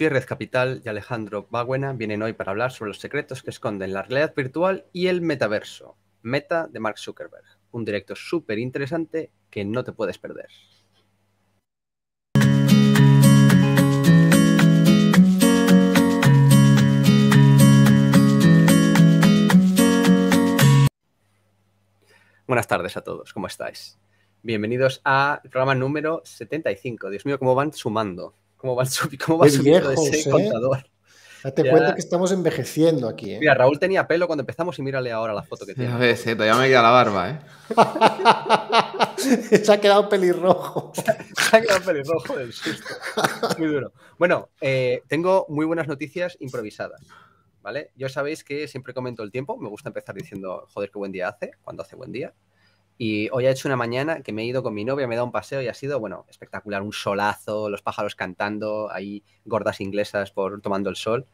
Gutiérrez Capital y Alejandro Baguena vienen hoy para hablar sobre los secretos que esconden la realidad virtual y el metaverso, Meta de Mark Zuckerberg. Un directo súper interesante que no te puedes perder. Buenas tardes a todos, ¿cómo estáis? Bienvenidos al programa número 75. Dios mío, cómo van sumando. ¿Cómo va, el, cómo va viejo, ese ¿eh? contador? Date cuenta que estamos envejeciendo aquí. ¿eh? Mira, Raúl tenía pelo cuando empezamos y mírale ahora la foto que tiene. A ver, se todavía me queda la barba, ¿eh? Se ha quedado pelirrojo. Se ha quedado pelirrojo del susto. Muy duro. Bueno, eh, tengo muy buenas noticias improvisadas. ¿Vale? Yo sabéis que siempre comento el tiempo. Me gusta empezar diciendo, joder, qué buen día hace, cuando hace buen día. Y hoy ha hecho una mañana que me he ido con mi novia, me he dado un paseo y ha sido, bueno, espectacular, un solazo, los pájaros cantando, ahí gordas inglesas por tomando el sol.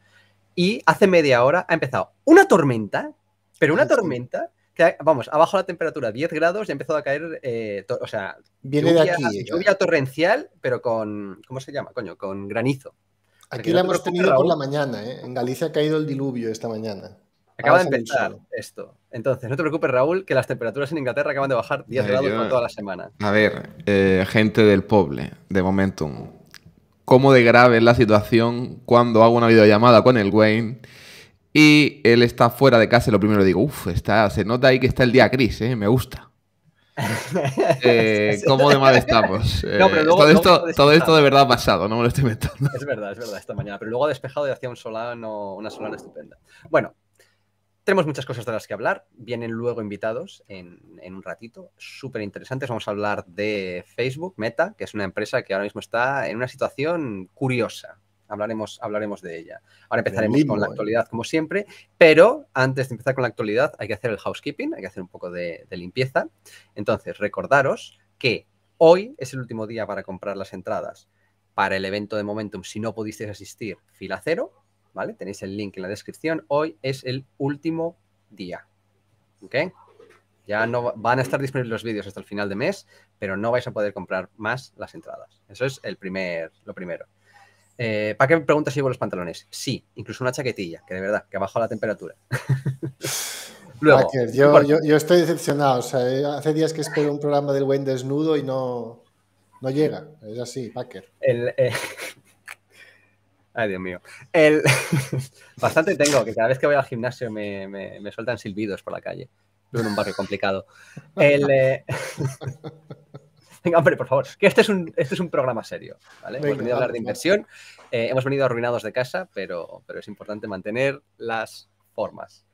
Y hace media hora ha empezado una tormenta, pero una tormenta que, vamos, abajo la temperatura 10 grados y ha empezado a caer, eh, o sea, Viene ¿eh? lluvia, torrencial, pero con, ¿cómo se llama? Coño, con granizo. Aquí la hemos tenido por la mañana, ¿eh? En Galicia ha caído el diluvio esta mañana. Acaba de empezar esto. Entonces, no te preocupes, Raúl, que las temperaturas en Inglaterra acaban de bajar 10 grados toda la semana. A ver, eh, gente del Poble, de Momentum, ¿cómo de grave es la situación cuando hago una videollamada con el Wayne y él está fuera de casa y lo primero digo, uff, se nota ahí que está el día gris, ¿eh? me gusta. Eh, ¿Cómo de mal estamos? Eh, todo, esto, de verdad ha pasado, no me lo estoy inventando. Es verdad, es verdad, esta mañana. Pero luego ha despejado y hacía un solano, una solana estupenda. Bueno, tenemos muchas cosas de las que hablar. Vienen luego invitados en, un ratito, súper interesantes. Vamos a hablar de Facebook, Meta, que es una empresa que ahora mismo está en una situación curiosa. Hablaremos, hablaremos de ella. Ahora empezaremos con la ¿eh? actualidad, como siempre, pero antes de empezar con la actualidad hay que hacer el housekeeping, hay que hacer un poco de, de limpieza. Entonces, recordaros que hoy es el último día para comprar las entradas para el evento de Momentum. Si no pudisteis asistir, fila cero Tenéis el link en la descripción. Hoy es el último día. ¿Ok? Ya no van a estar disponibles los vídeos hasta el final de mes, pero no vais a poder comprar más las entradas. Eso es el primer, lo primero. Eh, ¿Para qué si llevo los pantalones? Sí, incluso una chaquetilla, que de verdad, que ha la temperatura. Luego, yo, estoy decepcionado. Eh, hace días que espero un programa del buen desnudo y no, llega. Es así, Packer. El, eh, Ay, Dios mío. El... Bastante tengo, que cada vez que voy al gimnasio me, me, sueltan silbidos por la calle. Vivo en un barrio complicado. Eh, Venga, hombre, por favor, que este es un, este es un programa serio, ¿vale? hemos venido a hablar de inversión, eh, hemos venido arruinados de casa, pero, pero es importante mantener las formas.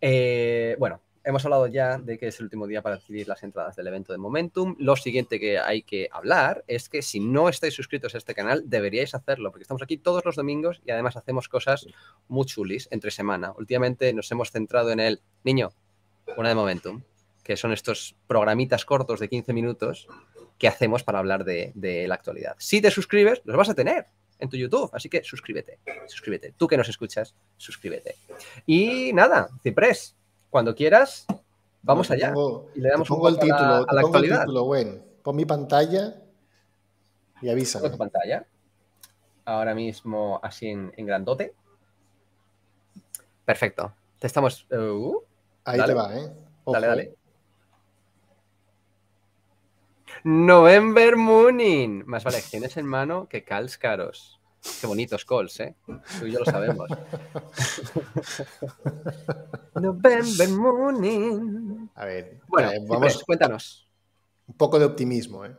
Eh, bueno, hemos hablado ya de que es el último día para adquirir las entradas del evento de Momentum. Lo siguiente que hay que hablar es que si no estáis suscritos a este canal, deberíais hacerlo, porque estamos aquí todos los domingos y además hacemos cosas muy chulis entre semana. Últimamente nos hemos centrado en el niño, una de Momentum, que son estos programitas cortos de 15 minutos que hacemos para hablar de, de la actualidad. Si te suscribes, los vas a tener en tu YouTube. Así que suscríbete, suscríbete. Tú que nos escuchas, suscríbete. Y nada, Ciprés, cuando quieras, vamos allá. y le damos un el título, a la, título, bueno. Pon mi pantalla y avisa. pantalla. Ahora mismo así en, grandote. Perfecto. Te estamos. Uh, Ahí te va, ¿eh? Dale, dale. November Mooning. Más vale tienes en mano que calzcaros. caros. Qué bonitos calls, ¿eh? Tú y yo lo sabemos. November Mooning! A ver, bueno, eh, vamos. cuéntanos. Un poco de optimismo, ¿eh?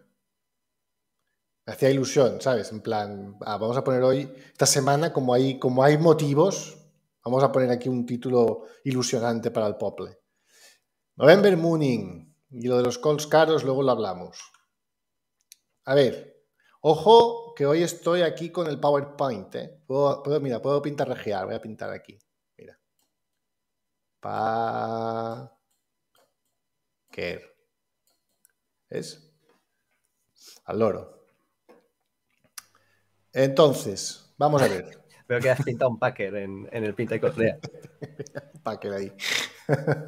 Me hacía ilusión, ¿sabes? En plan, ah, vamos a poner hoy, esta semana, como hay, como hay motivos, vamos a poner aquí un título ilusionante para el pople. November Mooning. Y lo de los calls caros, luego lo hablamos. A ver, Ojo, que hoy estoy aquí con el PowerPoint. ¿eh? Puedo, mira, puedo pintar regiar. Voy a pintar aquí. Mira. Pa. ¿Es? Al loro. Entonces, vamos a ver. Veo que has pintado un Packer en, el Pinta y Correa. Packer ahí.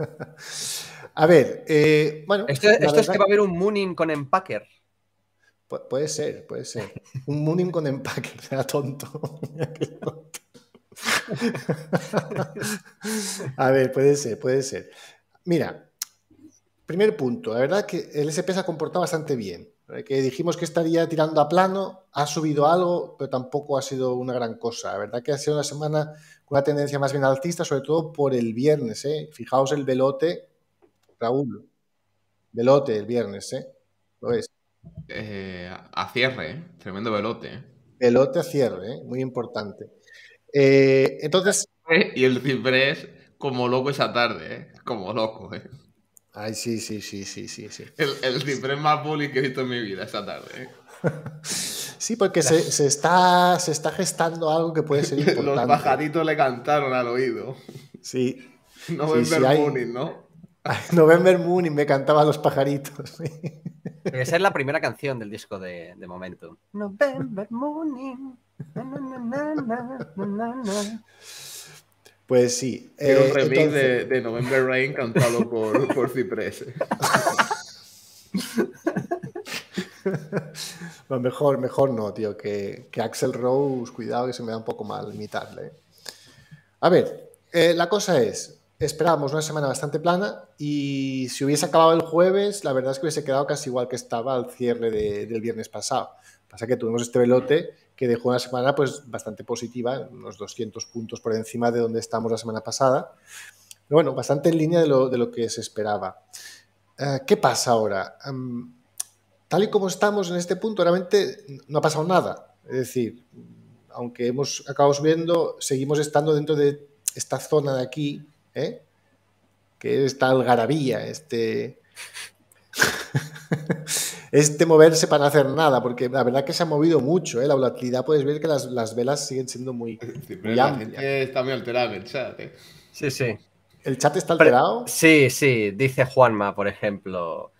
a ver, eh, bueno. Esto, esto es que va a haber un Mooning con Empacker puede ser, puede ser. Un Mooning con empaque, sea tonto. A ver, puede ser, puede ser. Mira, primer punto, la verdad que el SP se ha comportado bastante bien. Que dijimos que estaría tirando a plano, ha subido algo, pero tampoco ha sido una gran cosa. La verdad que ha sido una semana con una tendencia más bien altista, sobre todo por el viernes. ¿eh? Fijaos el velote, Raúl. Velote el viernes, ¿eh? Lo es. Eh, a cierre, tremendo velote. pelote a cierre, ¿eh? muy importante. Eh, entonces. Y el ciprés como loco esa tarde, como loco. Ay, sí, sí, sí, sí, sí. sí. El, el ciprés más bullying que he visto en mi vida esa tarde. Sí, porque se, está, se está gestando algo que puede ser importante. Los pajaritos le cantaron al oído. Sí. November Mooning, ¿no? November Mooning me cantaban los pajaritos esa es la primera canción del disco de, momento. November Morning. pues sí. Era un eh, remix de, November Rain cantado por, por Ciprés. mejor, mejor no, tío. Que, que, Axel Rose, cuidado que se me da un poco mal imitarle. A ver, eh, la cosa es, esperábamos una semana bastante plana y si hubiese acabado el jueves, la verdad es que hubiese quedado casi igual que estaba al cierre del viernes pasado. Pasa que tuvimos este velote que dejó una semana pues bastante positiva, unos 200 puntos por encima de donde estamos la semana pasada. Pero bueno, bastante en línea de lo, que se esperaba. Eh, ¿Qué pasa ahora? Em, tal y como estamos en este punto, realmente no ha pasado nada. Es decir, aunque hemos acabado subiendo, seguimos estando dentro de esta zona de aquí, ¿eh? Que es esta algarabía, este... este moverse para hacer nada, porque la verdad que se ha movido mucho, ¿eh? la volatilidad, puedes ver que las, velas siguen siendo muy, Está muy alterada el chat. ¿eh? Sí, sí. ¿El chat está alterado? sí, sí, dice Juanma, por ejemplo.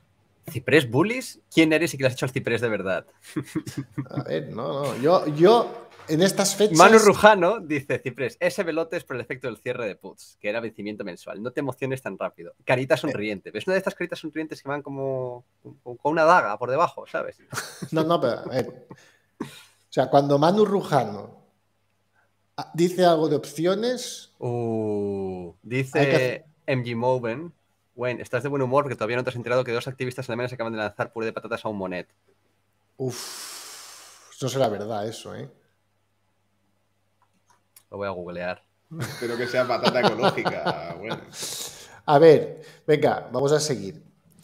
¿Ciprés bullies? ¿Quién eres y qué le has hecho al ciprés de verdad? A ver, no, no. yo en estas fechas. Manu Rujano dice: Ciprés, ese velote es por el efecto del cierre de puts, que era vencimiento mensual. No te emociones tan rápido. Carita sonriente. ¿Ves una de estas caritas sonrientes que van como con una daga por debajo, sabes? No, no, pero a O sea, cuando Manu Rujano dice algo de opciones. Uh, dice MG Moven. Bueno, estás de buen humor porque todavía no te has enterado que dos activistas alemanes acaban de lanzar puré de patatas a un monet. Uf, no será verdad eso, ¿eh? Lo voy a googlear. Espero que sea patata ecológica. Bueno. A ver, venga, vamos a seguir.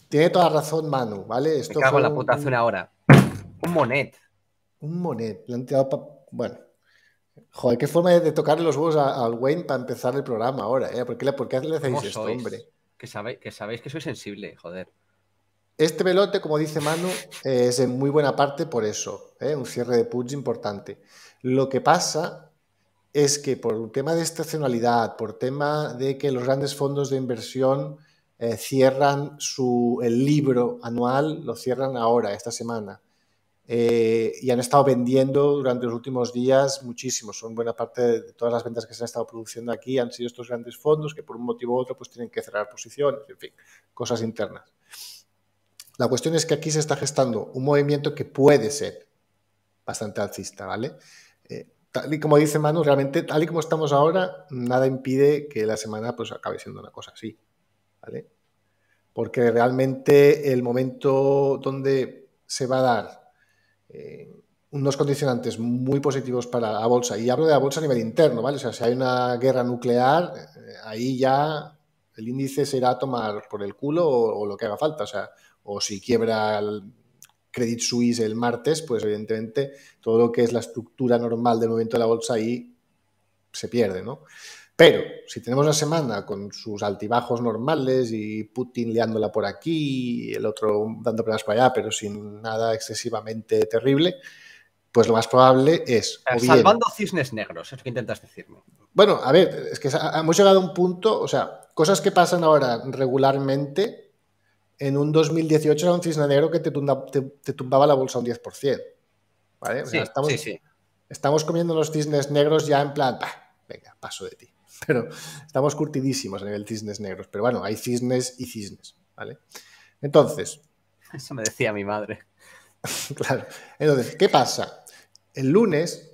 Tiene toda razón Manu, ¿vale? Esto Me cago la puta ahora. Un monet. Un monet. planteado Bueno. Joder, qué forma de tocar los huevos al Wayne para empezar el programa ahora, ¿eh? ¿Por qué, le hacéis esto, hombre? Que sabéis, que sabéis que soy sensible, joder. Este velote, como dice Manu, es en muy buena parte por eso, ¿eh? un cierre de putz importante. Lo que pasa es que por tema de estacionalidad, por tema de que los grandes fondos de inversión eh, cierran su, el libro anual, lo cierran ahora, esta semana. Eh, y han estado vendiendo durante los últimos días muchísimo. Son buena parte de todas las ventas que se han estado produciendo aquí han sido estos grandes fondos que por un motivo u otro pues tienen que cerrar posiciones, en fin, cosas internas. La cuestión es que aquí se está gestando un movimiento que puede ser bastante alcista, ¿vale? Eh, tal y como dice Manu, realmente tal y como estamos ahora, nada impide que la semana pues acabe siendo una cosa así, ¿vale? Porque realmente el momento donde se va a dar eh, unos condicionantes muy positivos para la bolsa, y hablo de la bolsa a nivel interno, ¿vale? O sea, si hay una guerra nuclear, eh, ahí ya el índice será tomar por el culo o, lo que haga falta, o sea, o si quiebra el, Credit Suisse el martes, pues evidentemente todo lo que es la estructura normal del movimiento de la bolsa ahí se pierde, ¿no? Pero si tenemos la semana con sus altibajos normales y Putin liándola por aquí y el otro dando pruebas para allá, pero sin nada excesivamente terrible, pues lo más probable es. salvando cisnes negros, es lo que intentas decirme. Bueno, a ver, es que hemos llegado a un punto, o sea, cosas que pasan ahora regularmente en un 2018 era un cisne negro que te, tumbaba la bolsa un 10%. ¿vale? estamos, comiendo los cisnes negros ya en planta, venga, paso de ti. Pero estamos curtidísimos a nivel cisnes negros. Pero bueno, hay cisnes y cisnes. ¿vale? Entonces. Eso me decía mi madre. claro. Entonces, ¿qué pasa? El lunes.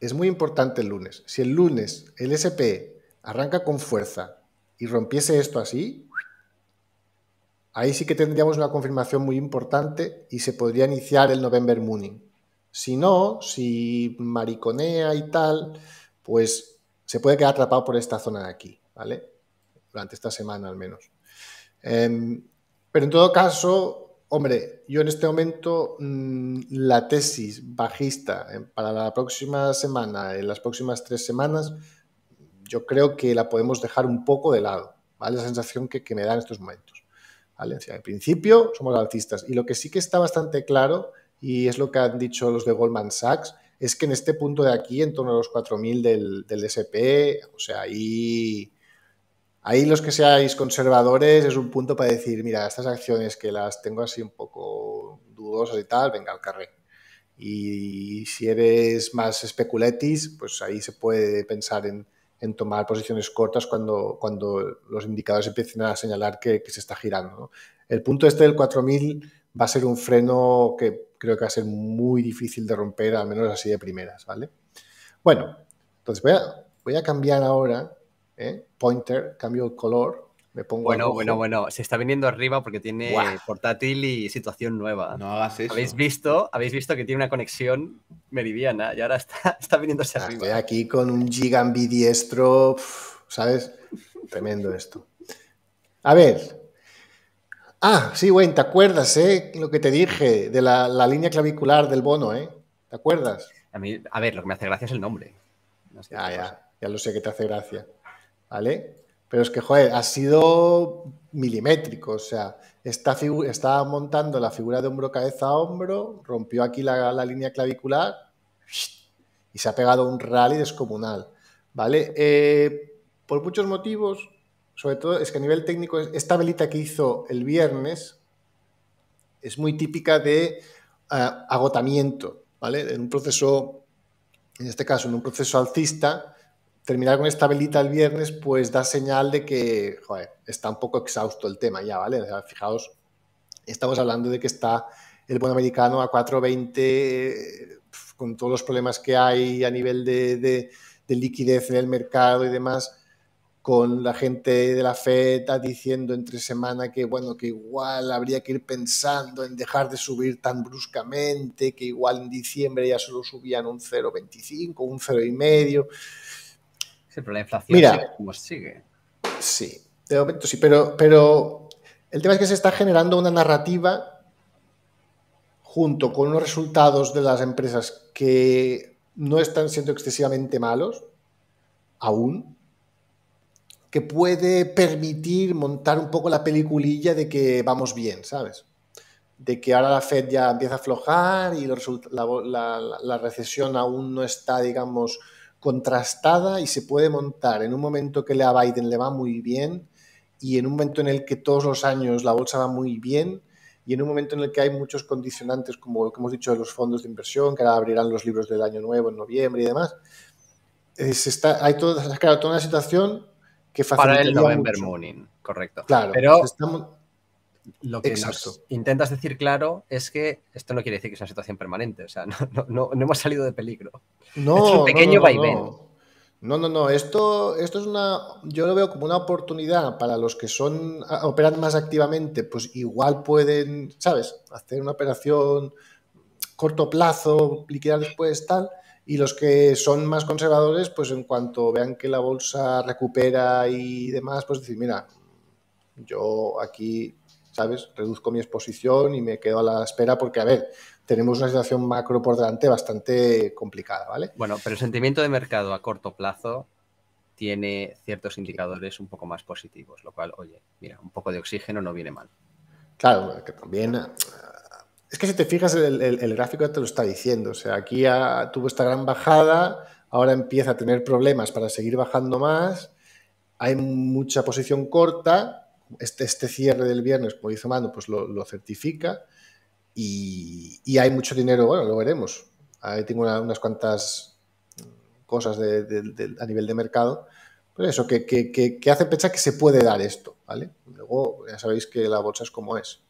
Es muy importante el lunes. Si el lunes el SP e arranca con fuerza y rompiese esto así, Ahí sí que tendríamos una confirmación muy importante y se podría iniciar el November Mooning. Si no, si mariconea y tal, pues se puede quedar atrapado por esta zona de aquí, ¿vale? Durante esta semana al menos. Em, pero en todo caso, hombre, yo en este momento mm, la tesis bajista em, para la próxima semana, en las próximas tres semanas, yo creo que la podemos dejar un poco de lado, ¿vale? La sensación que me da en estos momentos. En principio somos alcistas y lo que sí que está bastante claro y es lo que han dicho los de Goldman Sachs es que en este punto de aquí, en torno a los 4.000 del, del SP, o sea, ahí... Ahí los que seáis conservadores es un punto para decir, mira, estas acciones que las tengo así un poco dudosas y tal, venga al carré. Y si eres más especuletis, pues ahí se puede pensar en en tomar posiciones cortas cuando, cuando los indicadores empiecen a señalar que, se está girando. El punto este del 4000 va a ser un freno que creo que va a ser muy difícil de romper, al menos así de primeras, ¿vale? Bueno, entonces voy a, voy a cambiar ahora, ¿eh? pointer, cambio el color bueno, bueno, bueno. Se está viniendo arriba porque tiene portátil y situación nueva. Habéis visto, habéis visto que tiene una conexión meridiana y ahora está, está viniéndose ah, arriba. Estoy aquí con un diestro. ¿sabes? Tremendo esto. A ver. Ah, sí, güey, ¿te acuerdas, eh? Lo que te dije de la, línea clavicular del bono, ¿eh? ¿Te acuerdas? A, mí, a ver, lo que me hace gracia es el nombre. ah, ya, ya lo sé que te hace gracia. ¿Vale? Pero es que, joder, ha sido milimétrico. O sea, está, montando la figura de hombro cabeza a hombro, rompió aquí la, línea clavicular y se ha pegado un rally descomunal. ¿Vale? Eh, por muchos motivos, sobre todo es que a nivel técnico, esta velita que hizo el viernes es muy típica de eh, agotamiento, ¿vale? En un proceso, en este caso, en un proceso alcista, terminar con esta velita el viernes, pues da señal de que joder, está un poco exhausto el tema ya, ¿vale? O fijaos, estamos hablando de que está el buen americano a 4,20 con todos los problemas que hay a nivel de, liquidez en el mercado y demás con la gente de la FED diciendo entre semana que bueno, que igual habría que ir pensando en dejar de subir tan bruscamente, que igual en diciembre ya solo subían un 0,25, un 0,5 pero la inflación sigue Sí, de momento sí, pero, el tema es que se está generando una narrativa junto con los resultados de las empresas que no están siendo excesivamente malos, aún, que puede permitir montar un poco la peliculilla de que vamos bien, ¿sabes? De que ahora la Fed ya empieza a aflojar y la recesión aún no está, digamos, contrastada y se puede montar en un momento que a Biden le va muy bien y en un momento en el que todos los años la bolsa va muy bien y en un momento en el que hay muchos condicionantes, como lo que hemos dicho de los fondos de inversión, que ahora abrirán los libros del año nuevo en noviembre y demás. está, hay toda, toda una situación que facilita. Para el November Morning, correcto. Claro, Pero... Lo que Exacto. intentas decir claro es que esto no quiere decir que sea una situación permanente, o sea, no, hemos salido de peligro. No, es un pequeño vaivén. No, no, no. Esto, esto es una. Yo lo veo como una oportunidad para los que son. operan más activamente, pues igual pueden, ¿sabes? Hacer una operación corto plazo, liquidar después, tal. Y los que son más conservadores, pues en cuanto vean que la bolsa recupera y demás, pues decir, mira, yo aquí ¿sabes? Reduzco mi exposición y me quedo a la espera porque, a ver, tenemos una situación macro por delante bastante complicada, ¿vale? Bueno, pero el sentimiento de mercado a corto plazo tiene ciertos indicadores un poco más positivos, lo cual, oye, mira, un poco de oxígeno no viene mal. Claro, que también eh, es que si te fijas, el, gráfico ya gráfico te lo está diciendo. O sea, aquí tuvo esta gran bajada, ahora empieza a tener problemas para seguir bajando más. Hay mucha posición corta este, este, cierre del viernes, como dice mando pues lo, certifica y, hay mucho dinero, bueno, lo veremos. Ahí tengo unas cuantas cosas a nivel de mercado, pero eso, que, hace pensar que se puede dar esto, ¿vale? Luego ya sabéis que la bolsa es como es.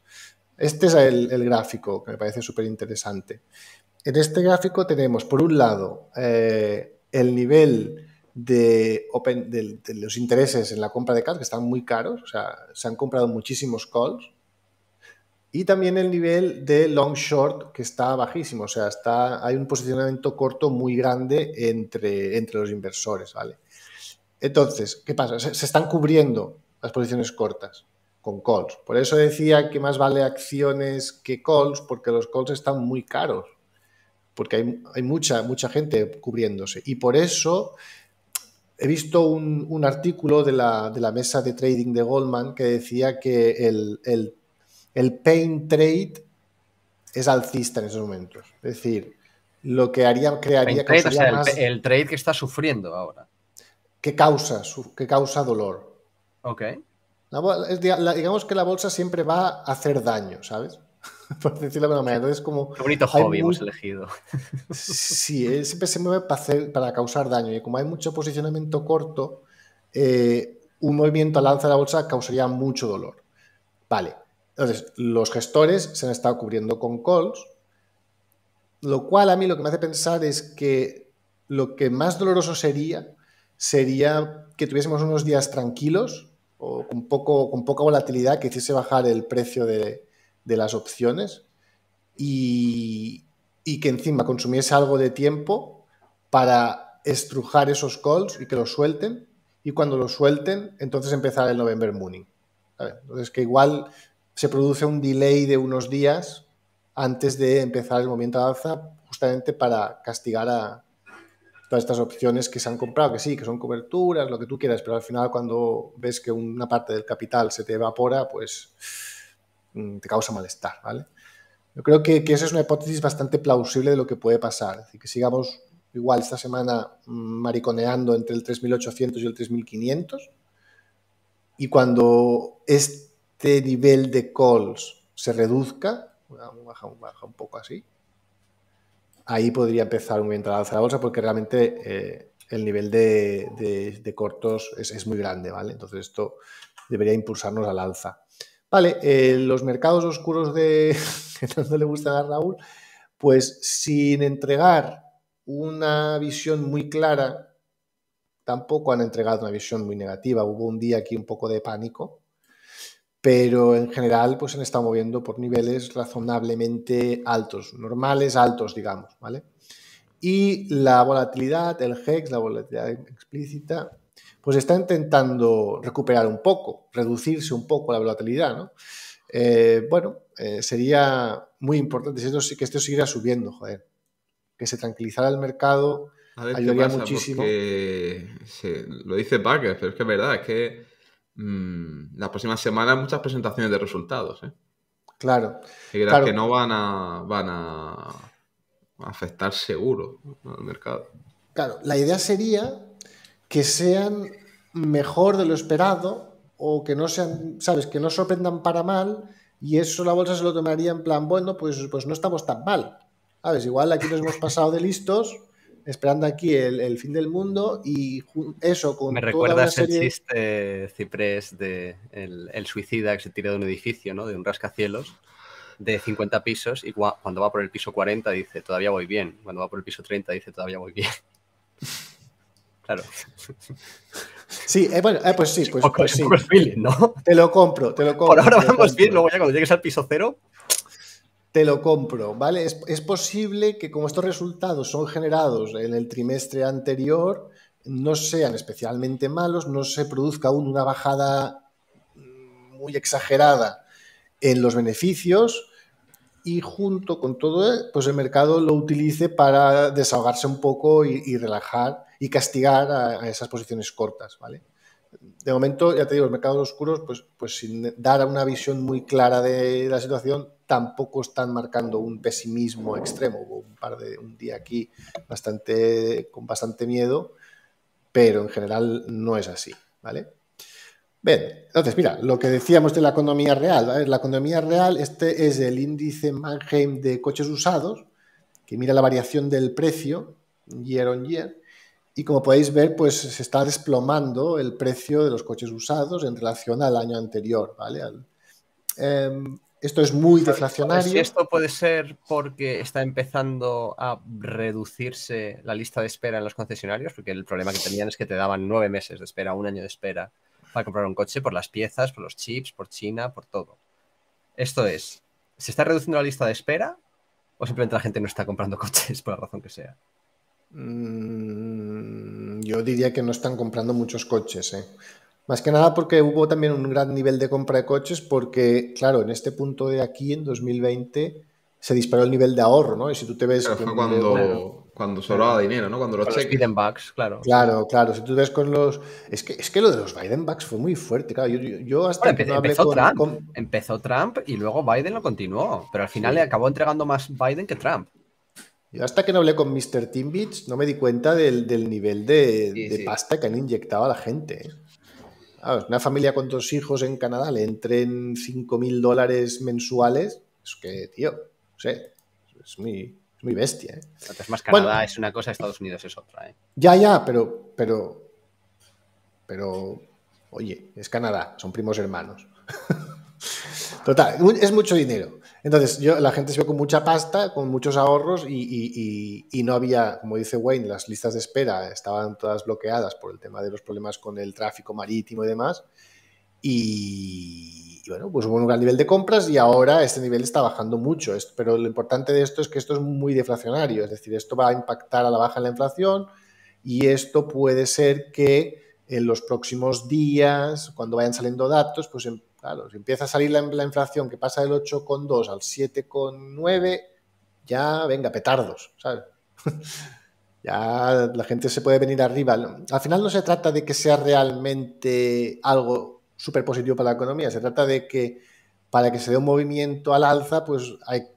Este es el, gráfico que me parece súper interesante. En este gráfico tenemos, por un lado, eh, el nivel de, los intereses en la compra de calls, que están muy caros, o sea, se han comprado muchísimos calls, y también el nivel de long short, que está bajísimo, o sea, está, hay un posicionamiento corto muy grande entre, entre los inversores, ¿vale? Entonces, ¿qué pasa? Se, están cubriendo las posiciones cortas con calls. Por eso decía que más vale acciones que calls, porque los calls están muy caros porque hay, mucha, mucha gente cubriéndose. Y por eso He visto un, artículo de la, mesa de trading de Goldman que decía que el, el, pain trade es alcista en esos momentos. Es decir, lo que haría, crearía... el, trade que está sufriendo ahora. ¿Qué causa, que causa dolor. Ok. digamos que la bolsa siempre va a hacer daño, ¿sabes? por decirlo de alguna manera. Entonces, como. Qué bonito hobby hemos elegido. Sí, él eh, siempre se mueve para, para causar daño. Y como hay mucho posicionamiento corto, eh, un movimiento al alza de la bolsa causaría mucho dolor. Vale. Entonces, los gestores se han estado cubriendo con calls, lo cual a mí lo que me hace pensar es que lo que más doloroso sería sería que tuviésemos unos días tranquilos o con, poco, con poca volatilidad que hiciese bajar el precio de, de las opciones y, que encima consumiese algo de tiempo para estrujar esos calls y que los suelten y cuando los suelten entonces empezará el November Mooning. Entonces que igual se produce un delay de unos días antes de empezar el movimiento de alza justamente para castigar a todas estas opciones que se han comprado, que sí, que son coberturas, lo que tú quieras, pero al final cuando ves que una parte del capital se te evapora, pues Mm, te causa malestar, ¿vale? Yo creo que, esa es una hipótesis bastante plausible de lo que puede pasar. Es que sigamos igual esta semana mm, mariconeando entre el 3800 y el 3500 y cuando este nivel de calls se reduzca, baja, un poco así, ahí podría empezar un movimiento al alza de la bolsa porque realmente eh, el nivel de, cortos es, es, muy grande, ¿vale? Entonces esto debería impulsarnos al alza. Vale, eh, los mercados oscuros de que no le gusta a Raúl, pues sin entregar una visión muy clara, tampoco han entregado una visión muy negativa. Hubo un día aquí un poco de pánico, pero en general pues han estado moviendo por niveles razonablemente altos, normales, altos, digamos, ¿vale? Y la volatilidad, el HEX, la volatilidad explícita, pues está intentando recuperar un poco, reducirse un poco la volatilidad, ¿no? Eh, bueno, eh, sería muy importante que esto siguiera subiendo, joder. Que se tranquilizara el mercado, ayudaría muchísimo. lo dice Parker, pero es que es verdad, es que mm, las la próxima semana muchas presentaciones de resultados, ¿eh? Claro. que no van a, van a afectar seguro al mercado. Claro, la idea sería que sean mejor de lo esperado o que no sean, sabes, que no sorprendan para mal y eso la bolsa se lo tomaría en plan, bueno, pues, pues no estamos tan mal. ¿Sabes? Igual aquí nos hemos pasado de listos esperando aquí el, fin del mundo y eso con... Me recuerdas el chiste ciprés de el, suicida que se tira de un edificio, ¿no? De un rascacielos de 50 pisos y cuando va por el piso 40 dice, todavía voy bien. Cuando va por el piso 30 dice, todavía voy bien. claro. Sí, eh, bueno, eh, pues sí, pues, pues sí. Te lo compro, te lo compro. Por ahora vamos bien, luego ya cuando llegues al piso cero. Te lo compro, ¿vale? Es, posible que como estos resultados son generados en el trimestre anterior, no sean especialmente malos, no se produzca aún una bajada muy exagerada en los beneficios y junto con todo, eh, pues el mercado lo utilice para desahogarse un poco y relajar y castigar a, esas posiciones cortas, ¿vale? De momento, ya te digo, los mercados oscuros, pues, pues sin dar una visión muy clara de la situación, tampoco están marcando un pesimismo extremo. Hubo un par de un día aquí bastante, con bastante miedo, pero en general no es así, ¿vale? Bien, entonces, mira, lo que decíamos de la economía real, la economía real, este es el índice Mannheim de coches usados, que mira la variación del precio year on year, y como podéis ver, pues se está desplomando el precio de los coches usados en relación al año anterior, ¿vale? Em, esto es muy deflacionario. Si esto puede ser porque está empezando a reducirse la lista de espera en los concesionarios, porque el problema que tenían es que te daban nueve meses de espera, un año de espera para comprar un coche por las piezas, por los chips, por China, por todo. Esto es, ¿se está reduciendo la lista de espera o simplemente la gente no está comprando coches por la razón que sea? Mm, yo diría que no están comprando muchos coches, ¿eh? Más que nada porque hubo también un gran nivel de compra de coches porque, claro, en este punto de aquí, en 2020, se disparó el nivel de ahorro, ¿no? Y si tú te ves... cuando, cuando sobraba dinero, ¿no? Cuando los, claro. Claro, claro. Si tú ves con los... Es que, es que lo de los Biden bucks fue muy fuerte, claro. Yo, hasta... empezó, Trump. empezó Trump y luego Biden lo continuó. Pero al final le acabó entregando más Biden que Trump. Yo hasta que no hablé con Mr. Timbits no me di cuenta del, nivel de, pasta que han inyectado a la gente. ¿eh? una familia con dos hijos en Canadá le entren 5.000 dólares mensuales. Es que, tío, no sé, es muy, bestia. ¿eh? más Canadá es una cosa, Estados Unidos es otra. ¿eh? Ya, ya, pero, pero, pero, oye, es Canadá, son primos hermanos. Total, es mucho dinero. Entonces, la gente se vio con mucha pasta, con muchos ahorros y, no había, como dice Wayne, las listas de espera estaban todas bloqueadas por el tema de los problemas con el tráfico marítimo y demás. Y, bueno, pues hubo un gran nivel de compras y ahora este nivel está bajando mucho. Pero lo importante de esto es que esto es muy deflacionario, es decir, esto va a impactar a la baja en la inflación y esto puede ser que en los próximos días, cuando vayan saliendo datos, pues em, Claro, si empieza a salir la, inflación que pasa del 8,2 al 7,9, ya venga, petardos, ¿sabes? ya la gente se puede venir arriba. Al final no se trata de que sea realmente algo súper positivo para la economía, se trata de que para que se dé un movimiento al alza, pues hay,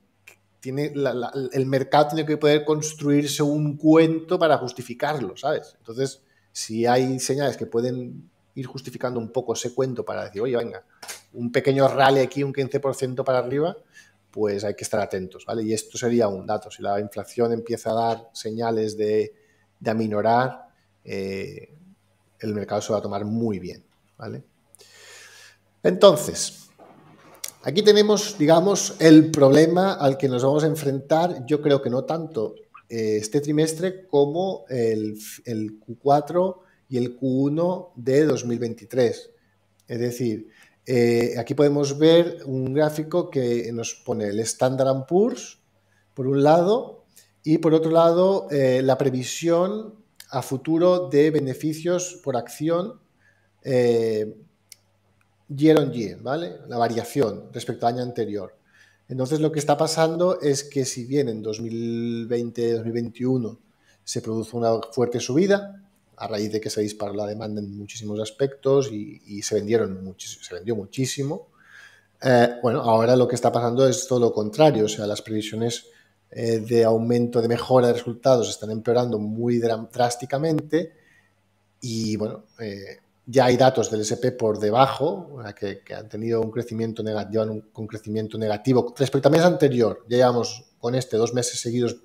tiene el mercado tiene que poder construirse un cuento para justificarlo, ¿sabes? Entonces, si hay señales que pueden ir justificando un poco ese cuento para decir, oye, venga, un pequeño rally aquí, un 15% para arriba, pues hay que estar atentos, ¿vale? Y esto sería un dato. Si la inflación empieza a dar señales de, aminorar, eh, el mercado se va a tomar muy bien, ¿vale? Entonces, aquí tenemos, digamos, el problema al que nos vamos a enfrentar, yo creo que no tanto eh, este trimestre como el, el Q4 y el Q1 de 2023. Es decir, eh, aquí podemos ver un gráfico que nos pone el Standard Poor's, por un lado, y por otro lado, eh, la previsión a futuro de beneficios por acción eh, year on year, ¿vale? La variación respecto al año anterior. Entonces, lo que está pasando es que si bien en 2020-2021 se produce una fuerte subida, a raíz de que se disparó la demanda en muchísimos aspectos y, se vendieron muchísimo, se vendió muchísimo. Eh, bueno, ahora lo que está pasando es todo lo contrario, o sea, las previsiones eh, de aumento, de mejora de resultados están empeorando muy drásticamente y bueno, eh, ya hay datos del SP por debajo, que, que han tenido un crecimiento negativo, un crecimiento negativo respecto al mes anterior, ya llevamos con este dos meses seguidos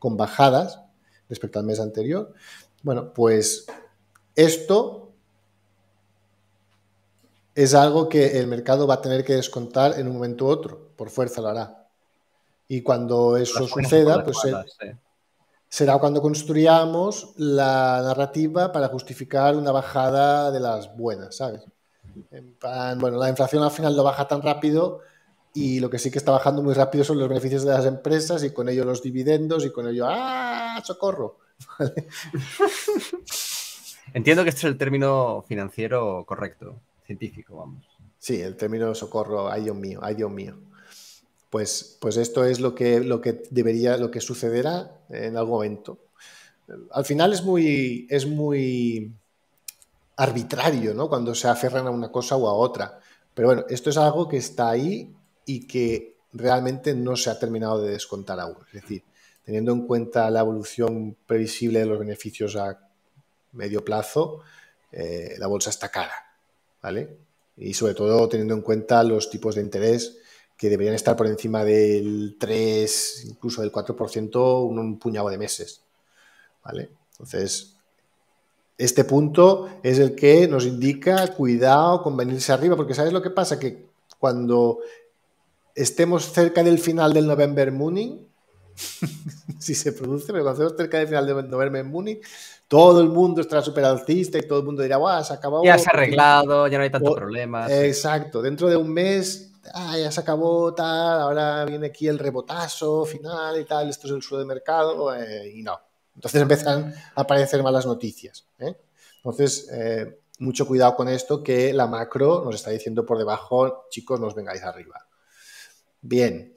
con bajadas respecto al mes anterior. Bueno, pues esto es algo que el mercado va a tener que descontar en un momento u otro, por fuerza lo hará. Y cuando eso suceda, pues será cuando construyamos la narrativa para justificar una bajada de las buenas, ¿sabes? bueno, la inflación al final no baja tan rápido y lo que sí que está bajando muy rápido son los beneficios de las empresas y con ello los dividendos y con ello, ¡ah, socorro! Entiendo que este es el término financiero correcto, científico, vamos. Sí, el término socorro, ay Dios mío, ay Dios mío. Pues, pues esto es lo que, lo que debería, lo que sucederá en algún momento. Al final es muy, es muy arbitrario, ¿no? Cuando se aferran a una cosa o a otra. Pero bueno, esto es algo que está ahí y que realmente no se ha terminado de descontar aún. Es decir, teniendo en cuenta la evolución previsible de los beneficios a medio plazo, eh, la bolsa está cara, ¿vale? Y sobre todo teniendo en cuenta los tipos de interés que deberían estar por encima del 3, incluso del 4%, un, un puñado de meses, ¿vale? Entonces, este punto es el que nos indica cuidado con venirse arriba, porque ¿sabes lo que pasa? Que cuando estemos cerca del final del November Mooning, si se produce, pero cuando cerca de final de verme en Múnich, todo el mundo estará súper alcista y todo el mundo dirá, guau, se acabó! Ya se ha arreglado, ya no hay tantos problemas. Exacto, dentro de un mes, ah, ya se acabó, tal, ahora viene aquí el rebotazo final y tal, esto es el suelo de mercado, eh, y no. Entonces empiezan a aparecer malas noticias. ¿eh? Entonces, eh, mucho cuidado con esto que la macro nos está diciendo por debajo, chicos, no os vengáis arriba. Bien.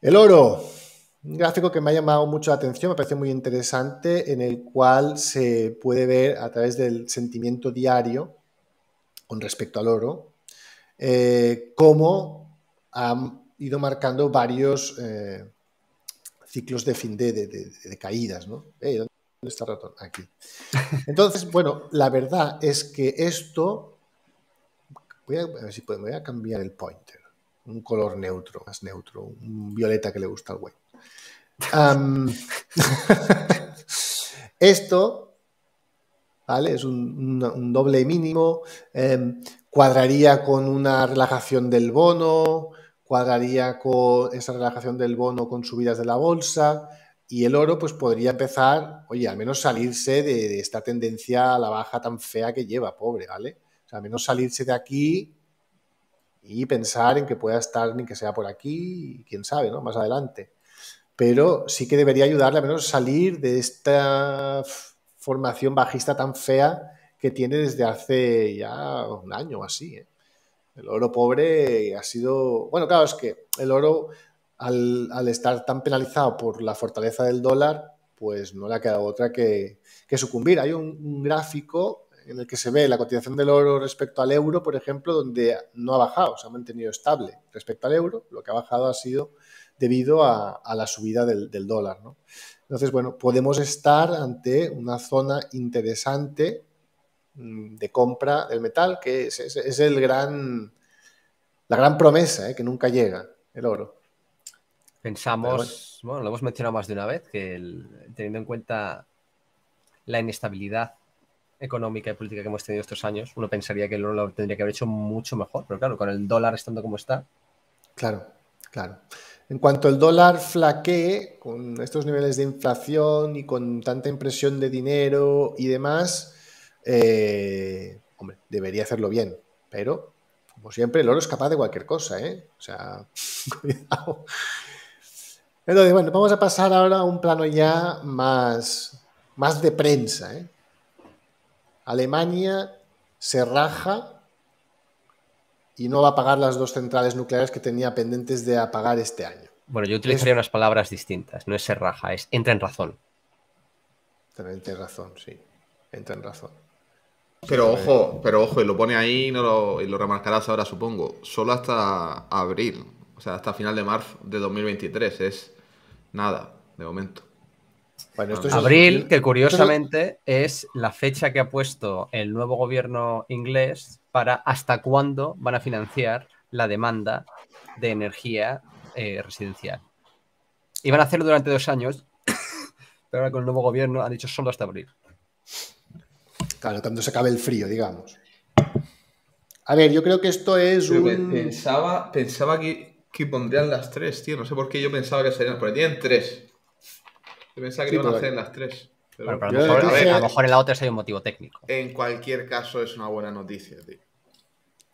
El oro. Un gráfico que me ha llamado mucho la atención, me parece muy interesante, en el cual se puede ver a través del sentimiento diario con respecto al oro, eh, cómo ha ido marcando varios eh, ciclos de fin de, caídas. ¿no? Eh, ¿Dónde está el ratón? Aquí. Entonces, bueno, la verdad es que esto si voy a cambiar el pointer. Un color neutro, más neutro, un violeta que le gusta al güey. esto, ¿vale? Es un, doble mínimo, em, cuadraría con una relajación del bono, cuadraría con esa relajación del bono con subidas de la bolsa y el oro pues podría empezar, oye, al menos salirse de, esta tendencia a la baja tan fea que lleva, pobre, ¿vale? O sea, al menos salirse de aquí y pensar en que pueda estar ni que sea por aquí, quién sabe, ¿no? Más adelante pero sí que debería ayudarle a menos salir de esta formación bajista tan fea que tiene desde hace ya un año o así. ¿eh? El oro pobre ha sido... Bueno, claro, es que el oro, al, estar tan penalizado por la fortaleza del dólar, pues no le ha quedado otra que, sucumbir. Hay un, gráfico en el que se ve la cotización del oro respecto al euro, por ejemplo, donde no ha bajado, se ha mantenido estable respecto al euro. Lo que ha bajado ha sido debido a, la subida del, dólar. Entonces, bueno, podemos estar ante una zona interesante mm, de compra del metal, que es, el gran, la gran promesa ¿eh? que nunca llega, el oro. Pensamos, bueno. lo hemos mencionado más de una vez, que teniendo en cuenta la inestabilidad económica y política que hemos tenido estos años, uno pensaría que el oro lo tendría que haber hecho mucho mejor, pero claro, con el dólar estando como está. Claro, claro. En cuanto el dólar flaquee con estos niveles de inflación y con tanta impresión de dinero y demás, eh, hombre, debería hacerlo bien, pero como siempre, el oro es capaz de cualquier cosa, ¿eh? O sea, cuidado. Entonces, bueno, vamos a pasar ahora a un plano ya más, más de prensa, ¿eh? Alemania se raja y no va a pagar las dos centrales nucleares que tenía pendientes de apagar este año. Bueno, yo utilizaría unas palabras distintas, no es ser raja, es entra en razón. Entra en razón, sí, entra en razón. Pero ojo, pero ojo, y lo pone ahí y no lo, remarcarás ahora, supongo. Solo hasta abril, o sea, hasta final de marzo de 2023, es nada, de momento. abril, que curiosamente es la fecha que ha puesto el nuevo gobierno inglés para hasta cuándo van a financiar la demanda de energía eh, residencial. Y van a hacerlo durante dos años, pero ahora con el nuevo gobierno han dicho solo hasta abril. Claro, cuando se acabe el frío, digamos. A ver, yo creo que esto es un... pensaba, que, que, pondrían las tres, tío. No sé por qué yo pensaba que serían, porque tienen tres. Yo pensaba que iban a hacer en las tres a, lo mejor, en la otra hay un motivo técnico. En cualquier caso, es una buena noticia, tío.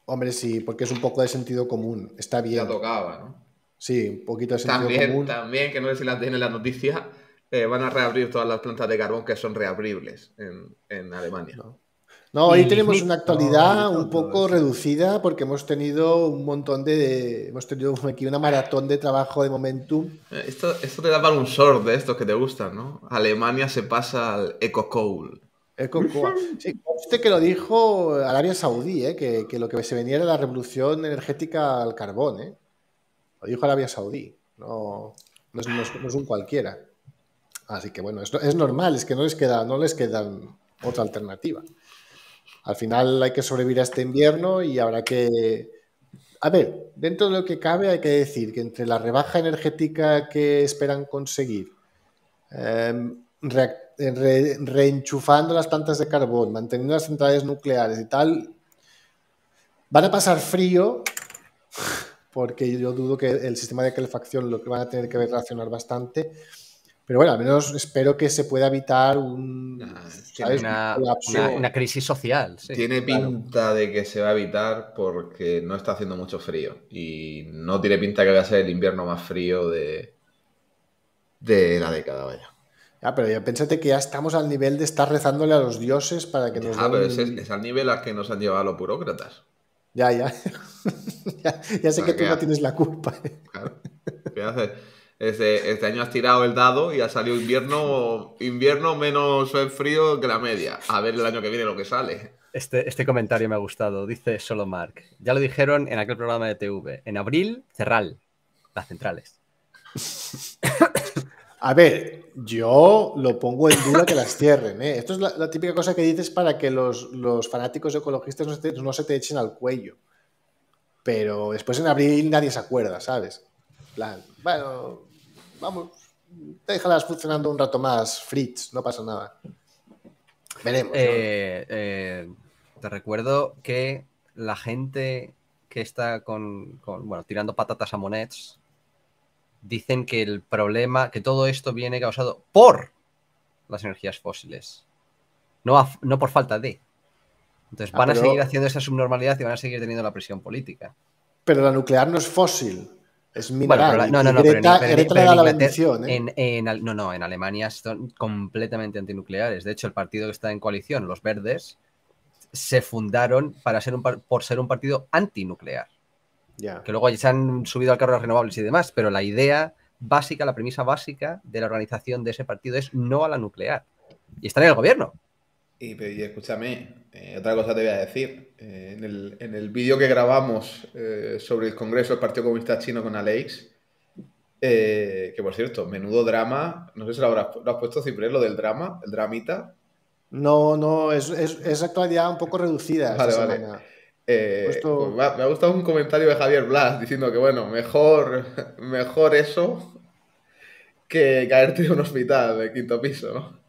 Hombre, sí, porque es un poco de sentido común. Está bien. Ya tocaba, ¿no? Sí, un poquito de sentido común. También, que no sé si la tiene la noticia, eh, van a reabrir todas las plantas de carbón que son reabribles en, en Alemania. No. No, hoy tenemos una actualidad un poco reducida porque hemos tenido un montón de. Hemos tenido aquí una maratón de trabajo de momentum. Eh, esto, te da para un short de estos que te gustan, ¿no? Alemania se pasa al Eco Coal. Eco Coal. Este que lo dijo Arabia Saudí, ¿eh? que, lo que se venía era la revolución energética al carbón, ¿eh? Lo dijo Arabia Saudí. No, no, es, un cualquiera. Así que bueno, es, normal, es que no les queda, no les queda otra alternativa. Al final hay que sobrevivir a este invierno y habrá que... A ver, dentro de lo que cabe hay que decir que entre la rebaja energética que esperan conseguir, em, reenchufando las plantas de carbón, manteniendo las centrales nucleares y tal, van a pasar frío porque yo dudo que el sistema de calefacción lo que van a tener que ver reaccionar bastante pero bueno, al menos espero que se pueda evitar Una, crisis social. tiene pinta de que se va a evitar porque no está haciendo mucho frío y no tiene pinta que vaya a ser el invierno más frío de, de la década, vaya. Ya, pero ya pensate que ya estamos al nivel de estar rezándole a los dioses para que nos... Ah, pero es, es al nivel al que nos han llevado los burócratas. Ya, ya. ya, sé que tú no tienes la culpa. ¿eh? Claro. ¿Qué este, año has tirado el dado y ha salido invierno, invierno menos eh, frío que la media. A ver el año que viene lo que sale. Este, este, comentario me ha gustado, dice solo Mark. Ya lo dijeron en aquel programa de TV. En abril, cerral. Las centrales. A ver, yo lo pongo en duda que las cierren. ¿eh? Esto es la, típica cosa que dices para que los, fanáticos ecologistas no se, te, echen al cuello. Pero después en abril nadie se acuerda, ¿sabes? plan, bueno, vamos, déjalas funcionando un rato más, Fritz, no pasa nada. Veremos. Eh, eh, te recuerdo que la gente que está con, bueno, tirando patatas a Monets dicen que el problema, que todo esto viene causado por las energías fósiles, no, no por falta de. Entonces ah, van a seguir haciendo esa subnormalidad y van a seguir teniendo la presión política. Pero la nuclear no es fósil. Es mineral. no, no, no, pero en, no, no, en Alemania son completamente antinucleares. De hecho, el partido que está en coalición, los verdes, se fundaron para ser un, por ser un partido antinuclear. Que luego se han subido al carro de las renovables y demás, pero la idea básica, la premisa básica de la organización de ese partido es no a la nuclear. Y están en el gobierno. Y, escúchame, eh, otra cosa te voy a decir. Eh, en el, vídeo que grabamos eh, sobre el Congreso del Partido Comunista Chino con Alex, que por cierto, menudo drama, no sé si lo, habrás, has puesto, Ciprés, lo del drama, el dramita. No, no, es, actualidad un poco reducida. Vale, vale. Pues me, ha, gustado un comentario de Javier Blas diciendo que, bueno, mejor, mejor eso que caerte en un hospital de quinto piso, ¿no?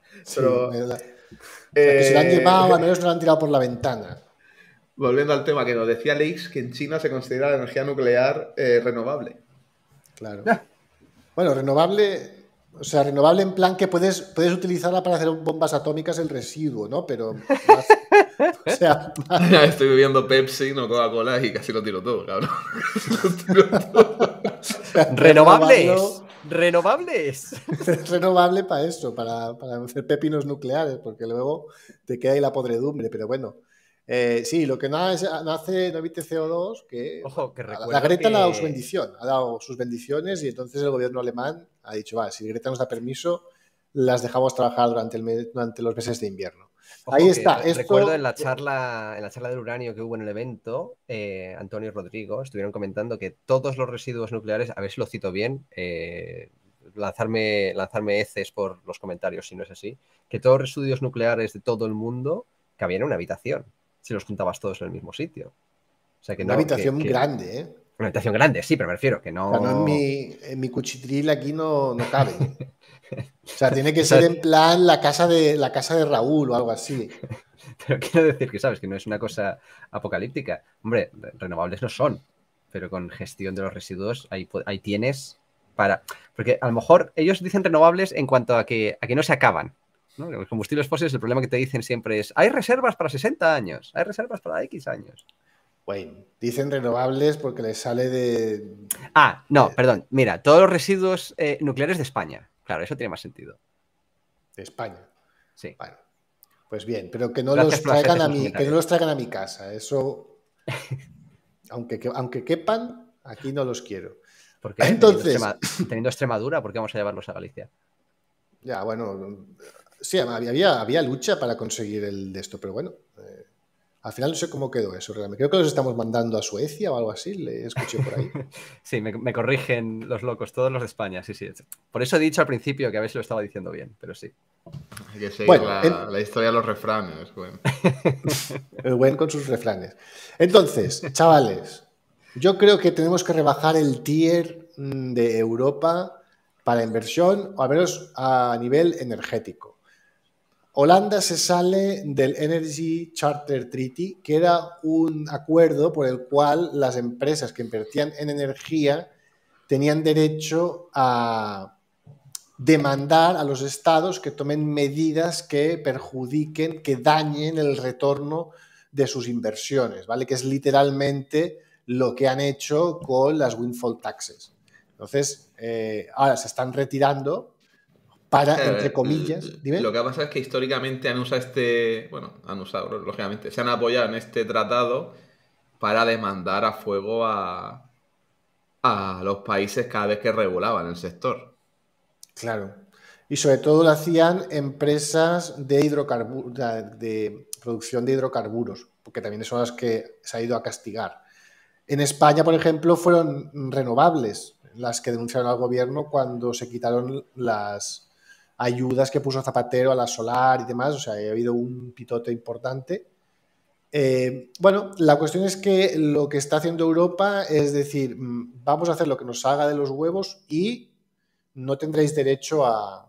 sea, que se la han eh, llevado, al menos no la han tirado por la ventana. Volviendo al tema que nos decía Leix, que en China se considera la energía nuclear eh, renovable. Claro. Bueno, renovable, o sea, renovable en plan que puedes, puedes utilizarla para hacer bombas atómicas el residuo, ¿no? Pero. o sea, Estoy bebiendo Pepsi, no Coca-Cola y casi lo tiro todo, cabrón. lo tiro renovables. renovable para eso, para, hacer pepinos nucleares, porque luego te queda ahí la podredumbre, pero bueno. Eh, sí, lo que no hace no emite CO2, que, Ojo, la, Greta ha dado su bendición, ha dado sus bendiciones y entonces el gobierno alemán ha dicho, va, si Greta nos da permiso, las dejamos trabajar durante, el, durante los meses de invierno. Ahí está. Recuerdo en la charla, en la charla del uranio que hubo en el evento, eh, Antonio y Rodrigo estuvieron comentando que todos los residuos nucleares, a ver si lo cito bien, eh, lanzarme, lanzarme heces por los comentarios si no es así, que todos los residuos nucleares de todo el mundo cabían en una habitación, si los juntabas todos en el mismo sitio. O sea que una habitación grande, ¿eh? Una habitación grande, sí, pero me refiero que no. en, mi, cuchitril aquí no, no cabe. O sea, tiene que ser en plan la casa de, la casa de Raúl o algo así. Pero quiero decir que, ¿sabes? Que no es una cosa apocalíptica. Hombre, renovables no son, pero con gestión de los residuos ahí, tienes para... Porque a lo mejor ellos dicen renovables en cuanto a que, a que no se acaban. Los combustibles fósiles, el problema que te dicen siempre es, hay reservas para 60 años, hay reservas para X años. Bueno, dicen renovables porque les sale de... Ah, no, perdón. Mira, todos los residuos eh, nucleares de España Claro, eso tiene más sentido. De España. Sí. Bueno, pues bien, pero que no, los traigan, a mi, que los a mi casa. Eso, aunque, aunque quepan, aquí no los quiero. Porque Entonces... teniendo, Extremadura, ¿por qué vamos a llevarlos a Galicia? Ya, bueno, sí, había, había, lucha para conseguir el de esto, pero bueno, eh, al final no sé cómo quedó eso realmente. Creo que los estamos mandando a Suecia o algo así, le escuché por ahí. sí, me, corrigen los locos, todos los de España, sí, sí. Por eso he dicho al principio que a ver si lo estaba diciendo bien, pero sí. Hay que seguir la, historia de los refranes, bueno. El buen con sus refranes. Entonces, chavales, yo creo que tenemos que rebajar el tier mm, de Europa para inversión, o al menos a nivel energético. Holanda se sale del Energy Charter Treaty, que era un acuerdo por el cual las empresas que invertían en energía tenían derecho a demandar a los estados que tomen medidas que perjudiquen, que dañen el retorno de sus inversiones, ¿vale? Que es literalmente lo que han hecho con las windfall taxes. Entonces, eh, ahora se están retirando para, entre comillas. Lo que pasa es que históricamente han usado este. Bueno, han usado, lógicamente, se han apoyado en este tratado para demandar a fuego a, a los países cada vez que regulaban el sector. Claro. Y sobre todo lo hacían empresas de hidrocarburos, de producción de hidrocarburos, porque también son las que se ha ido a castigar. En España, por ejemplo, fueron renovables las que denunciaron al gobierno cuando se quitaron las, ayudas que puso Zapatero a la solar y demás, o sea, ha habido un pitote importante. Eh, bueno, la cuestión es que lo que está haciendo Europa es decir, mm, vamos a hacer lo que nos salga de los huevos y no tendréis derecho a,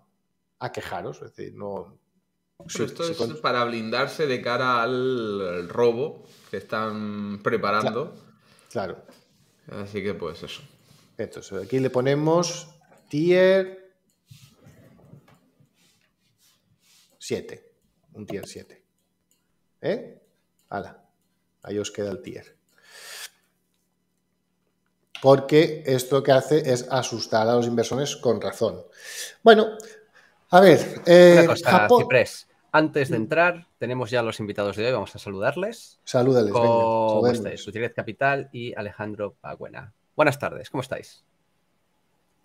quejaros. Es decir, no. esto es para blindarse de cara al robo que están preparando. Claro. Así que, pues, eso. aquí le ponemos tier 7. Un tier 7. ¿Eh? ¡Hala! Ahí os queda el tier. Porque esto que hace es asustar a los inversores con razón. Bueno, a ver. Una eh, cosa, Antes de entrar, tenemos ya a los invitados de hoy. Vamos a saludarles. Salúdales. Con ustedes, Capital y Alejandro Paguena. Buenas tardes, ¿cómo estáis?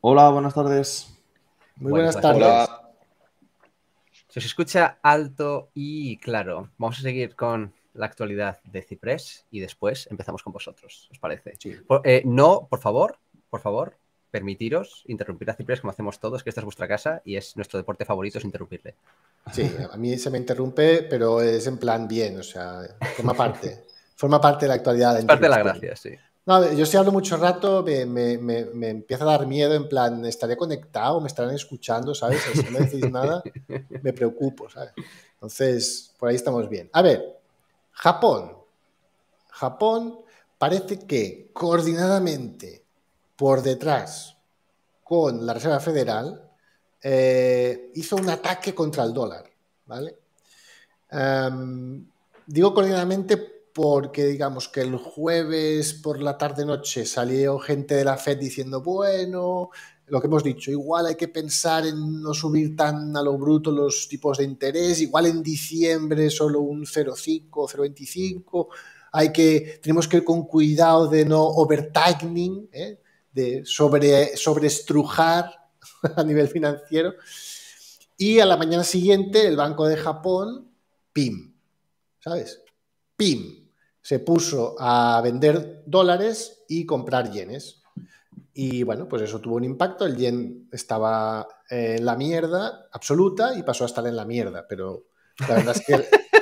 Hola, buenas tardes. Muy buenas, tardes. Se os escucha alto y claro. Vamos a seguir con la actualidad de Ciprés y después empezamos con vosotros, ¿os parece? Eh, no, por favor, por favor, permitiros interrumpir a Ciprés como hacemos todos, que esta es vuestra casa y es nuestro deporte favorito es interrumpirle. Sí, a mí se me interrumpe, pero es en plan bien, o sea, forma parte. forma parte de la actualidad. es parte de la gracia, sí. No, yo si hablo mucho rato me, empieza a dar miedo, en plan, ¿estaré conectado? ¿Me estarán escuchando? ¿Sabes? Si no decís nada, me preocupo, ¿sabes? Entonces, por ahí estamos bien. A ver, Japón. Japón parece que coordinadamente, por detrás, con la Reserva Federal, eh, hizo un ataque contra el dólar, ¿vale? Em, digo coordinadamente porque digamos que el jueves por la tarde-noche salió gente de la FED diciendo, bueno, lo que hemos dicho, igual hay que pensar en no subir tan a lo bruto los tipos de interés, igual en diciembre solo un 0,5, 0,25, hay que, tenemos que ir con cuidado de no overtightening, ¿eh? de sobre, sobreestrujar a nivel financiero. Y a la mañana siguiente el Banco de Japón, PIM, ¿sabes? PIM, se puso a vender dólares y comprar yenes. Y bueno, pues eso tuvo un impacto, el yen estaba en la mierda absoluta y pasó a estar en la mierda, pero la verdad es que...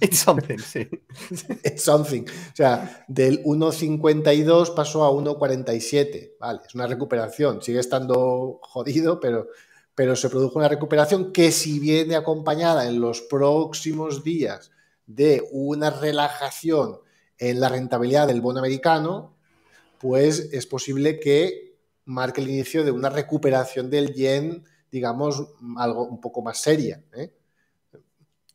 It's something, sí. It's something. O sea, del 1,52 pasó a 1,47. Vale, es una recuperación. Sigue estando jodido, pero, pero se produjo una recuperación que si viene acompañada en los próximos días de una relajación en la rentabilidad del bono americano, pues es posible que marque el inicio de una recuperación del yen, digamos, algo un poco más seria. ¿eh?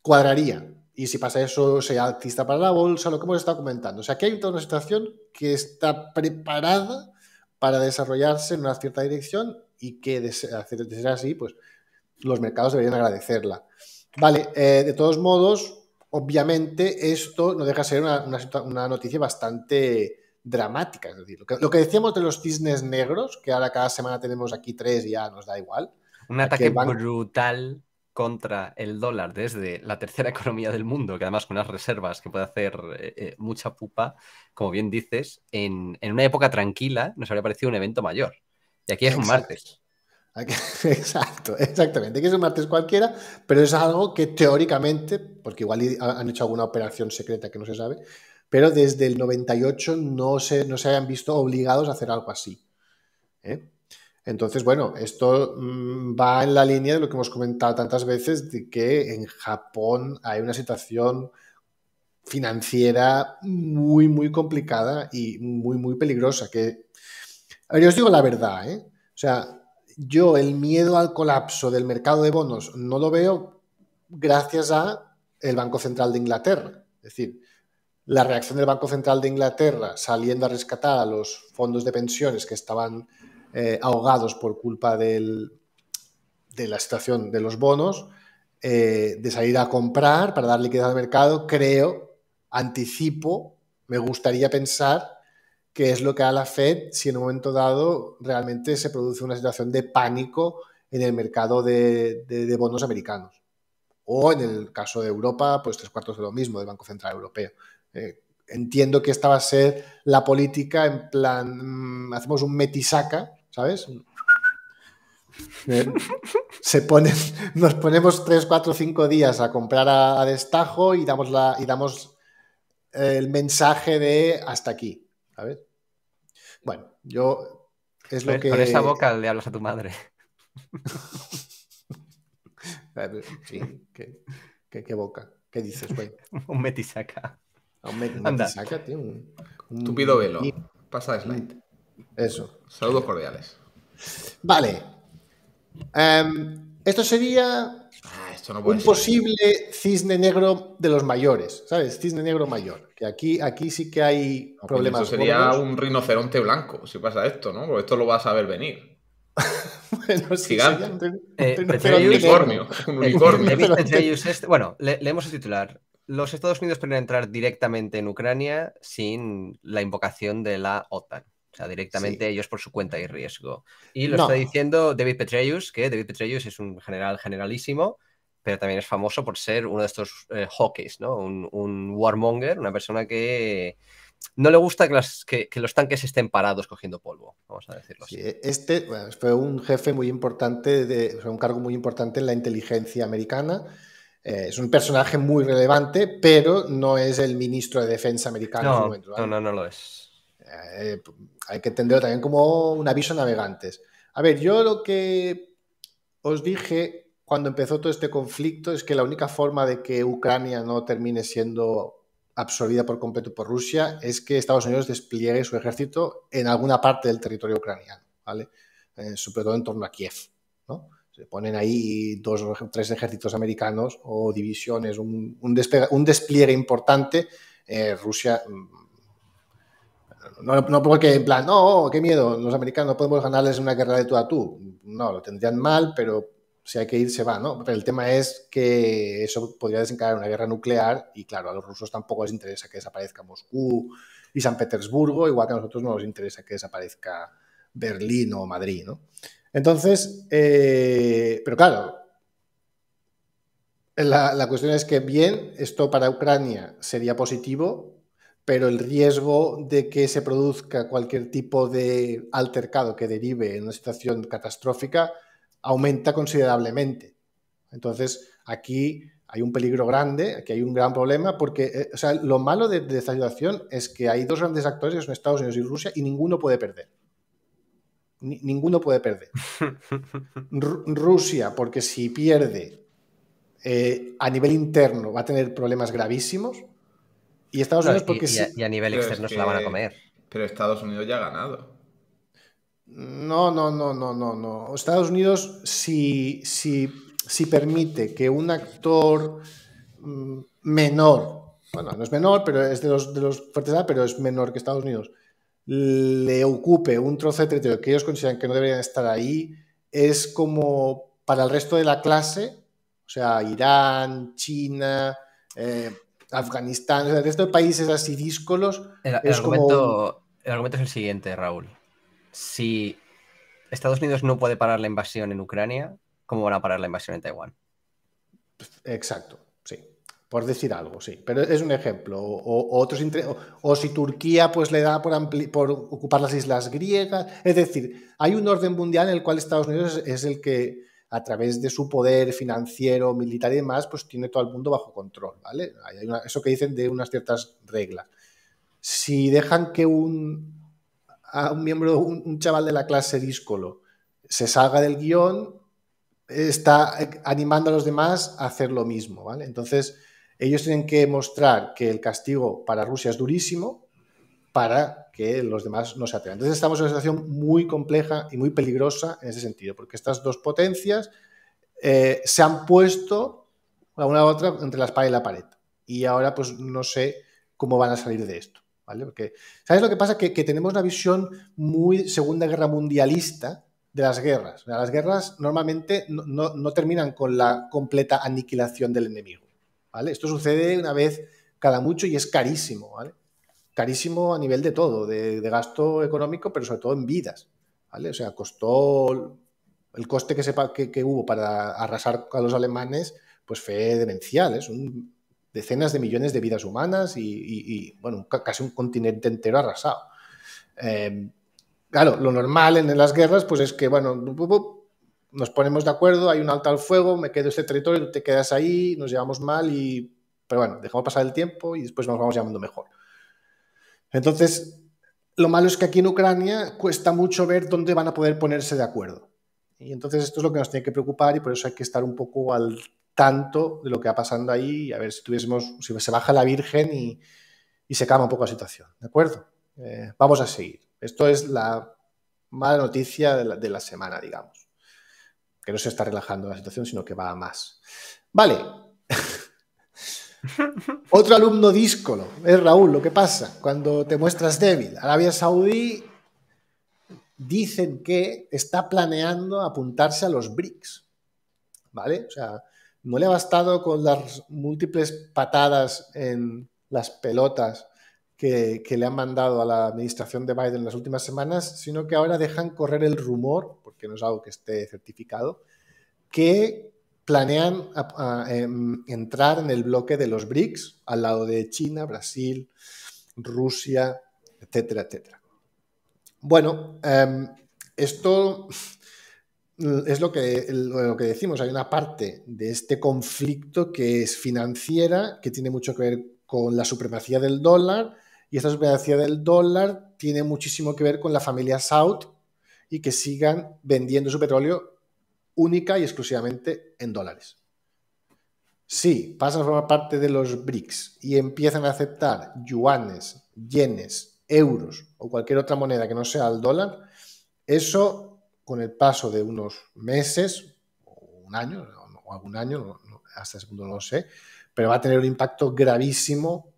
Cuadraría. Y si pasa eso, sea artista para la bolsa, lo que hemos estado comentando. O sea, que hay toda una situación que está preparada para desarrollarse en una cierta dirección y que, de ser así, pues los mercados deberían agradecerla. Vale, eh, de todos modos, Obviamente, esto no deja de ser una, noticia bastante dramática. lo que, decíamos de los cisnes negros, que ahora cada semana tenemos aquí tres y ya nos da igual. Un ataque brutal contra el dólar desde la tercera economía del mundo, que además con unas reservas que puede hacer eh, eh, mucha pupa, como bien dices, en, una época tranquila nos habría parecido un evento mayor. Y aquí es un martes. Exacto, exactamente. Que es un martes cualquiera, pero es algo que teóricamente, porque igual han hecho alguna operación secreta que no se sabe, pero desde el 98 no se, no se hayan visto obligados a hacer algo así. ¿eh? Entonces, bueno, esto mm, va en la línea de lo que hemos comentado tantas veces, de que en Japón hay una situación financiera muy, muy complicada y muy, muy peligrosa. Que, a ver, yo os digo la verdad, ¿eh? O sea, yo el miedo al colapso del mercado de bonos no lo veo gracias a el Banco Central de Inglaterra. Es decir, la reacción del Banco Central de Inglaterra saliendo a rescatar a los fondos de pensiones que estaban eh, ahogados por culpa de la situación de los bonos, eh, de salir a comprar para dar liquidez al mercado, creo, anticipo, me gustaría pensar qué es lo que hará la Fed si en un momento dado realmente se produce una situación de pánico en el mercado de, bonos americanos. O en el caso de Europa, pues tres cuartos de lo mismo del Banco Central Europeo. Eh, entiendo que esta va a ser la política en plan, mm, hacemos un metisaca, ¿sabes? Eh, se nos ponemos tres, cuatro, cinco días a comprar a, a destajo y damos, la, y damos el mensaje de hasta aquí. A ver, Bueno, yo es lo que... Por esa boca le hablas a tu madre. sí, qué, qué, qué, boca. ¿Qué dices, güey? un metisaca. Un, metisaca, tío. Un, estúpido velo. Pasa de slide. Eso. Saludos cordiales. Vale. Em, esto sería Ah, un posible cisne negro de los mayores, ¿sabes? Cisne negro mayor. Que aquí, aquí sí que hay problemas. Eso sería un rinoceronte blanco, si pasa esto, ¿no? Porque esto lo vas a ver venir. bueno, sí, Gigante. un, eh, unicornio. bueno, le, leemos el titular. Los Estados Unidos pueden entrar directamente en Ucrania sin la invocación de la OTAN. O sea, directamente ellos por su cuenta y riesgo. Y lo está diciendo David Petraeus, que David Petraeus es un general generalísimo, pero también es famoso por ser uno de estos hockeys, eh, ¿no? Un, warmonger, una persona que no le gusta que, los tanques estén parados cogiendo polvo, vamos a decirlo así. E-, este fue un jefe muy importante, de, un cargo muy importante en la inteligencia americana. Eh, es un personaje muy relevante, pero no es el ministro de Defensa americano. no, no, no lo es. Eh, hay que entenderlo también como un aviso a navegantes. A ver, yo lo que os dije cuando empezó todo este conflicto es que la única forma de que Ucrania no termine siendo absorbida por completo por Rusia es que Estados Unidos despliegue su ejército en alguna parte del territorio ucraniano, ¿vale? Eh, sobre todo en torno a Kiev, ¿no? Se ponen ahí dos o tres ejércitos americanos o divisiones, un, despliegue importante, eh, Rusia mm, no, porque en plan, no, oh, qué miedo, los americanos podemos ganarles una guerra de tú a tú. No, lo tendrían mal, pero si hay que ir, se va, ¿no? Pero el tema es que eso podría desencadenar una guerra nuclear y claro, a los rusos tampoco les interesa que desaparezca Moscú y San Petersburgo, igual que a nosotros no nos interesa que desaparezca Berlín o Madrid, ¿no? Entonces, eh, pero claro, la cuestión es que bien, esto para Ucrania sería positivo, pero el riesgo de que se produzca cualquier tipo de altercado que derive en una situación catastrófica aumenta considerablemente. Entonces, aquí hay un peligro grande, aquí hay un gran problema, porque eh, lo malo de, esta situación es que hay dos grandes actores, que son Estados Unidos y Rusia, y ninguno puede perder. ninguno puede perder. Rusia, porque si pierde eh, a nivel interno va a tener problemas gravísimos, y Estados Unidos porque a, nivel externo se la van a comer. Pero Estados Unidos ya ha ganado. No, no, no, no, no, no. Estados Unidos, si, si, si permite que un actor mm, menor, bueno, no es menor, pero es de los, de los fuertes pero es menor que Estados Unidos, le ocupe un trozo de territorio que ellos consideran que no deberían estar ahí, es como para el resto de la clase, o sea, Irán, China, eh, Afganistán, o sea, el resto de este países así díscolos. El, argumento, el argumento es el siguiente, Raúl. Si Estados Unidos no puede parar la invasión en Ucrania, ¿cómo van a parar la invasión en Taiwán? Pues, exacto, sí. Por decir algo, sí. Pero es un ejemplo. O, otros o, si Turquía pues, le da por, ocupar las islas griegas. Es decir, hay un orden mundial en el cual Estados Unidos es el que a través de su poder financiero, militar y demás, pues tiene todo el mundo bajo control, ¿vale? eso que dicen de unas ciertas reglas. Si dejan que un, a un miembro, un, chaval de la clase díscolo, se salga del guión, está animando a los demás a hacer lo mismo, ¿vale? Entonces, ellos tienen que mostrar que el castigo para Rusia es durísimo para que los demás no se atrevan. Entonces estamos en una situación muy compleja y muy peligrosa en ese sentido, porque estas dos potencias eh, se han puesto la una a otra entre la espada y la pared. Y ahora pues no sé cómo van a salir de esto. ¿vale? Porque, ¿Sabes lo que pasa? Que, tenemos una visión muy Segunda Guerra Mundialista de las guerras. Las guerras normalmente no, no terminan con la completa aniquilación del enemigo. ¿vale? Esto sucede una vez cada mucho y es carísimo. ¿vale? carísimo a nivel de todo, de, gasto económico, pero sobre todo en vidas. ¿vale? O sea, costó el coste que, que, hubo para arrasar a los alemanes, pues fue demencial. ¿eh? decenas de millones de vidas humanas y, bueno, casi un continente entero arrasado. Em, claro, lo normal en las guerras, pues es que, bueno, nos ponemos de acuerdo, hay un alto al fuego, me quedo este territorio, te quedas ahí, nos llevamos mal y, pero bueno, dejamos pasar el tiempo y después nos vamos llamando mejor. Entonces, lo malo es que aquí en Ucrania cuesta mucho ver dónde van a poder ponerse de acuerdo. Y entonces esto es lo que nos tiene que preocupar y por eso hay que estar un poco al tanto de lo que va pasando ahí y a ver si tuviésemos, si se baja la Virgen y, se calma un poco la situación. ¿De acuerdo? Eh, vamos a seguir. Esto es la mala noticia de la, de la semana, digamos. Que no se está relajando la situación, sino que va a más. Vale. Otro alumno díscolo, es Raúl, lo que pasa cuando te muestras débil. Arabia Saudí dicen que está planeando apuntarse a los BRICS, ¿vale? O sea, no le ha bastado con las múltiples patadas en las pelotas que, que, le han mandado a la administración de Biden en las últimas semanas, sino que ahora dejan correr el rumor, porque no es algo que esté certificado, que planean em, entrar en el bloque de los BRICS al lado de China, Brasil, Rusia, etcétera, etcétera. Bueno, em, esto es lo que, lo que decimos, hay una parte de este conflicto que es financiera, que tiene mucho que ver con la supremacía del dólar, y esta supremacía del dólar tiene muchísimo que ver con la familia South y que sigan vendiendo su petróleo única y exclusivamente en dólares. Si pasan a formar parte de los BRICS y empiezan a aceptar yuanes, yenes, euros o cualquier otra moneda que no sea el dólar, eso con el paso de unos meses, o un año, o algún año, hasta ese punto no lo sé, pero va a tener un impacto gravísimo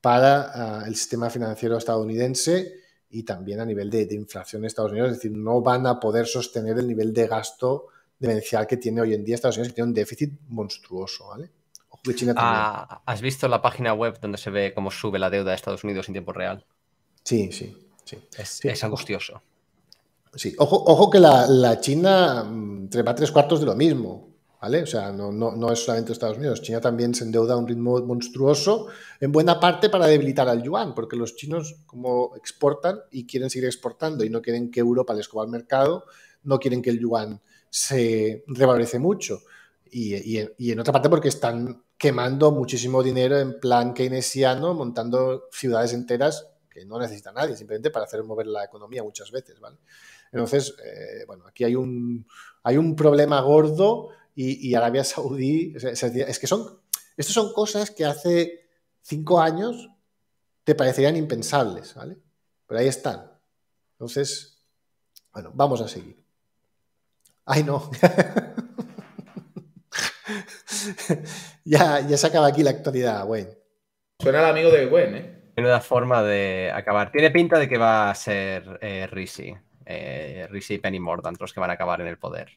para ah, el sistema financiero estadounidense y también a nivel de, de inflación en Estados Unidos. Es decir, no van a poder sostener el nivel de gasto demencial que tiene hoy en día Estados Unidos, que tiene un déficit monstruoso, ¿vale? China ah, ¿Has visto la página web donde se ve cómo sube la deuda de Estados Unidos en tiempo real? Sí, sí, sí. Es, angustioso. Sí, ojo, ojo que la, China mm, trepa tres cuartos de lo mismo. ¿Vale? O sea, no, es solamente Estados Unidos. China también se endeuda a un ritmo monstruoso, en buena parte para debilitar al yuan, porque los chinos, como exportan y quieren seguir exportando y no quieren que Europa les coba el mercado, no quieren que el yuan se revalorece mucho. Y, en otra parte porque están quemando muchísimo dinero en plan keynesiano, montando ciudades enteras que no necesita nadie, simplemente para hacer mover la economía muchas veces, ¿vale? Entonces, eh, bueno, aquí hay un, hay un problema gordo y, Arabia Saudí, es, que son, estas son cosas que hace cinco años te parecerían impensables, ¿vale? Pero ahí están. Entonces, bueno, vamos a seguir. Ay, no. ya, ya se acaba aquí la actualidad, Wayne. Suena el amigo de Gwen, ¿eh? una forma de acabar. Tiene pinta de que va a ser eh, Rishi eh, Risi y Penny Mordant los que van a acabar en el poder.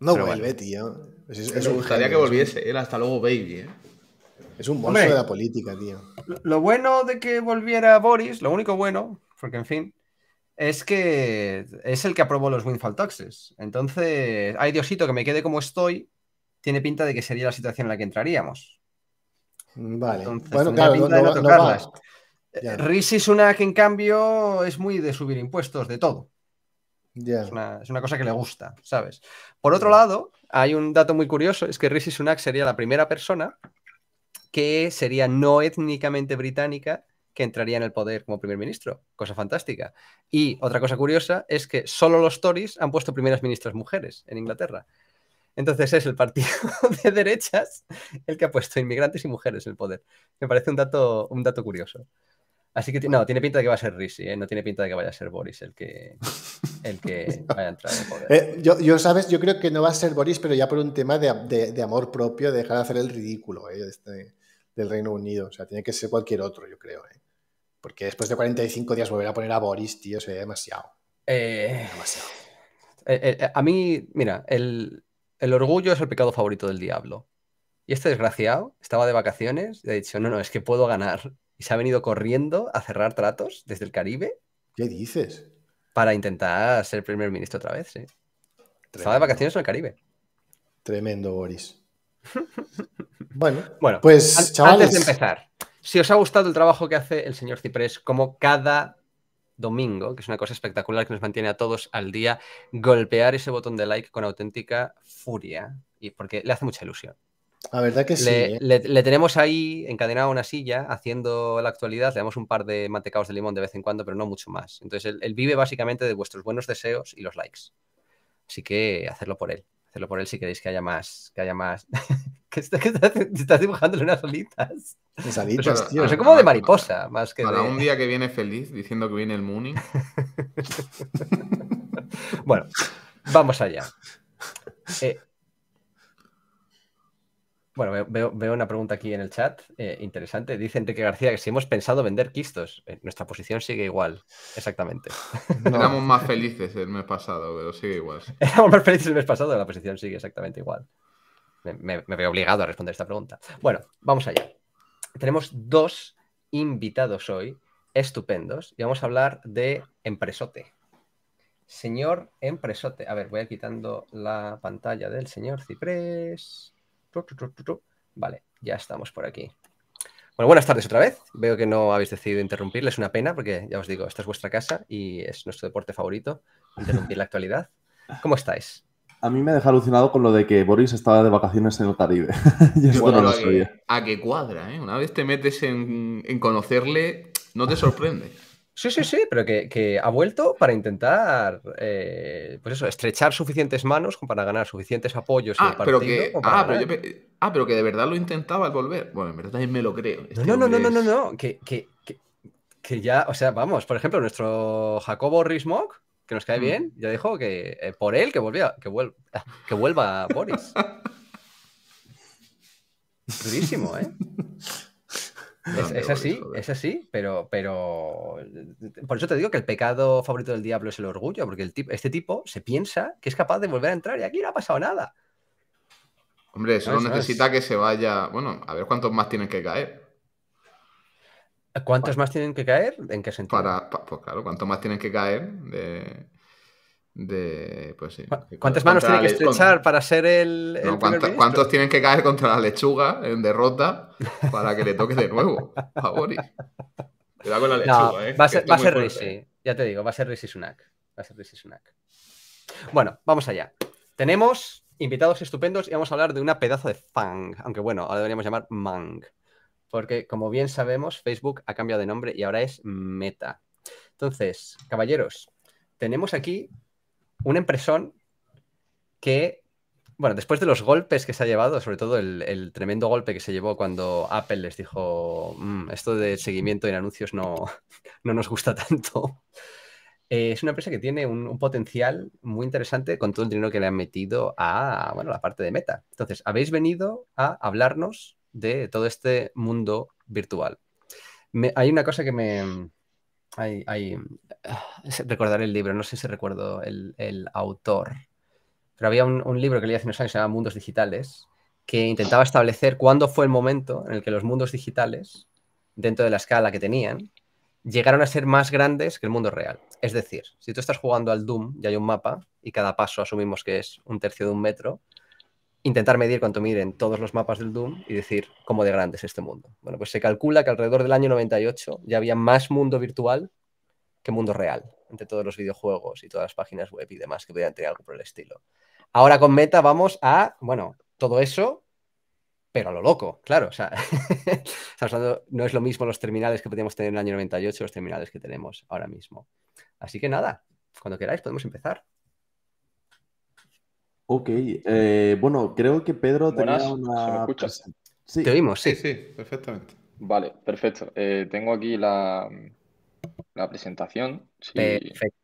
No vuelve, tío. Me gustaría que volviese. Él hasta luego, baby. ¿eh? Es un monstruo de la política, tío. Lo bueno de que volviera Boris, lo único bueno, porque en fin, es que es el que aprobó los windfall taxes. Entonces, hay Diosito, que me quede como estoy, tiene pinta de que sería la situación en la que entraríamos. Mm, vale. bueno, claro, eh, Rishi Sunak, en cambio, es muy de subir impuestos, de todo. Es, una, es, una, cosa que le gusta, ¿sabes? Por otro lado, hay un dato muy curioso, es que Rishi Sunak sería la primera persona que sería no étnicamente británica que entraría en el poder como primer ministro. Cosa fantástica. Y otra cosa curiosa es que solo los Tories han puesto primeras ministras mujeres en Inglaterra. Entonces es el partido de derechas el que ha puesto inmigrantes y mujeres en el poder. Me parece un dato, un dato curioso. Así que no, tiene pinta de que va a ser Rishi, ¿eh? no tiene pinta de que vaya a ser Boris el que, el que vaya a entrar en el poder. Eh, yo, sabes, yo creo que no va a ser Boris, pero ya por un tema de, amor propio, de dejar de hacer el ridículo ¿eh? este, del Reino Unido. O sea, tiene que ser cualquier otro, yo creo. ¿eh? Porque después de 45 días volver a poner a Boris, tío, se demasiado. Eh, demasiado. Eh, eh, a mí, mira, el, orgullo es el pecado favorito del diablo. Y este desgraciado estaba de vacaciones y ha dicho, no, no, es que puedo ganar. Y se ha venido corriendo a cerrar tratos desde el Caribe. ¿Qué dices? Para intentar ser primer ministro otra vez, sí. Estaba de vacaciones en el Caribe. Tremendo, Boris. bueno, pues chavales. Antes de empezar, si os ha gustado el trabajo que hace el señor Ciprés, como cada domingo, que es una cosa espectacular que nos mantiene a todos al día, golpear ese botón de like con auténtica furia, y porque le hace mucha ilusión. La verdad que sí. ¿eh? Le, tenemos ahí encadenado a una silla haciendo la actualidad, le damos un par de matecaos de limón de vez en cuando, pero no mucho más. Entonces él, él vive básicamente de vuestros buenos deseos y los likes. Así que hacerlo por él, hacerlo por él si queréis que haya más, que haya más, estás dibujándole unas alitas. Pues como de mariposa, para, más que Para un día que viene feliz diciendo que viene el mooning. bueno, vamos allá. Eh, bueno, veo, una pregunta aquí en el chat eh, interesante. Dice Enrique García que si hemos pensado vender quistos, eh, nuestra posición sigue igual, exactamente. Éramos más felices el mes pasado, pero sigue igual. Éramos más felices el mes pasado, la posición sigue exactamente igual me, veo obligado a responder esta pregunta. Bueno, vamos allá. Tenemos dos invitados hoy estupendos y vamos a hablar de empresote. Señor empresote. A ver, voy a quitando la pantalla del señor Ciprés. Vale, ya estamos por aquí. Bueno, buenas tardes otra vez. Veo que no habéis decidido interrumpirles, es una pena porque ya os digo, esta es vuestra casa y es nuestro deporte favorito, interrumpir la actualidad. ¿Cómo estáis? a mí me deja alucinado con lo de que Boris estaba de vacaciones en el Caribe. A que, cuadra, ¿eh? Una vez te metes en, conocerle, no te sorprende. Sí, sí, sí, pero que, ha vuelto para intentar, eh, pues eso, estrechar suficientes manos para ganar suficientes apoyos. Ah, pero que, ah, ah, pero que de verdad lo intentaba al volver. Bueno, en verdad también me lo creo. no, este no, no, no, no, que, ya, o sea, vamos, por ejemplo, nuestro Jacobo Rismok que nos cae mm. bien, ya dijo que eh, por él que, volvía, que, que vuelva Boris. Durísimo, ¿eh? es, así, es así, pero, pero eh, por eso te digo que el pecado favorito del diablo es el orgullo, porque el este tipo se piensa que es capaz de volver a entrar y aquí no ha pasado nada. Hombre, eso no, necesita que se vaya. Bueno, a ver cuántos más tienen que caer. ¿Cuántos más tienen que caer? ¿En qué sentido? Para, pues claro, ¿cuántos más tienen que caer pues ¿Cuántas manos tiene que estrechar para ser el, ¿Cuántos tienen que caer contra la lechuga en derrota para que le toque de nuevo favor? Cuidado con la lechuga, ¿eh? Va a ser, va ya te digo, va a ser risi Sunak. Va a ser risi Sunak. Bueno, vamos allá. Tenemos invitados estupendos y vamos a hablar de una pedazo de fang, aunque bueno, ahora deberíamos llamar mang porque como bien sabemos, Facebook ha cambiado de nombre y ahora es Meta. Entonces, caballeros, tenemos aquí una empresa que, bueno, después de los golpes que se ha llevado, sobre todo el, tremendo golpe que se llevó cuando Apple les dijo, mm, esto de seguimiento en anuncios no, no nos gusta tanto. Eh, es una empresa que tiene un, un, potencial muy interesante con todo el dinero que le han metido a bueno, la parte de Meta. Entonces, habéis venido a hablarnos de todo este mundo virtual. hay una cosa que me... Mm, hay, ah, recordaré el libro, no sé si recuerdo el, autor, pero había un, libro que leí hace unos años se llama Mundos Digitales, que intentaba establecer cuándo fue el momento en el que los mundos digitales, dentro de la escala que tenían, llegaron a ser más grandes que el mundo real. Es decir, si tú estás jugando al Doom y hay un mapa y cada paso asumimos que es un tercio de un metro, intentar medir cuánto miden todos los mapas del Doom y decir cómo de grande es este mundo. Bueno, pues se calcula que alrededor del año 98 ya había más mundo virtual que mundo real, entre todos los videojuegos y todas las páginas web y demás que podían tener algo por el estilo. Ahora con Meta vamos a, bueno, todo eso, pero a lo loco, claro. O sea, no es lo mismo los terminales que podíamos tener en el año 98, los terminales que tenemos ahora mismo. Así que nada, cuando queráis podemos empezar. Ok, eh, bueno, creo que Pedro tenía una... me escucha? Te oímos, sí. sí. perfectamente. Vale, perfecto. Eh, tengo aquí la, presentación. Perfecto.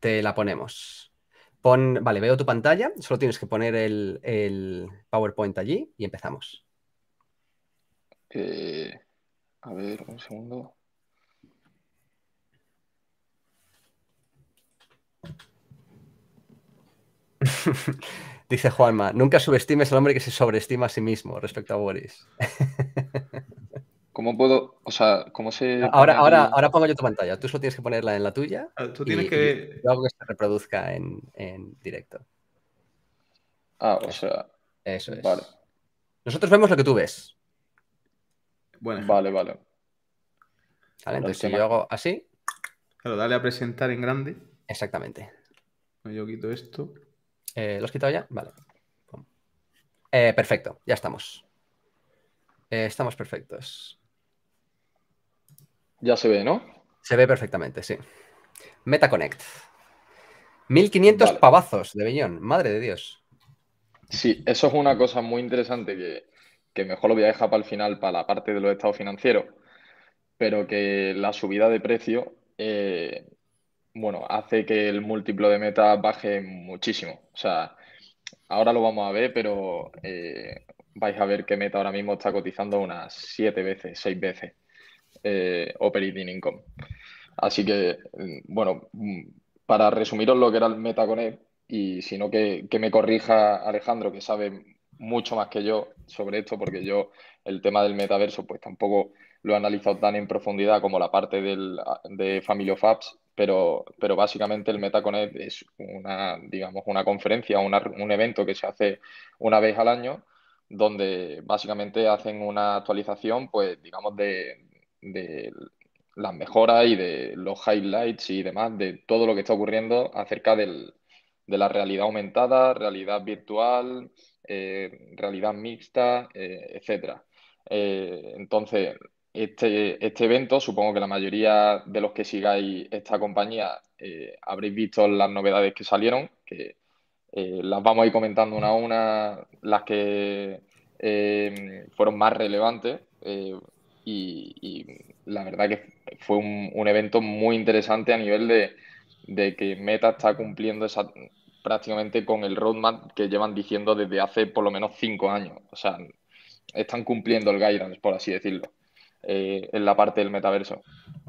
Te la ponemos. vale, veo tu pantalla. Solo tienes que poner el, PowerPoint allí y empezamos. Eh, a ver, un segundo. Dice Juanma, nunca subestimes al hombre que se sobreestima a sí mismo respecto a Boris. ¿Cómo puedo? O sea, ¿cómo se. Ahora, ahora, ahora pongo yo tu pantalla. Tú solo tienes que ponerla en la tuya. Ah, tú tienes que. yo hago que se reproduzca en, directo. Ah, o sea. Eso es. Nosotros vemos lo que tú ves. Bueno. Vale, vale. Vale, entonces si yo hago así. Claro, dale a presentar en grande. Exactamente. Yo quito esto. Eh, ¿Lo has quitado ya? Vale. Eh, perfecto, ya estamos. Eh, estamos perfectos. Ya se ve, ¿no? Se ve perfectamente, sí. MetaConnect. 1500 pavazos de billón, madre de Dios. Sí, eso es una cosa muy interesante que, mejor lo voy a dejar para el final, para la parte de los estados financieros, pero que la subida de precio bueno, hace que el múltiplo de meta baje muchísimo. O sea, ahora lo vamos a ver, pero eh, vais a ver que meta ahora mismo está cotizando unas siete veces, seis veces eh, operating income. Así que, mm, bueno, mm, para resumiros lo que era el meta con él, y si no que me corrija Alejandro, que sabe mucho más que yo sobre esto, porque yo el tema del metaverso, pues tampoco lo he analizado tan en profundidad como la parte del, de Family of Apps, pero, pero básicamente el MetaConnect es una, digamos, una conferencia, un evento que se hace una vez al año, donde básicamente hacen una actualización, pues, digamos, de, las mejoras y de los highlights y demás, de todo lo que está ocurriendo acerca del, de la realidad aumentada, realidad virtual, eh, realidad mixta, etc. Eh, etcétera. Eh, entonces, este, este, evento, supongo que la mayoría de los que sigáis esta compañía eh, habréis visto las novedades que salieron, que eh, las vamos a ir comentando una a una, las que eh, fueron más relevantes. Y, la verdad que fue un, un, evento muy interesante a nivel de, de que Meta está cumpliendo esa, prácticamente con el roadmap que llevan diciendo desde hace por lo menos cinco años. O sea, están cumpliendo el guidance, por así decirlo. Eh, en la parte del metaverso.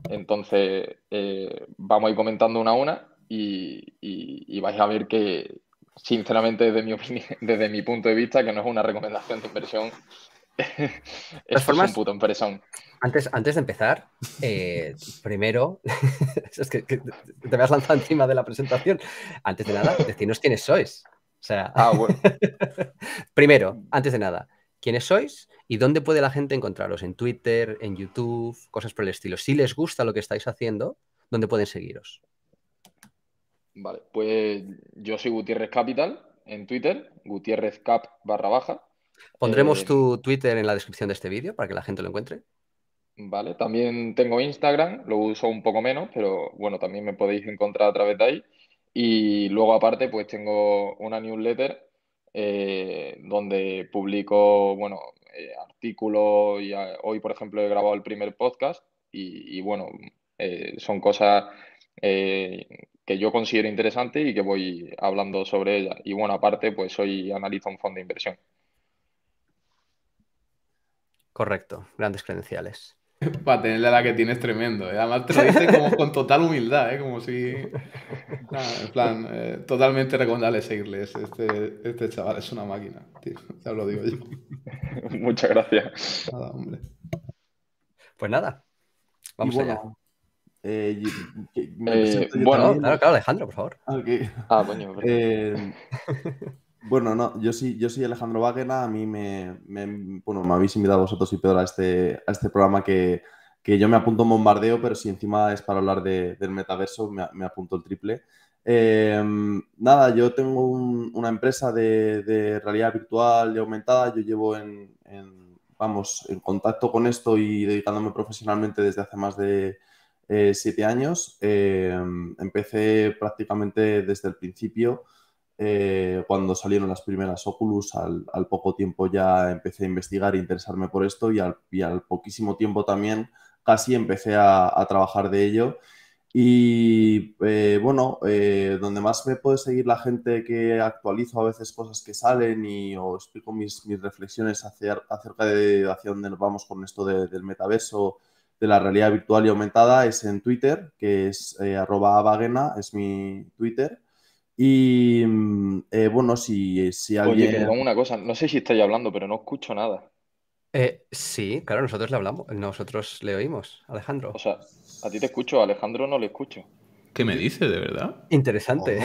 Entonces, eh, vamos a ir comentando una a una y, vais a ver que, sinceramente, desde mi, desde mi punto de vista, que no es una recomendación de inversión, es un puto inversión. Antes, antes de empezar, eh, primero, es que, te me has lanzado encima de la presentación. Antes de nada, decirnos quiénes sois. Ah, primero, antes de nada, quiénes sois y dónde puede la gente encontraros, en Twitter, en YouTube, cosas por el estilo. Si les gusta lo que estáis haciendo, ¿dónde pueden seguiros? Vale, pues yo soy Gutiérrez Capital en Twitter, Gutiérrez Cap barra baja. Pondremos eh, tu Twitter en la descripción de este vídeo para que la gente lo encuentre. Vale, también tengo Instagram, lo uso un poco menos, pero bueno, también me podéis encontrar a través de ahí. Y luego aparte, pues tengo una newsletter eh, donde publico, bueno, eh, artículos y eh, hoy, por ejemplo, he grabado el primer podcast y, bueno, son cosas que yo considero interesantes y que voy hablando sobre ellas. Y bueno, aparte, pues hoy analizo un fondo de inversión. Correcto, grandes credenciales. Para tenerle la que tienes tremendo. ¿eh? Además te lo dice como con total humildad, ¿eh? como si... en plan, eh, totalmente recomendable seguirles. Este, este chaval es una máquina, tío. Ya lo digo yo. Muchas gracias. Nada, hombre. Pues nada. Vamos allá. Eh, bueno, claro, Alejandro, por favor. Ah, ah coño. Bueno, no, yo sí, yo soy Alejandro Váguena, a mí me, bueno, me habéis invitado vosotros y Pedro a este, este programa que, yo me apunto un bombardeo, pero si encima es para hablar de, del metaverso, me, apunto el triple. Em, nada, yo tengo una empresa de, realidad virtual y aumentada, yo llevo en, vamos, en contacto con esto y dedicándome profesionalmente desde hace más de eh, siete años. Em, empecé prácticamente desde el principio. Eh, cuando salieron las primeras Oculus, al, poco tiempo ya empecé a investigar e interesarme por esto y al, poquísimo tiempo también casi empecé a, trabajar de ello. Y eh, bueno, eh, donde más me puede seguir la gente que actualizo a veces cosas que salen y o explico mis, reflexiones acerca de hacia dónde nos vamos con esto del metaverso, de la realidad virtual y aumentada, es en Twitter, que es arroba es mi Twitter. Y mm, eh, bueno, si, si alguien. Oye, una cosa, no sé si estáis hablando, pero no escucho nada. Eh, sí, claro, nosotros le hablamos, nosotros le oímos, Alejandro. O sea, a ti te escucho, a Alejandro no le escucho. ¿Qué me dice, de verdad? Interesante.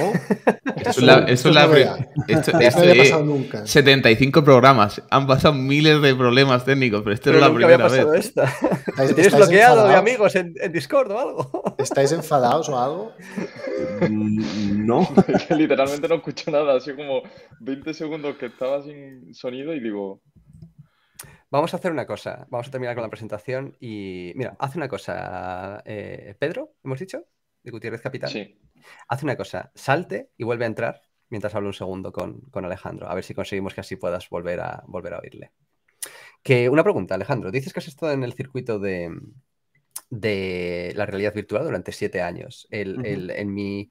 no. esto, no había pasado nunca. 75 programas. Han pasado miles de problemas técnicos, pero esta es la primera vez. Esta. ¿Te bloqueado de amigos en, Discord o algo? ¿Estáis enfadados o algo? Mm, no. Literalmente no escucho nada. Así como 20 segundos que estaba sin sonido y digo, Vamos a hacer una cosa. Vamos a terminar con la presentación y. Mira, haz una cosa, eh, Pedro, hemos dicho de Gutiérrez Capital. Sí. Haz una cosa, salte y vuelve a entrar mientras hablo un segundo con, Alejandro, a ver si conseguimos que así puedas volver a, volver a oírle. Que una pregunta, Alejandro, dices que has estado en el circuito de, la realidad virtual durante siete años. en mi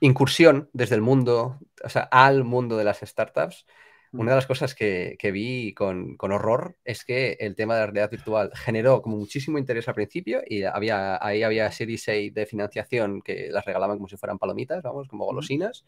incursión desde el mundo, o sea, al mundo de las startups, una de las cosas que, que vi con, con, horror es que el tema de la realidad virtual generó como muchísimo interés al principio y había, ahí había Series de financiación que las regalaban como si fueran palomitas, vamos, como golosinas,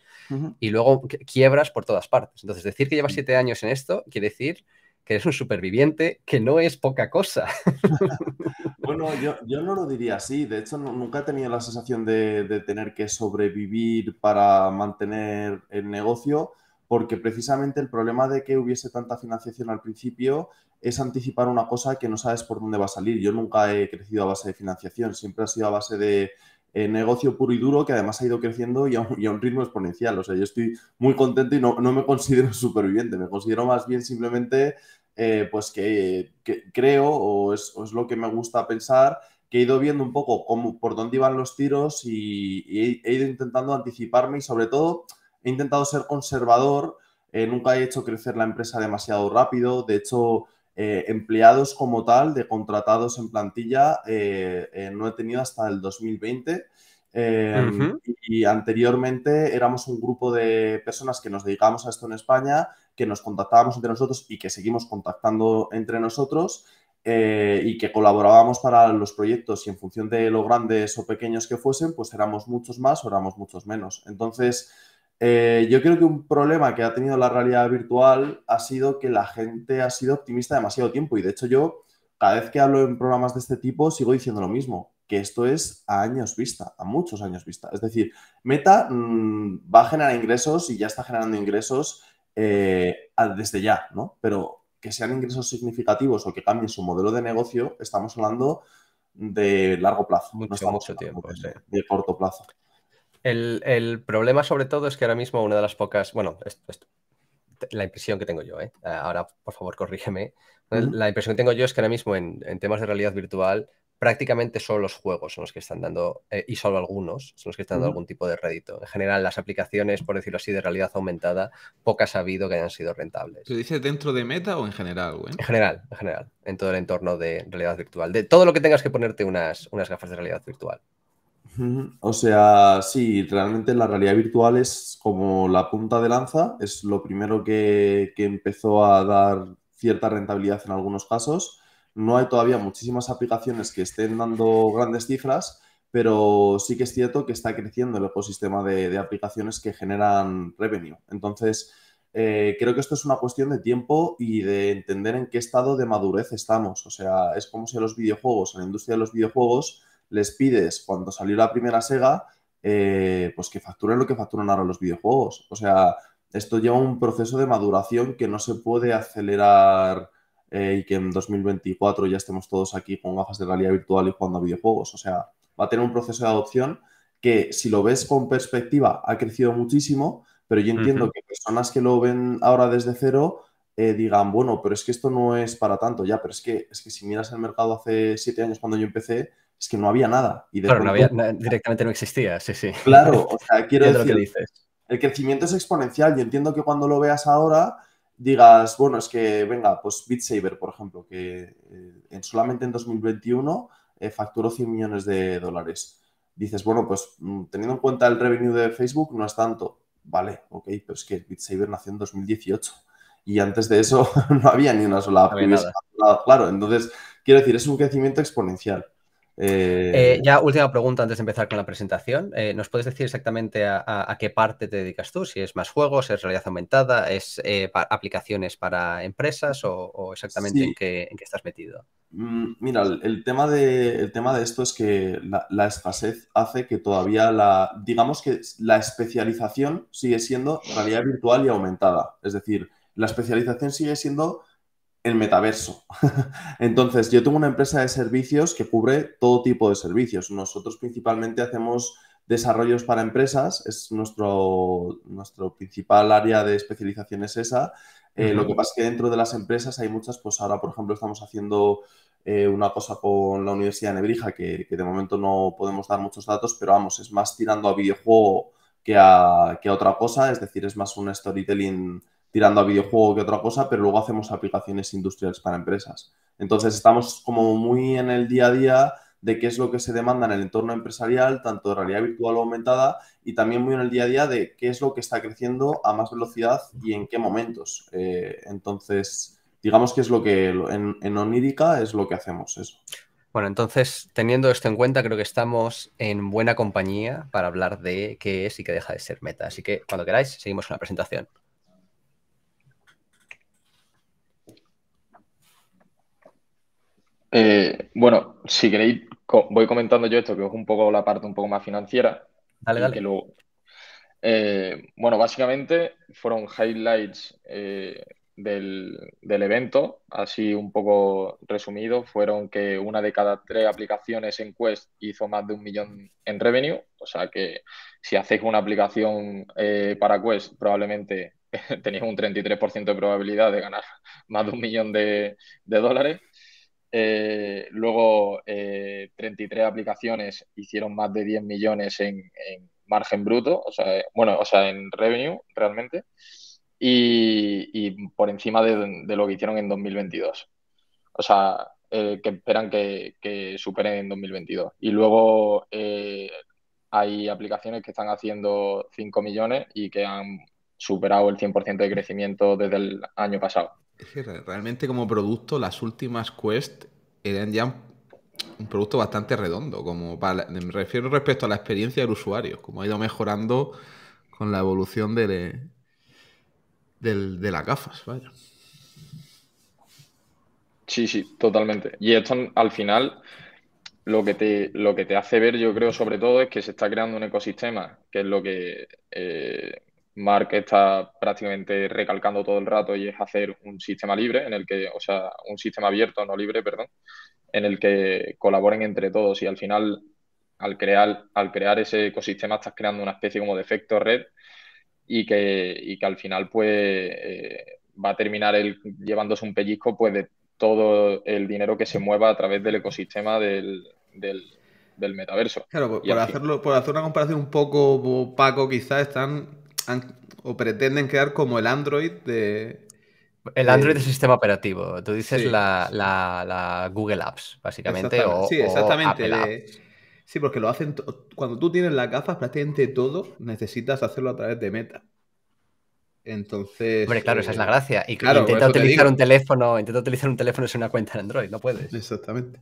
y luego quiebras por todas partes. Entonces, decir que llevas siete años en esto quiere decir que eres un superviviente, que no es poca cosa. bueno, yo, yo, no lo diría así. De hecho, nunca he tenido la sensación de, de tener que sobrevivir para mantener el negocio porque precisamente el problema de que hubiese tanta financiación al principio es anticipar una cosa que no sabes por dónde va a salir. Yo nunca he crecido a base de financiación, siempre ha sido a base de eh, negocio puro y duro que además ha ido creciendo y a, un, ritmo exponencial. O sea, yo estoy muy contento y no, me considero superviviente, me considero más bien simplemente eh, pues que, creo o es, lo que me gusta pensar que he ido viendo un poco por dónde iban los tiros y, he ido intentando anticiparme y sobre todo he intentado ser conservador, eh, nunca he hecho crecer la empresa demasiado rápido, de hecho, eh, empleados como tal, de contratados en plantilla, eh, no he tenido hasta el 2020. Em, y, anteriormente éramos un grupo de personas que nos dedicábamos a esto en España, que nos contactábamos entre nosotros y que seguimos contactando entre nosotros, y que colaborábamos para los proyectos y en función de lo grandes o pequeños que fuesen, pues éramos muchos más o éramos muchos menos. Entonces, eh, yo creo que un problema que ha tenido la realidad virtual ha sido que la gente ha sido optimista demasiado tiempo y de hecho yo cada vez que hablo en programas de este tipo sigo diciendo lo mismo, que esto es a años vista, a muchos años vista. Es decir, Meta mm, va a generar ingresos y ya está generando ingresos eh, desde ya, ¿no? Pero que sean ingresos significativos o que cambien su modelo de negocio, estamos hablando de largo plazo. Mucho, no mucho tiempo. de corto plazo. El, problema sobre todo es que ahora mismo una de las pocas, bueno, la impresión que tengo yo, ¿eh? Eh, ahora por favor corrígeme, la impresión que tengo yo es que ahora mismo en, temas de realidad virtual prácticamente solo los juegos son los que están dando, eh, y solo algunos, son los que están dando algún tipo de rédito. En general, las aplicaciones, por decirlo así, de realidad aumentada, pocas ha habido que hayan sido rentables. ¿Se dices dentro de Meta o en general? Güey? En general, en general, en todo el entorno de realidad virtual, de todo lo que tengas que ponerte unas, unas gafas de realidad virtual. O sea, sí, realmente la realidad virtual es como la punta de lanza, es lo primero que, empezó a dar cierta rentabilidad en algunos casos. No hay todavía muchísimas aplicaciones que estén dando grandes cifras, pero sí que es cierto que está creciendo el ecosistema de, aplicaciones que generan revenue. Entonces, eh, creo que esto es una cuestión de tiempo y de entender en qué estado de madurez estamos. O sea, es como si los videojuegos, en la industria de los videojuegos, les pides cuando salió la primera Sega, eh, pues que facturen lo que facturan ahora los videojuegos. O sea, esto lleva un proceso de maduración que no se puede acelerar eh, y que en 2024 ya estemos todos aquí con gafas de realidad virtual y jugando a videojuegos. O sea, va a tener un proceso de adopción que si lo ves con perspectiva ha crecido muchísimo, pero yo entiendo que personas que lo ven ahora desde cero eh, digan, bueno, pero es que esto no es para tanto ya, pero es que, es que si miras el mercado hace siete años cuando yo empecé, es que no había nada. Y claro, directamente no existía, sí, sí. Claro, o sea, quiero decir, el crecimiento es exponencial. Yo entiendo que cuando lo veas ahora digas, bueno, es que, venga, pues BitSaver por ejemplo, que eh, en, solamente en 2021 eh, facturó 100 millones de dólares. Dices, bueno, pues mm, teniendo en cuenta el revenue de Facebook no es tanto. Vale, ok, pero es que BitSaver nació en 2018 y antes de eso no había ni una sola claro, entonces, quiero decir, es un crecimiento exponencial. Eh, eh, ya, última pregunta antes de empezar con la presentación. Eh, ¿Nos puedes decir exactamente a, qué parte te dedicas tú? Si es más juegos, es realidad aumentada, es aplicaciones para empresas o, exactamente en, qué, estás metido? Mm, mira, el, tema de, tema de esto es que la, la, escasez hace que todavía la, digamos que la especialización sigue siendo realidad virtual y aumentada. Es decir, la especialización sigue siendo el metaverso. Entonces, yo tengo una empresa de servicios que cubre todo tipo de servicios. Nosotros principalmente hacemos desarrollos para empresas, es nuestro, nuestro principal área de especialización es esa. Eh, lo que pasa es que dentro de las empresas hay muchas, pues ahora, por ejemplo, estamos haciendo eh, una cosa con la Universidad de Nebrija, que, de momento no podemos dar muchos datos, pero vamos, es más tirando a videojuego que a, que a otra cosa, es decir, es más un storytelling tirando a videojuego que otra cosa, pero luego hacemos aplicaciones industriales para empresas. Entonces estamos como muy en el día a día de qué es lo que se demanda en el entorno empresarial, tanto de realidad virtual o aumentada, y también muy en el día a día de qué es lo que está creciendo a más velocidad y en qué momentos. Eh, entonces, digamos que es lo que en, en es lo que hacemos Bueno, entonces, teniendo esto en cuenta, creo que estamos en buena compañía para hablar de qué es y qué deja de ser meta. Así que cuando queráis, seguimos con la presentación. Eh, bueno, si queréis, voy comentando yo esto, que es un poco la parte un poco más financiera. Eh, bueno, básicamente fueron highlights eh, del, evento, así un poco resumido, fueron que una de cada tres aplicaciones en Quest hizo más de un millón en revenue, o sea que si hacéis una aplicación para Quest probablemente tenéis un 33% de probabilidad de ganar más de un millón de dólares. Eh, luego, 33 eh, aplicaciones hicieron más de 10 millones en, margen bruto, o sea, eh, bueno, o sea, en revenue realmente, y, por encima de, lo que hicieron en 2022. O sea, eh, que esperan que, que, superen en 2022. Y luego hay aplicaciones que están haciendo 5 millones y que han superado el 100% de crecimiento desde el año pasado. Es que realmente como producto, las últimas Quest eran ya un producto bastante redondo. Como me refiero respecto a la experiencia del usuario, como ha ido mejorando con la evolución de, de, las gafas, Sí, sí, totalmente. Y esto al final lo que te, lo que te hace ver, yo creo, sobre todo, es que se está creando un ecosistema, que es lo que eh, Mark está prácticamente recalcando todo el rato y es hacer un sistema libre en el que, o sea, un sistema abierto, no libre, perdón, en el que colaboren entre todos y al final al crear, al crear ese ecosistema estás creando una especie como de efecto red y que, y que al final pues eh, va a terminar el, llevándose un pellizco pues de todo el dinero que se mueva a través del ecosistema del, del, metaverso. Claro, por, hacerlo, por hacer una comparación un poco opaco quizás, están o pretenden quedar como el Android de... El Android del sistema operativo, tú dices la, la, Google Apps, básicamente. sí, exactamente. Sí, porque lo hacen. Cuando tú tienes las gafas, prácticamente todo necesitas hacerlo a través de Meta. Entonces. Hombre, claro, esa es la eh, gracia. Y claro, intenta utilizar un teléfono, intenta utilizar un teléfono sin una cuenta de Android, no puedes. Exactamente.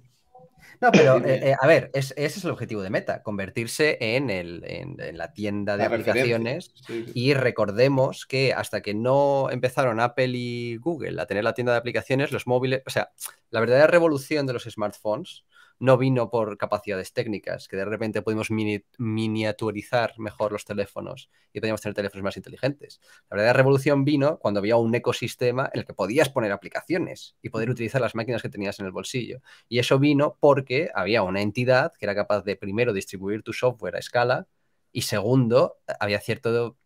No, pero eh, eh, a ver, ese es el objetivo de Meta, convertirse en, el, en, la tienda de aplicaciones. Y recordemos que hasta que no empezaron Apple y Google a tener la tienda de aplicaciones, los móviles, o sea, la verdadera revolución de los smartphones no vino por capacidades técnicas, que de repente pudimos miniaturizar mejor los teléfonos y podíamos tener teléfonos más inteligentes. La verdadera revolución vino cuando había un ecosistema en el que podías poner aplicaciones y poder utilizar las máquinas que tenías en el bolsillo. Y eso vino porque había una entidad que era capaz de, primero, distribuir tu software a escala y, segundo, había cierto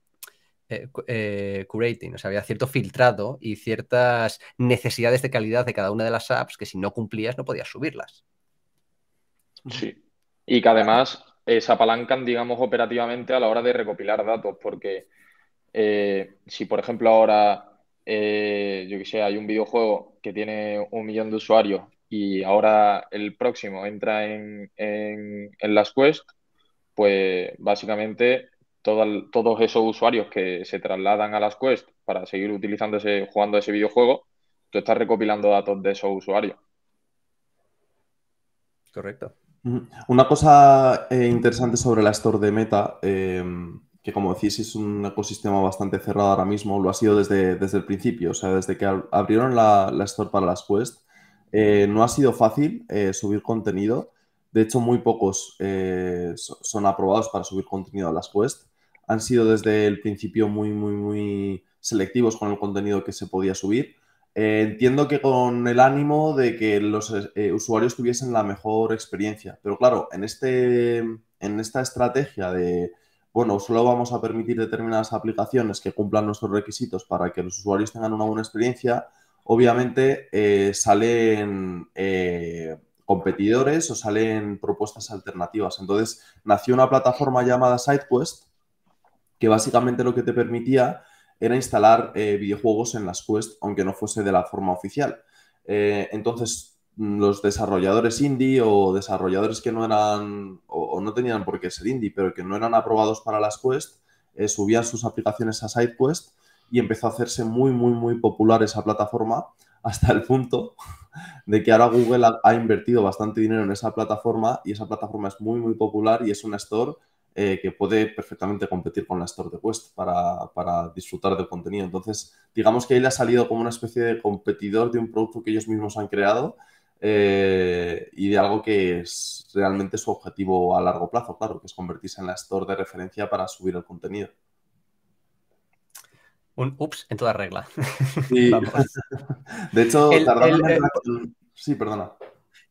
eh, eh, curating, o sea, había cierto filtrado y ciertas necesidades de calidad de cada una de las apps que si no cumplías no podías subirlas. Sí, y que además eh, se apalancan, digamos, operativamente a la hora de recopilar datos, porque eh, si, por ejemplo, ahora, eh, yo que sé, hay un videojuego que tiene un millón de usuarios y ahora el próximo entra en, en, las Quest, pues básicamente todos esos usuarios que se trasladan a las Quest para seguir utilizando ese, jugando ese videojuego, tú estás recopilando datos de esos usuarios. Correcto. Una cosa eh, interesante sobre la Store de Meta, em, que como decís es un ecosistema bastante cerrado ahora mismo, lo ha sido desde, el principio, o sea, desde que abrieron la, Store para las Quest, eh, no ha sido fácil eh, subir contenido. De hecho, muy pocos son aprobados para subir contenido a las Quest. Han sido desde el principio muy, muy, muy selectivos con el contenido que se podía subir eh, entiendo que con el ánimo de que los eh, usuarios tuviesen la mejor experiencia. Pero claro, en, este, en esta estrategia de, bueno, solo vamos a permitir determinadas aplicaciones que cumplan nuestros requisitos para que los usuarios tengan una buena experiencia, obviamente eh, salen competidores o salen propuestas alternativas. Entonces, nació una plataforma llamada SideQuest que básicamente lo que te permitía era instalar eh, videojuegos en las Quest, aunque no fuese de la forma oficial. Eh, entonces, los desarrolladores indie o desarrolladores que no eran o, no tenían por qué ser indie, pero que no eran aprobados para las Quest, eh, subían sus aplicaciones a SideQuest y empezó a hacerse muy, muy, muy popular esa plataforma hasta el punto de que ahora Google ha, ha invertido bastante dinero en esa plataforma y esa plataforma es muy, muy popular y es una store eh, que puede perfectamente competir con la Store de Quest para, disfrutar del contenido. Entonces, digamos que ahí le ha salido como una especie de competidor de un producto que ellos mismos han creado eh, y de algo que es realmente su objetivo a largo plazo, claro, que es convertirse en la Store de referencia para subir el contenido. Un ups en toda regla. de hecho, el, Sí, perdona.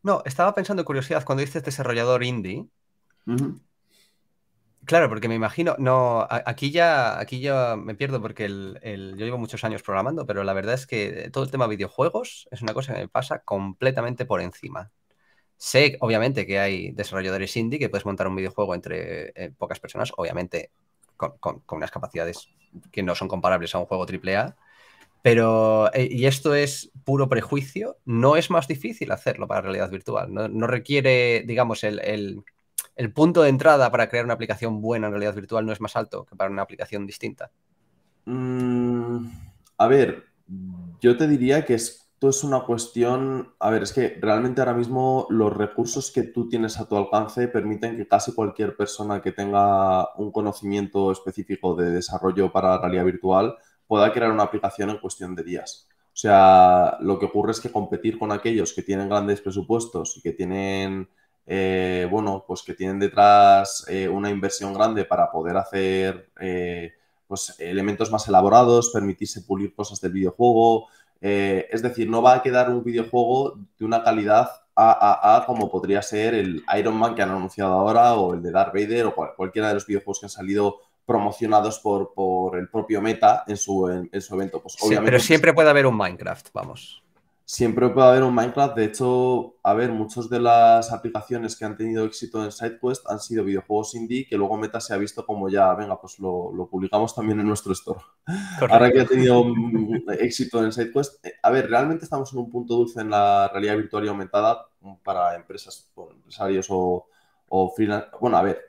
No, estaba pensando curiosidad cuando dices desarrollador indie. Claro, porque me imagino, no, aquí ya, aquí ya me pierdo porque el, yo llevo muchos años programando, pero la verdad es que todo el tema videojuegos es una cosa que me pasa completamente por encima. Sé, obviamente, que hay desarrolladores indie que puedes montar un videojuego entre eh, pocas personas, obviamente con, unas capacidades que no son comparables a un juego AAA, pero, eh, y esto es puro prejuicio, no es más difícil hacerlo para realidad virtual, no, requiere, digamos, el, el el punto de entrada para crear una aplicación buena en realidad virtual no es más alto que para una aplicación distinta. Mm, a ver, yo te diría que esto es una cuestión, a ver, es que realmente ahora mismo los recursos que tú tienes a tu alcance permiten que casi cualquier persona que tenga un conocimiento específico de desarrollo para realidad virtual pueda crear una aplicación en cuestión de días. O sea, lo que ocurre es que competir con aquellos que tienen grandes presupuestos y que tienen eh, bueno, pues que tienen detrás eh, una inversión grande para poder hacer eh, pues, elementos más elaborados, permitirse pulir cosas del videojuego. es decir, no va a quedar un videojuego de una calidad AAA como podría ser el Iron Man que han anunciado ahora o el de Darth Vader o cualquiera de los videojuegos que han salido promocionados por, el propio Meta en su, evento. Pues, pero pues siempre puede haber un Minecraft, vamos. Siempre puede haber un Minecraft. De hecho, a ver, muchas de las aplicaciones que han tenido éxito en SideQuest han sido videojuegos indie que luego Meta se ha visto como ya, venga, pues lo, publicamos también en nuestro store. Ahora que ha tenido éxito en SideQuest, eh, a ver, realmente estamos en un punto dulce en la realidad virtual y aumentada para empresas, empresarios o, o Bueno, a ver,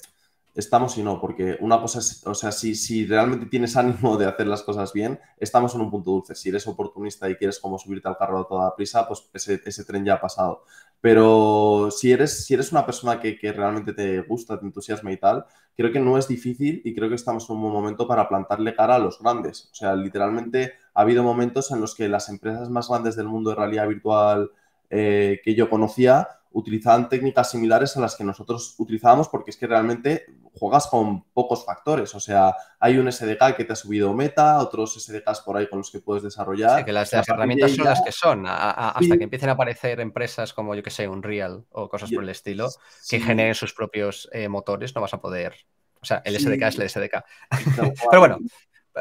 estamos y no, porque una cosa es, o sea, si, si, realmente tienes ánimo de hacer las cosas bien, estamos en un punto dulce. Si eres oportunista y quieres como subirte al carro a toda prisa, pues ese, ese tren ya ha pasado. Pero si eres, si eres una persona que, que, realmente te gusta, te entusiasma y tal, creo que no es difícil y creo que estamos en un buen momento para plantarle cara a los grandes. O sea, literalmente ha habido momentos en los que las empresas más grandes del mundo de realidad virtual eh, que yo conocía utilizaban técnicas similares a las que nosotros utilizábamos porque es que realmente juegas con pocos factores. O sea, hay un SDK que te ha subido meta, otros SDKs por ahí con los que puedes desarrollar. que las, herramientas son las que son, hasta que empiecen a aparecer empresas como, yo que sé, Unreal o cosas por el estilo, que generen sus propios eh, motores, no vas a poder... O sea, el SDK es el SDK. Pero bueno,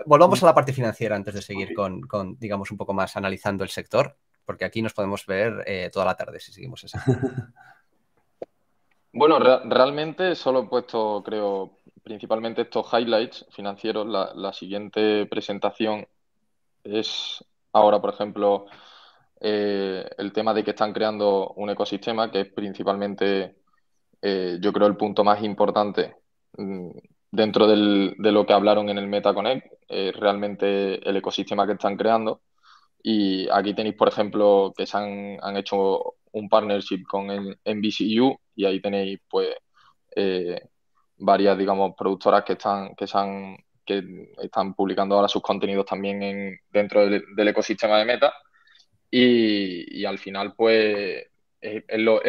volvamos a la parte financiera antes de seguir con, con digamos, un poco más analizando el sector porque aquí nos podemos ver eh, toda la tarde si seguimos esa. Bueno, realmente solo he puesto, creo, principalmente estos highlights financieros. La, siguiente presentación es ahora, por ejemplo, eh, el tema de que están creando un ecosistema, que es principalmente, eh, yo creo, el punto más importante mm, dentro de lo que hablaron en el MetaConnect, eh, realmente el ecosistema que están creando. Y aquí tenéis, por ejemplo, que se han, hecho un partnership con NBCU y ahí tenéis pues eh, varias, digamos, productoras que están, que que están publicando ahora sus contenidos también dentro del, ecosistema de Meta. Y, al final, pues, es, lo,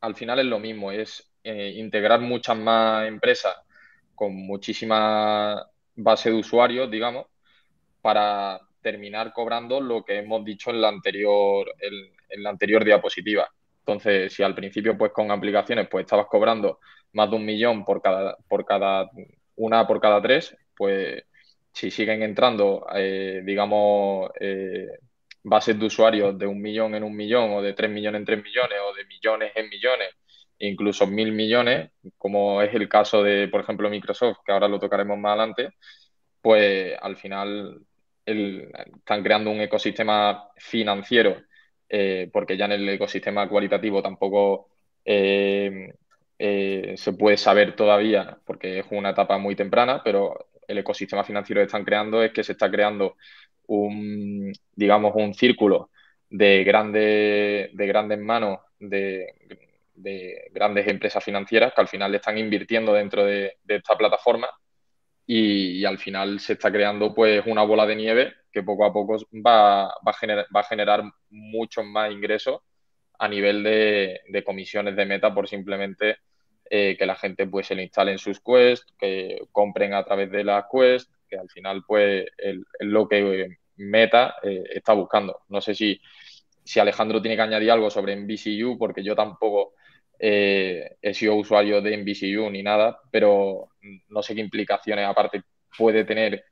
al final es lo mismo, es eh, integrar muchas más empresas con muchísima base de usuarios, digamos, para terminar cobrando lo que hemos dicho en la anterior, en, la anterior diapositiva. Entonces, si al principio, pues con aplicaciones, pues estabas cobrando más de un millón por cada, por cada, una por cada tres, pues si siguen entrando, eh, digamos, eh, bases de usuarios de un millón en un millón, o de tres millones en tres millones, o de millones en millones, incluso mil millones, como es el caso de, por ejemplo, Microsoft, que ahora lo tocaremos más adelante, pues al final el, están creando un ecosistema financiero, eh, porque ya en el ecosistema cualitativo tampoco eh, eh, se puede saber todavía, porque es una etapa muy temprana, pero el ecosistema financiero que están creando es que se está creando un, digamos, un círculo de, grande, de grandes manos de, grandes empresas financieras que al final están invirtiendo dentro de esta plataforma y, al final se está creando pues una bola de nieve que poco a poco va, a, generar, va a, generar muchos más ingresos a nivel de, comisiones de meta por simplemente eh, que la gente pues se le instalen sus quests, que compren a través de las quests, que al final pues es lo que meta eh, está buscando. No sé si, si Alejandro tiene que añadir algo sobre BCU porque yo tampoco eh, he sido usuario de NBCU ni nada, pero no sé qué implicaciones aparte puede tener,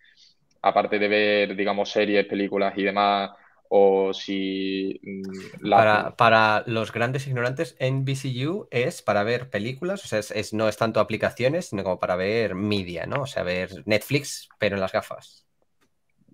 aparte de ver, digamos, series, películas y demás, o si... Mm, para, los grandes ignorantes, NBCU es para ver películas, o sea, no es tanto aplicaciones, sino como para ver media, ¿no? O sea, ver Netflix, pero en las gafas.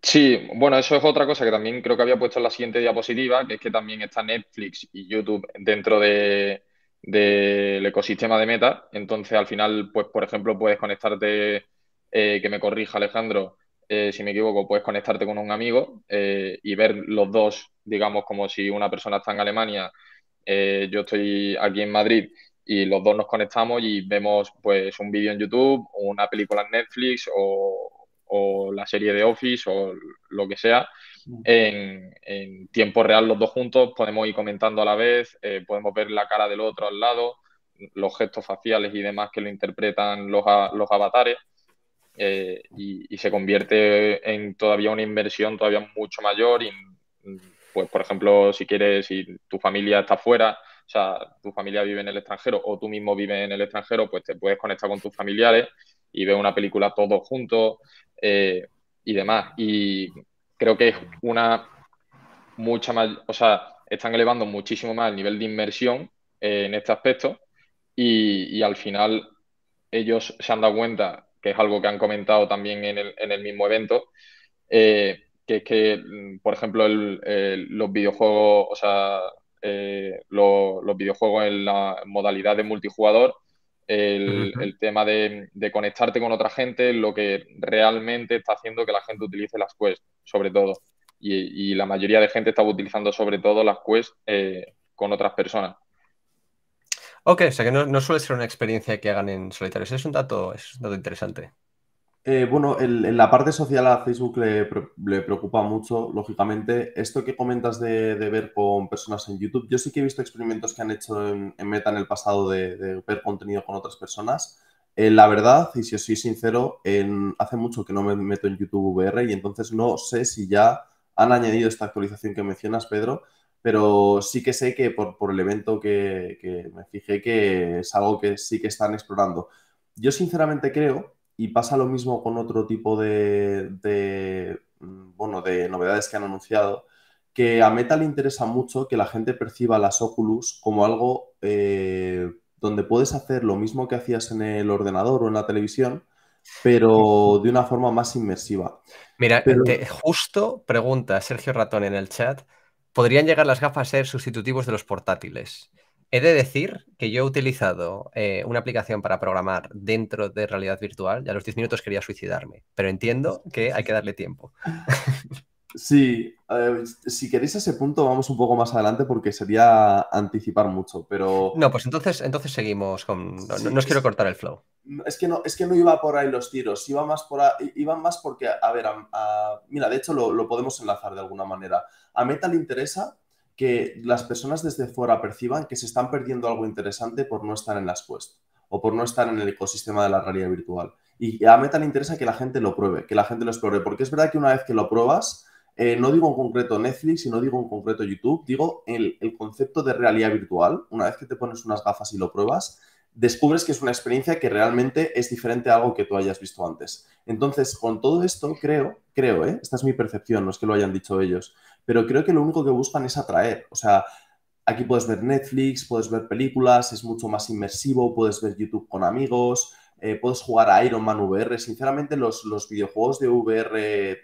Sí, bueno, eso es otra cosa que también creo que había puesto en la siguiente diapositiva, que es que también está Netflix y YouTube dentro de, del ecosistema de Meta. Entonces, al final, pues, por ejemplo, puedes conectarte, eh, que me corrija Alejandro, eh, si me equivoco, puedes conectarte con un amigo eh, y ver los dos, digamos, como si una persona está en Alemania, yo estoy aquí en Madrid y los dos nos conectamos y vemos pues un vídeo en YouTube, una película en Netflix o la serie de Office o lo que sea en, tiempo real los dos juntos, podemos ir comentando a la vez, eh, podemos ver la cara del otro al lado, los gestos faciales y demás que lo interpretan los, avatares, eh, y, se convierte en todavía una inversión todavía mucho mayor. Y, mm, pues, por ejemplo, si quieres, si tu familia está fuera, o sea, tu familia vive en el extranjero o tú mismo vives en el extranjero, pues te puedes conectar con tus familiares y ver una película todos juntos eh, y demás. Y creo que es una mucha más, o sea, están elevando muchísimo más el nivel de inmersión eh, en este aspecto y, al final ellos se han dado cuenta, que es algo que han comentado también en el, mismo evento, eh, que es que, mm, por ejemplo, los videojuegos, o sea, eh, los videojuegos en la modalidad de multijugador el, tema de, conectarte con otra gente, lo que realmente está haciendo que la gente utilice las quests, sobre todo. Y, la mayoría de gente estaba utilizando sobre todo las quests eh, con otras personas. Ok, o sea que no, suele ser una experiencia que hagan en solitario. es un dato, es un dato interesante. Eh, bueno, en la parte social a Facebook le, preocupa mucho, lógicamente. Esto que comentas de, ver con personas en YouTube, yo sí que he visto experimentos que han hecho en, Meta en el pasado de, ver contenido con otras personas. Eh, la verdad, y si os soy sincero, hace mucho que no me meto en YouTube VR y entonces no sé si ya han añadido esta actualización que mencionas, Pedro, pero sí que sé que por, el evento que me fijé que es algo que sí que están explorando. Yo sinceramente creo y pasa lo mismo con otro tipo de, mm, bueno, de novedades que han anunciado, que a Meta le interesa mucho que la gente perciba las Oculus como algo eh, donde puedes hacer lo mismo que hacías en el ordenador o en la televisión, pero de una forma más inmersiva. Mira, justo pregunta Sergio Ratón en el chat, ¿podrían llegar las gafas a ser sustitutivos de los portátiles? He de decir que yo he utilizado eh, una aplicación para programar dentro de realidad virtual y a los 10 minutos quería suicidarme, pero entiendo que hay que darle tiempo. Sí, si queréis ese punto vamos un poco más adelante porque sería anticipar mucho, pero... No, pues entonces, entonces seguimos con... No, os quiero cortar el flow. Es que, no, es que no iba por ahí los tiros, iba más, por ahí. iba más porque, a ver, mira, de hecho lo podemos enlazar de alguna manera. A Meta le interesa que las personas desde fuera perciban que se están perdiendo algo interesante por no estar en las Quest o por no estar en el ecosistema de la realidad virtual. Y a Meta le interesa que la gente lo pruebe, que la gente lo explore, porque es verdad que una vez que lo pruebas, eh, no digo en concreto Netflix y no digo en concreto YouTube, digo el, concepto de realidad virtual. Una vez que te pones unas gafas y lo pruebas, descubres que es una experiencia que realmente es diferente a algo que tú hayas visto antes. Entonces, con todo esto, creo, creo, ¿eh? esta es mi percepción, no es que lo hayan dicho ellos, pero creo que lo único que buscan es atraer. O sea, aquí puedes ver Netflix, puedes ver películas, es mucho más inmersivo, puedes ver YouTube con amigos, eh, puedes jugar a Iron Man VR. Sinceramente, los, videojuegos de VR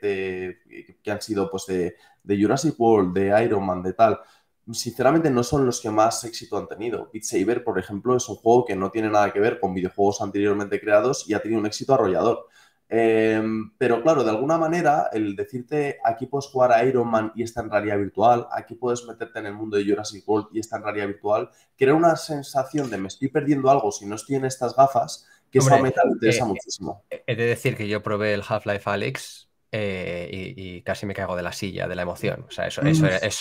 que han sido pues, de, de, Jurassic World, de Iron Man, de tal, sinceramente no son los que más éxito han tenido. Beat Saber, por ejemplo, es un juego que no tiene nada que ver con videojuegos anteriormente creados y ha tenido un éxito arrollador. Em, pero claro, de alguna manera, el decirte aquí puedes jugar a Iron Man y está en realidad virtual, aquí puedes meterte en el mundo de Jurassic World y está en realidad virtual, crea una sensación de me estoy perdiendo algo si no estoy en estas gafas, que eso me eh, interesa eh, muchísimo. Eh, he de decir que yo probé el Half-Life Alex y, casi me caigo de la silla, de la emoción. O sea, eso, mm.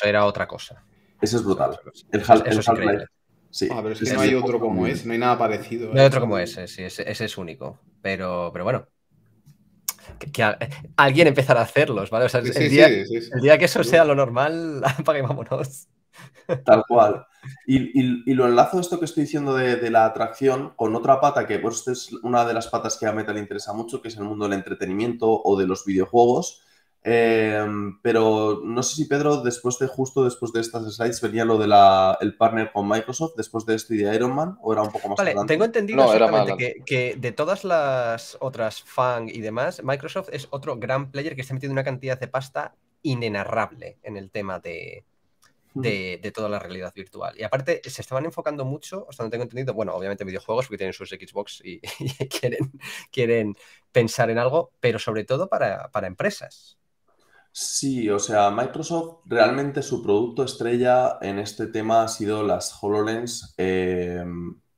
era, otra cosa. Eso es brutal. El, Half-Life. Es sí. Ah, pero es que no hay otro como ese, no hay nada parecido. No hay otro como ese, sí, ese, ese es único. Pero, pero bueno, que, eh, alguien empezará a hacerlos, ¿vale? O sea, el, día, el, día, que eso sea lo normal, apague, vámonos. Tal cual. Y, lo enlazo esto que estoy diciendo de, la atracción con otra pata que, por es una de las patas que a Meta le interesa mucho, que es el mundo del entretenimiento o de los videojuegos. Em, pero no sé si Pedro, después de justo después de estas slides, venía lo del partner con Microsoft, después de esto y de Iron Man, o era un poco más vale, Tengo entendido que, de todas las otras FANG y demás, Microsoft es otro gran player que está metiendo una cantidad de pasta inenarrable en el tema de, hmm. toda la realidad virtual. Y aparte, se estaban enfocando mucho, hasta no tengo entendido, bueno, obviamente videojuegos porque tienen sus Xbox y, quieren, quieren pensar en algo, pero sobre todo para, para empresas. Sí, o sea, Microsoft realmente su producto estrella en este tema ha sido las HoloLens. Eh,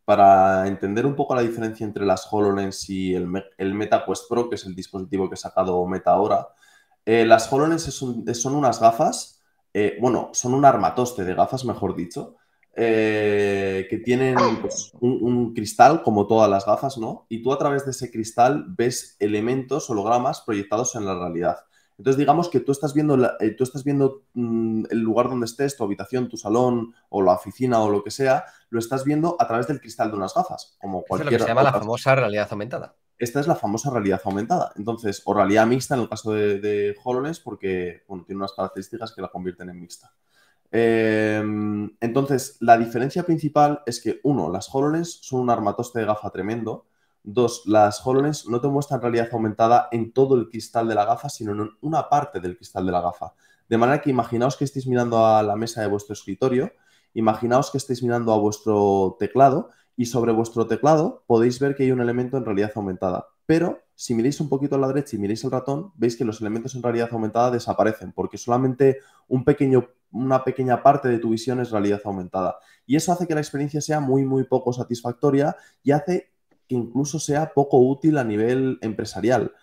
para entender un poco la diferencia entre las HoloLens y el, el, Meta Quest Pro, que es el dispositivo que ha sacado Meta ahora, eh, las HoloLens son unas gafas, eh, bueno, son un armatoste de gafas, mejor dicho, que tienen pues, un, cristal, como todas las gafas, ¿no? Y tú a través de ese cristal ves elementos, hologramas proyectados en la realidad. Entonces, digamos que tú estás viendo, eh, tú estás viendo mm, el lugar donde estés, tu habitación, tu salón o la oficina o lo que sea, lo estás viendo a través del cristal de unas gafas, como cualquier. Es lo que se llama la famosa realidad aumentada. Esta es la famosa realidad aumentada. Entonces, o realidad mixta en el caso de, de HoloLens, porque tiene unas características que la convierten en mixta. Em, entonces, la diferencia principal es que, uno, las HoloLens son un armatoste de gafa tremendo Dos, las HoloLens no te muestran realidad aumentada en todo el cristal de la gafa, sino en una parte del cristal de la gafa. De manera que imaginaos que estéis mirando a la mesa de vuestro escritorio, imaginaos que estéis mirando a vuestro teclado y sobre vuestro teclado podéis ver que hay un elemento en realidad aumentada. Pero si miráis un poquito a la derecha y miráis el ratón, veis que los elementos en realidad aumentada desaparecen porque solamente un pequeño, una pequeña parte de tu visión es realidad aumentada. Y eso hace que la experiencia sea muy, muy poco satisfactoria y hace que incluso sea poco útil a nivel empresarial.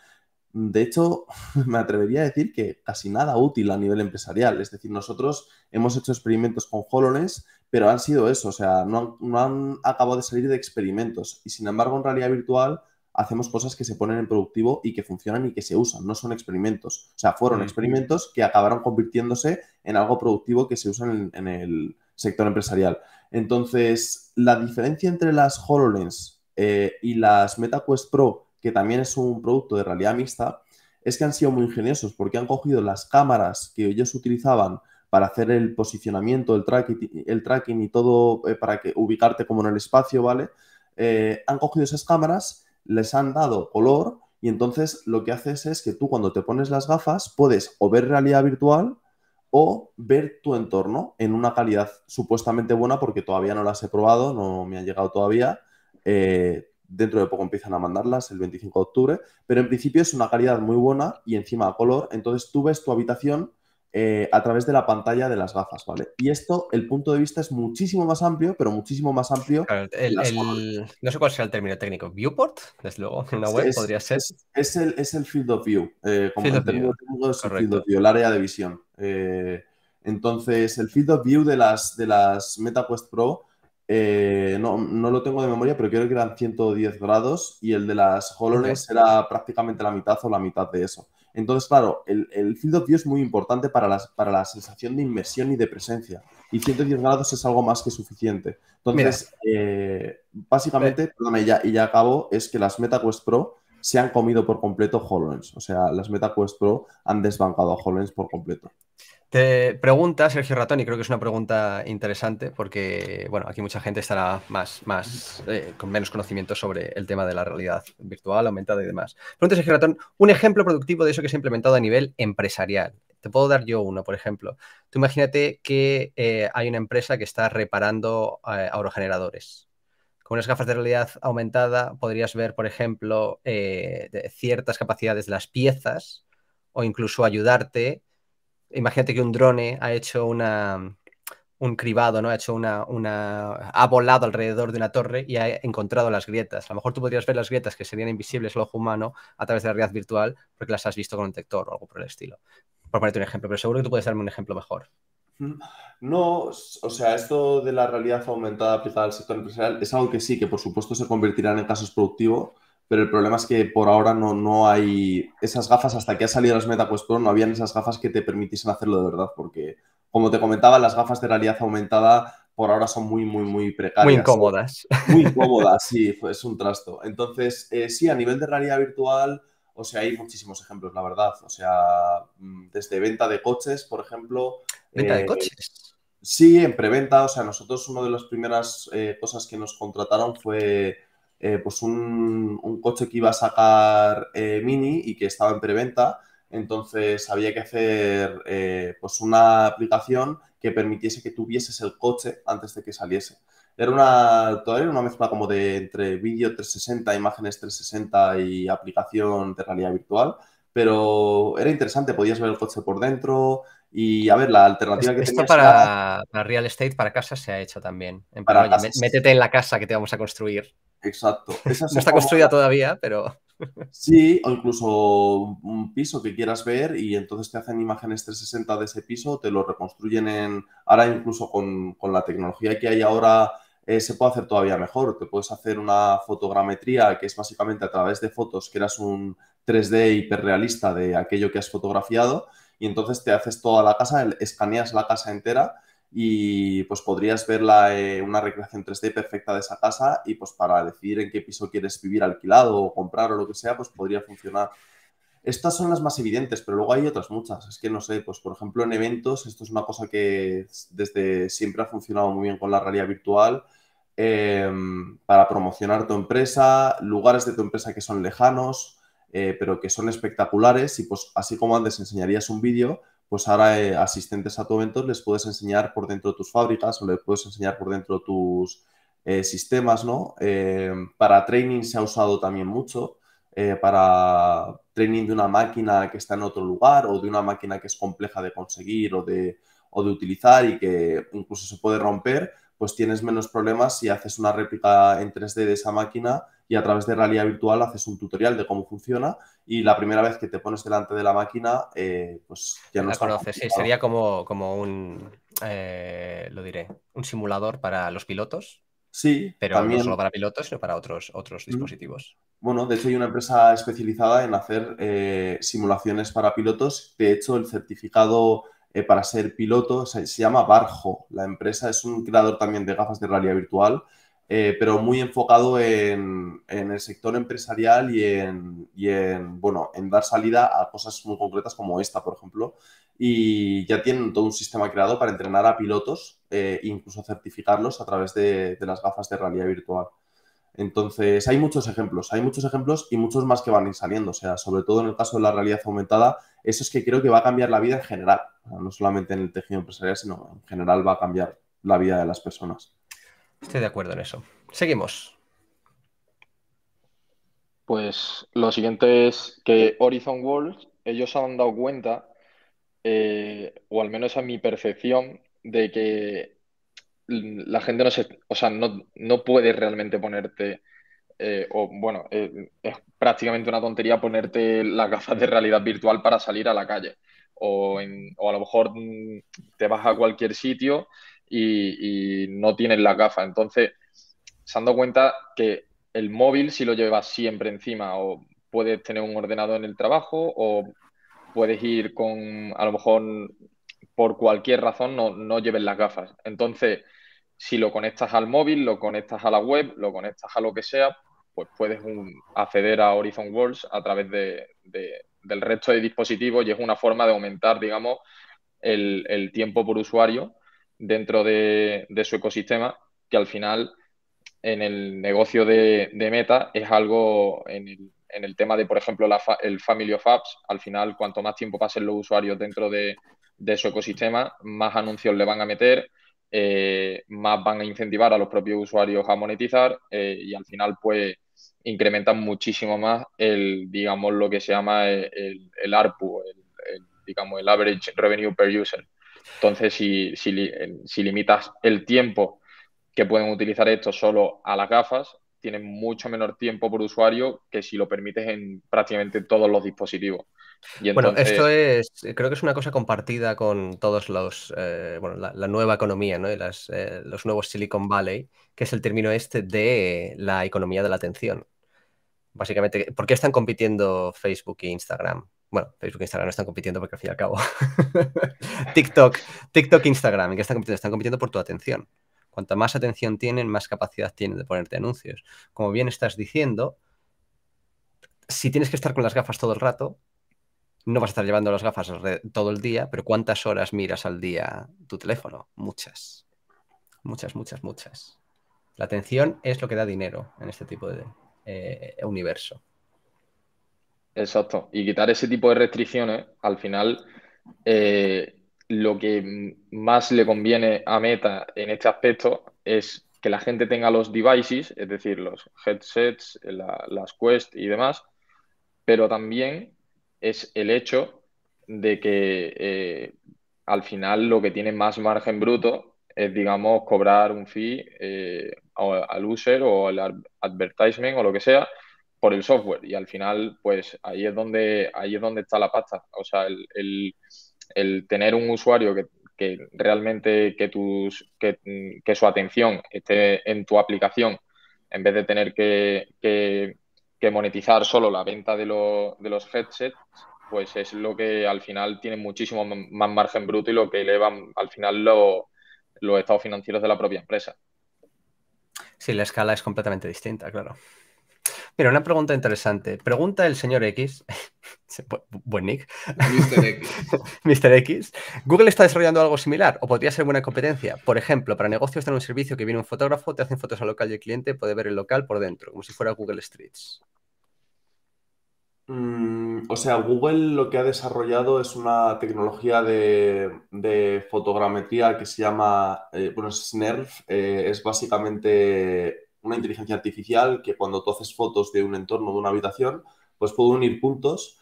De hecho, me atrevería a decir que casi nada útil a nivel empresarial. Es decir, nosotros hemos hecho experimentos con Hololens, pero han sido eso, o sea, no, han acabado de salir de experimentos. Y sin embargo, en realidad virtual hacemos cosas que se ponen en productivo y que funcionan y que se usan, no son experimentos. O sea, fueron experimentos que acabaron convirtiéndose en algo productivo que se usa en, en el sector empresarial. Entonces, la diferencia entre las HoloLens eh, y las MetaQuest Pro, que también es un producto de realidad mixta, es que han sido muy ingeniosos porque han cogido las cámaras que ellos utilizaban para hacer el posicionamiento, el tracking, el tracking y todo eh, para que ubicarte como en el espacio, ¿vale? Eh, han cogido esas cámaras, les han dado color y entonces lo que haces es que tú cuando te pones las gafas puedes o ver realidad virtual o ver tu entorno en una calidad supuestamente buena porque todavía no las he probado, no me han llegado todavía, eh, dentro de poco empiezan a mandarlas, el 25 de octubre, pero en principio es una calidad muy buena y encima a color, entonces tú ves tu habitación eh, a través de la pantalla de las gafas, ¿vale? Y esto, el punto de vista es muchísimo más amplio, pero muchísimo más amplio. no sé cuál será el término técnico, viewport, desde luego, en la web podría ser. Es, el, field of view, como el es el field of view, el área de visión. Eh, entonces, el field of view de las, de las MetaQuest Pro eh, no, no, lo tengo de memoria, pero creo que eran 110 grados y el de las HoloLens era prácticamente la mitad o la mitad de eso. Entonces, claro, el, field of view es muy importante para, para la sensación de inmersión y de presencia. Y 110 grados es algo más que suficiente. Entonces, eh, básicamente, y ya, acabo, es que las MetaQuest Pro se han comido por completo HoloLens. O sea, las MetaQuest Pro han desbancado a HoloLens por completo. Te pregunta Sergio Ratón, y creo que es una pregunta interesante porque, bueno, aquí mucha gente estará más, más eh, con menos conocimiento sobre el tema de la realidad virtual, aumentada y demás. Pregunta Sergio Ratón, un ejemplo productivo de eso que se ha implementado a nivel empresarial. Te puedo dar yo uno, por ejemplo. Tú imagínate que eh, hay una empresa que está reparando eh, Con unas gafas de realidad aumentada podrías ver, por ejemplo, eh, ciertas capacidades de las piezas o incluso ayudarte imagínate que un drone ha hecho un cribado, ¿no? Ha hecho una, ha volado alrededor de una torre y ha encontrado las grietas. A lo mejor tú podrías ver las grietas que serían invisibles al ojo humano a través de la realidad virtual porque las has visto con un detector o algo por el estilo. Por ponerte un ejemplo, pero seguro que tú puedes darme un ejemplo mejor. Mm, no, o sea, esto de la realidad aumentada aplicada al sector empresarial es algo que sí, que por supuesto se convertirán en casos productivos pero el problema es que por ahora no, no hay esas gafas, hasta que ha salido las MetaQuest Pro no habían esas gafas que te permitiesen hacerlo de verdad, porque como te comentaba, las gafas de realidad aumentada por ahora son muy, muy, muy precarias. Muy incómodas. Muy incómodas, sí, es un trasto. Entonces, eh, sí, a nivel de realidad virtual, o sea, hay muchísimos ejemplos, la verdad. O sea, mm, desde venta de coches, por ejemplo. ¿Venta de eh, coches? Sí, en preventa. O sea, nosotros una de las primeras eh, cosas que nos contrataron fue eh, pues un, coche que iba a sacar eh, Mini y que estaba en preventa. Entonces había que hacer eh, pues una aplicación que permitiese que tuvieses el coche antes de que saliese. Era una, todavía una mezcla como de entre vídeo 360, imágenes 360 y aplicación de realidad virtual, pero era interesante, podías ver el coche por dentro, y a ver, la alternativa que Esto para, real estate, para casa se ha hecho también. En métete en la casa que te vamos a construir. Exacto. Esa no está construida todavía, pero... Sí, o incluso un piso que quieras ver y entonces te hacen imágenes 360 de ese piso, te lo reconstruyen en... Ahora incluso con, la tecnología que hay ahora eh, se puede hacer todavía mejor. Te puedes hacer una fotogrametría que es básicamente a través de fotos, que eras un 3D hiperrealista de aquello que has fotografiado y entonces te haces toda la casa, escaneas la casa entera y pues podrías ver eh, una recreación 3D perfecta de esa casa y pues para decidir en qué piso quieres vivir alquilado o comprar o lo que sea, pues podría funcionar. Estas son las más evidentes, pero luego hay otras muchas. Es que no sé, pues por ejemplo en eventos, esto es una cosa que desde siempre ha funcionado muy bien con la realidad virtual. Em, para promocionar tu empresa, lugares de tu empresa que son lejanos, eh, pero que son espectaculares y pues así como antes enseñarías un vídeo, pues ahora eh, asistentes a tu evento les puedes enseñar por dentro de tus fábricas o les puedes enseñar por dentro de tus eh, sistemas, ¿no? Eh, para training se ha usado también mucho, para training de una máquina que está en otro lugar o de una máquina que es compleja de conseguir o o de utilizar y que incluso se puede romper, pues tienes menos problemas si haces una réplica en 3D de esa máquina y a través de realidad virtual haces un tutorial de cómo funciona y la primera vez que te pones delante de la máquina, eh, pues ya no la conoces. Sí, sería como, como un, eh, lo diré, un simulador para los pilotos. Sí, pero no solo para pilotos, sino para otros, otros dispositivos. Bueno, de hecho hay una empresa especializada en hacer eh, simulaciones para pilotos. De hecho, el certificado eh, para ser piloto. Se, llama Barjo. La empresa es un creador también de gafas de realidad virtual, eh, pero muy enfocado en, el sector empresarial y en, bueno, en dar salida a cosas muy concretas como esta, por ejemplo. Y ya tienen todo un sistema creado para entrenar a pilotos, e incluso certificarlos a través de las gafas de realidad virtual. Entonces, hay muchos ejemplos, hay muchos ejemplos y muchos más que van a ir saliendo. O sea, sobre todo en el caso de la realidad aumentada, eso es que creo que va a cambiar la vida en general, no solamente en el tejido empresarial, sino en general va a cambiar la vida de las personas. Estoy de acuerdo en eso. Seguimos. Pues lo siguiente es que Horizon World, ellos se han dado cuenta, eh, o al menos a mi percepción, de que la gente no se, o sea, no, realmente ponerte, eh, o bueno, eh, es prácticamente una tontería ponerte las gafas de realidad virtual para salir a la calle. O, a lo mejor mm, te vas a cualquier sitio y, no tienes las gafas. Entonces, se han dado cuenta que el móvil, si lo llevas siempre encima, o puedes tener un ordenador en el trabajo, o puedes ir con, a lo mejor, por cualquier razón, no, no lleves las gafas. Entonces, si lo conectas al móvil, lo conectas a la web, lo conectas a lo que sea, pues puedes acceder a Horizon Worlds a través del resto de dispositivos y es una forma de aumentar, digamos, el, tiempo por usuario dentro de, su ecosistema, que al final en el negocio de, Meta es algo en el, tema de, por ejemplo, el Family of Apps, al final cuanto más tiempo pasen los usuarios dentro de su ecosistema, más anuncios le van a meter, eh, más van a incentivar a los propios usuarios a monetizar eh, y al final pues incrementan muchísimo más el, digamos, lo que se llama eh, el, ARPU, el, digamos, el Average Revenue Per User. Entonces, si, si, si limitas el tiempo que pueden utilizar esto solo a las gafas, tienen mucho menor tiempo por usuario que si lo permites en prácticamente todos los dispositivos. Bueno, esto es, creo que es una cosa compartida con todos los, eh, bueno, la, nueva economía, ¿no? Eh, los nuevos Silicon Valley, que es el término este de la economía de la atención. Básicamente, ¿por qué están compitiendo Facebook e Instagram? Bueno, Facebook e Instagram no están compitiendo porque al fin y al cabo. TikTok, TikTok e Instagram, ¿en qué están compitiendo? Están compitiendo por tu atención. Cuanta más atención tienen, más capacidad tienen de ponerte anuncios. Como bien estás diciendo, si tienes que estar con las gafas todo el rato, no vas a estar llevando las gafas todo el día, pero ¿cuántas horas miras al día tu teléfono? Muchas. Muchas, muchas, muchas. La atención es lo que da dinero en este tipo de eh, universo. Exacto. Y quitar ese tipo de restricciones, al final, eh, lo que más le conviene a Meta en este aspecto es que la gente tenga los devices, es decir, los headsets, las Quest y demás, pero también es el hecho de que eh, al final lo que tiene más margen bruto es, digamos, cobrar un fee eh, al user o al advertisement o lo que sea por el software. Y al final, pues ahí es donde, ahí es donde está la pasta. O sea, el, tener un usuario que, realmente que, tus, que, su atención esté en tu aplicación en vez de tener que que monetizar solo la venta de, de los headsets, pues es lo que al final tiene muchísimo más margen bruto y lo que elevan al final los estados financieros de la propia empresa. Sí, la escala es completamente distinta, claro. Mira, una pregunta interesante. Pregunta el señor X. Buen nick. Mr. X. Google está desarrollando algo similar o podría ser buena competencia. Por ejemplo, para negocios tener un servicio que viene un fotógrafo, te hacen fotos al local y el cliente puede ver el local por dentro, como si fuera Google Streets. Mm, o sea, Google lo que ha desarrollado es una tecnología de, fotogrametría que se llama, eh, bueno, SNERF. Eh, es básicamente una inteligencia artificial que cuando tú haces fotos de un entorno, de una habitación, pues puedo unir puntos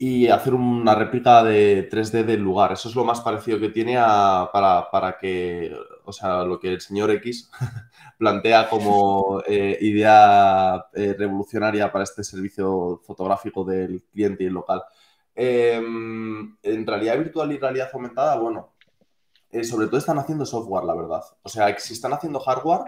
y hacer una réplica de 3D del lugar. Eso es lo más parecido que tiene para, que, o sea, lo que el señor X plantea como eh, idea eh, revolucionaria para este servicio fotográfico del cliente y el local. Em, en realidad virtual y realidad aumentada, bueno, eh, sobre todo están haciendo software, la verdad. O sea, si están haciendo hardware,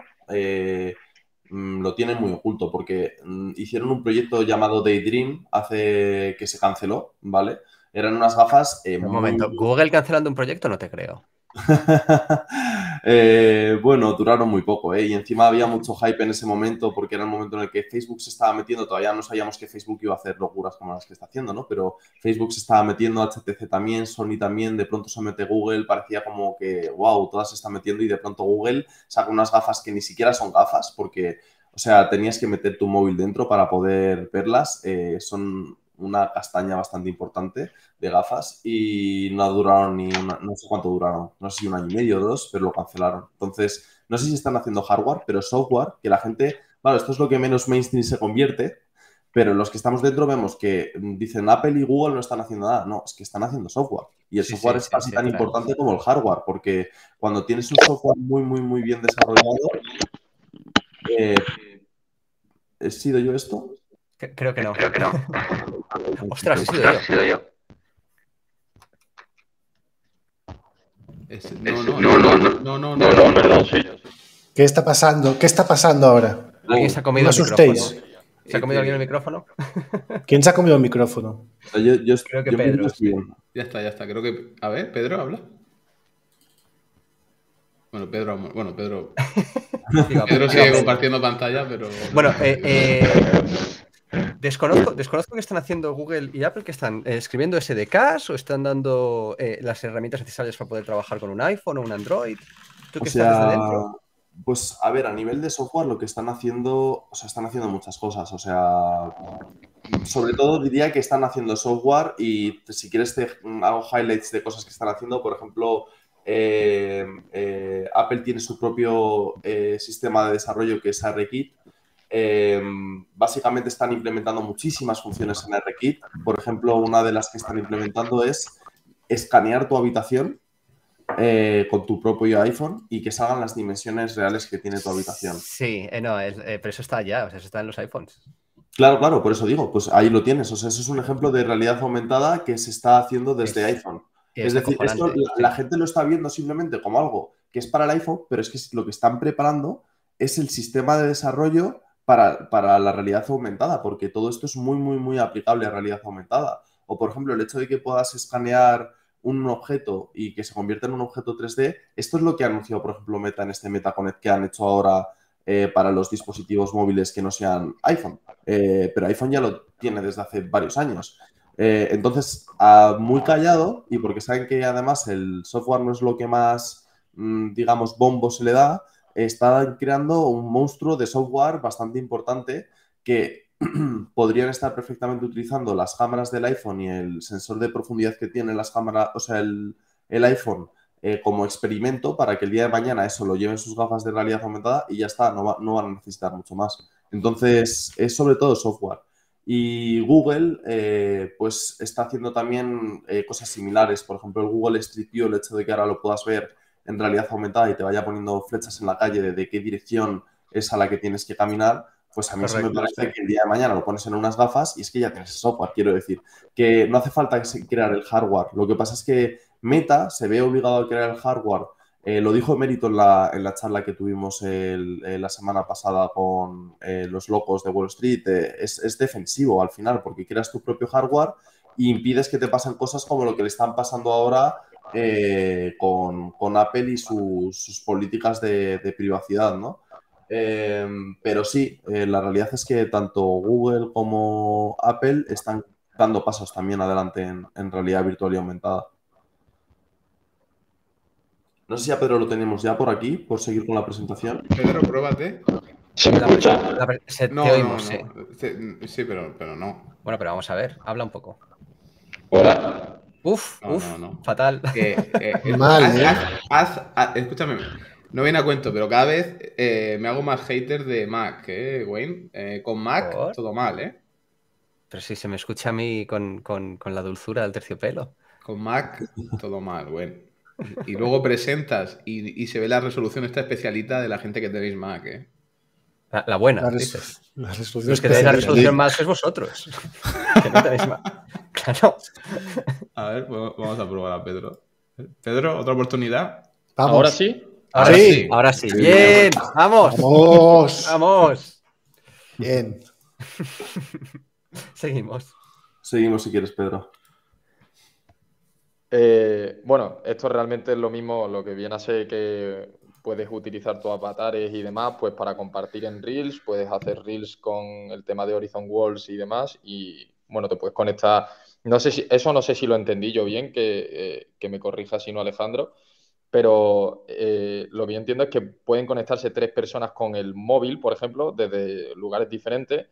Mm, lo tienen muy oculto porque mm, hicieron un proyecto llamado Daydream hace que se canceló, ¿vale? Eran unas gafas... Eh, un momento, Google cancelando un proyecto, no te creo. Eh, bueno, duraron muy poco, eh, Y encima había mucho hype en ese momento porque era el momento en el que Facebook se estaba metiendo, todavía no sabíamos que Facebook iba a hacer locuras como las que está haciendo, ¿no? Pero Facebook se estaba metiendo, HTC también, Sony también, de pronto se mete Google, parecía como que, wow, todas se están metiendo y de pronto Google saca unas gafas que ni siquiera son gafas porque... O sea, tenías que meter tu móvil dentro para poder verlas. Eh, son una castaña bastante importante de gafas y no duraron ni una, no sé cuánto duraron, no sé si un año y medio o dos, pero lo cancelaron. Entonces, no sé si están haciendo hardware, pero software que la gente, bueno, esto es lo que menos mainstream se convierte, pero los que estamos dentro vemos que mm, dicen Apple y Google no están haciendo nada, no, es que están haciendo software. Y el software es casi tan importante como el hardware, porque cuando tienes un software muy, muy, muy bien desarrollado, eh, ¿he sido yo esto? Creo que no. no. Ostras, he sido yo. He yo. no, no, no, no, no, no, perdón, ¿Qué está pasando? ¿Qué está pasando ahora? ¿Alguien se ha comido el micrófono? ¿Se ha comido alguien el micrófono? ¿Quién se ha comido el micrófono? Yo, creo que Pedro. Ya está, ya está. Creo que. A ver, Pedro, habla. Bueno, Pedro, bueno, Pedro. Pedro sigue compartiendo pantalla, pero. Bueno, eh, Desconozco, desconozco qué están haciendo Google y Apple, que están eh, escribiendo SDKs o están dando eh, las herramientas necesarias para poder trabajar con un iPhone o un Android. ¿Tú qué o sea, Pues a ver, a nivel de software lo que están haciendo, o sea, están haciendo muchas cosas. O sea, sobre todo diría que están haciendo software y si quieres hago highlights de cosas que están haciendo. Por ejemplo, eh, Apple tiene su propio sistema de desarrollo que es ARKit Em, básicamente están implementando muchísimas funciones en RKit. Por ejemplo, una de las que están implementando es escanear tu habitación eh, con tu propio iPhone y que salgan las dimensiones reales que tiene tu habitación. Sí, eh, no, eh, pero eso está ya, o sea, eso está en los iPhones. Claro, claro, por eso digo, pues ahí lo tienes. O sea, eso es un ejemplo de realidad aumentada que se está haciendo desde iPhone. Es, decir, esto la, gente lo está viendo simplemente como algo que es para el iPhone, pero es que lo que están preparando es el sistema de desarrollo para, la realidad aumentada, porque todo esto es muy, muy, muy aplicable a realidad aumentada. O, por ejemplo, el hecho de que puedas escanear un objeto y que se convierta en un objeto 3D, esto es lo que ha anunciado, por ejemplo, Meta en este MetaConnect que han hecho ahora eh, para los dispositivos móviles que no sean iPhone. Eh, pero iPhone ya lo tiene desde hace varios años. Eh, entonces, muy callado, y porque saben que además el software no es lo que más, mm, digamos, bombo se le da, están creando un monstruo de software bastante importante que podrían estar perfectamente utilizando las cámaras del iPhone y el sensor de profundidad que tiene las cámaras, o sea, el, iPhone eh, como experimento para que el día de mañana eso lo lleven sus gafas de realidad aumentada y ya está, no, va, van a necesitar mucho más. Entonces, es sobre todo software. Y Google, eh, pues está haciendo también eh, cosas similares. Por ejemplo, el Google Street View, el hecho de que ahora lo puedas ver en realidad aumentada y te vaya poniendo flechas en la calle de, qué dirección es a la que tienes que caminar, pues a mí se me parece que el día de mañana lo pones en unas gafas y es que ya tienes el software, quiero decir, que no hace falta crear el hardware. Lo que pasa es que Meta se ve obligado a crear el hardware. Eh, lo dijo Emérito en la, en la charla que tuvimos eh, la semana pasada con eh, los locos de Wall Street. es, es, defensivo al final porque creas tu propio hardware y impides que te pasen cosas como lo que le están pasando ahora eh, con, Apple y sus políticas de, privacidad, ¿no? Eh, pero sí, eh, la realidad es que tanto Google como Apple están dando pasos también adelante en, realidad virtual y aumentada. No sé si a Pedro lo tenemos ya por aquí, por seguir con la presentación. Pedro, pruébate. Sí, pero no. Bueno, pero vamos a ver, habla un poco. Hola. Uf, fatal. Mal, escúchame, no viene a cuento, pero cada vez eh, me hago más hater de Mac, ¿eh, Wayne? Eh, con Mac, todo mal, ¿eh? Pero si se me escucha a mí con, la dulzura del terciopelo. Con Mac, todo mal, Wayne. Y luego presentas y, se ve la resolución esta especialita de la gente que tenéis Mac, ¿eh? La, buena. La, Los que tenéis la resolución más es vosotros. que no tenéis Mac. A ver, pues, vamos a probar a Pedro. Pedro, otra oportunidad. ¿Ahora sí? Ahora sí. Ahora sí. Bien, vamos. Vamos. Bien. Seguimos. Seguimos si quieres, Pedro. Eh, bueno, esto realmente es lo mismo, lo que viene a ser que puedes utilizar tus avatares y demás, pues para compartir en Reels, puedes hacer Reels con el tema de Horizon Walls y demás, y bueno, te puedes conectar no sé si, eso no sé si lo entendí yo bien, que, eh, me corrija si no Alejandro, pero eh, lo que entiendo es que pueden conectarse tres personas con el móvil, por ejemplo, desde lugares diferentes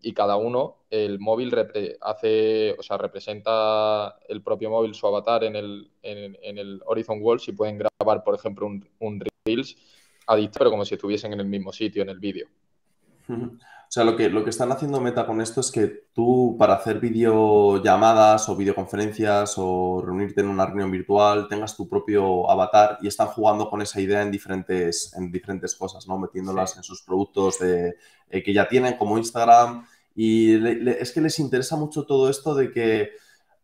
y cada uno el móvil hace, o sea, representa el propio móvil, su avatar en el, en, el Horizon World si pueden grabar, por ejemplo, un, un Reels a distancia, pero como si estuviesen en el mismo sitio, en el vídeo. O sea, lo que, lo que están haciendo Meta con esto es que tú, para hacer videollamadas o videoconferencias o reunirte en una reunión virtual, tengas tu propio avatar y están jugando con esa idea en diferentes, en diferentes cosas, ¿no? Metiéndolas en sus productos de, eh, que ya tienen, como Instagram. Y es que les interesa mucho todo esto de que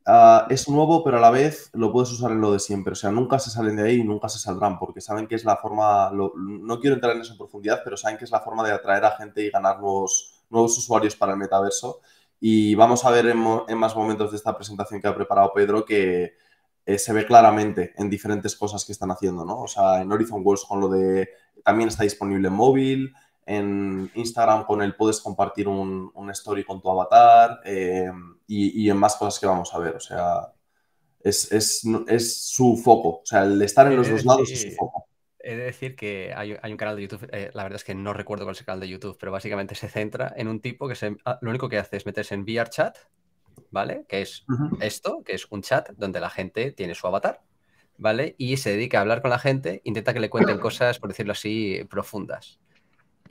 Ah, es nuevo, pero a la vez lo puedes usar en lo de siempre. O sea, nunca se salen de ahí y nunca se saldrán, porque saben que es la forma, no quiero entrar en eso en profundidad, pero saben que es la forma de atraer a gente y ganar nuevos, usuarios para el metaverso. Y vamos a ver en, más momentos de esta presentación que ha preparado Pedro que eh, se ve claramente en diferentes cosas que están haciendo, ¿no? O sea, en Horizon Worlds con lo de, también está disponible en móvil, en Instagram con él puedes compartir un, story con tu avatar eh, y, en más cosas que vamos a ver. O sea, es, su foco. O sea, el estar en los eh, dos lados es su foco. He de decir que hay, un canal de YouTube, eh, la verdad es que no recuerdo cuál es el canal de YouTube, pero básicamente se centra en un tipo que se, ah, lo único que hace es meterse en VR chat, ¿vale? Que es esto, que es un chat donde la gente tiene su avatar, ¿vale? Y se dedica a hablar con la gente, intenta que le cuenten cosas, por decirlo así, profundas.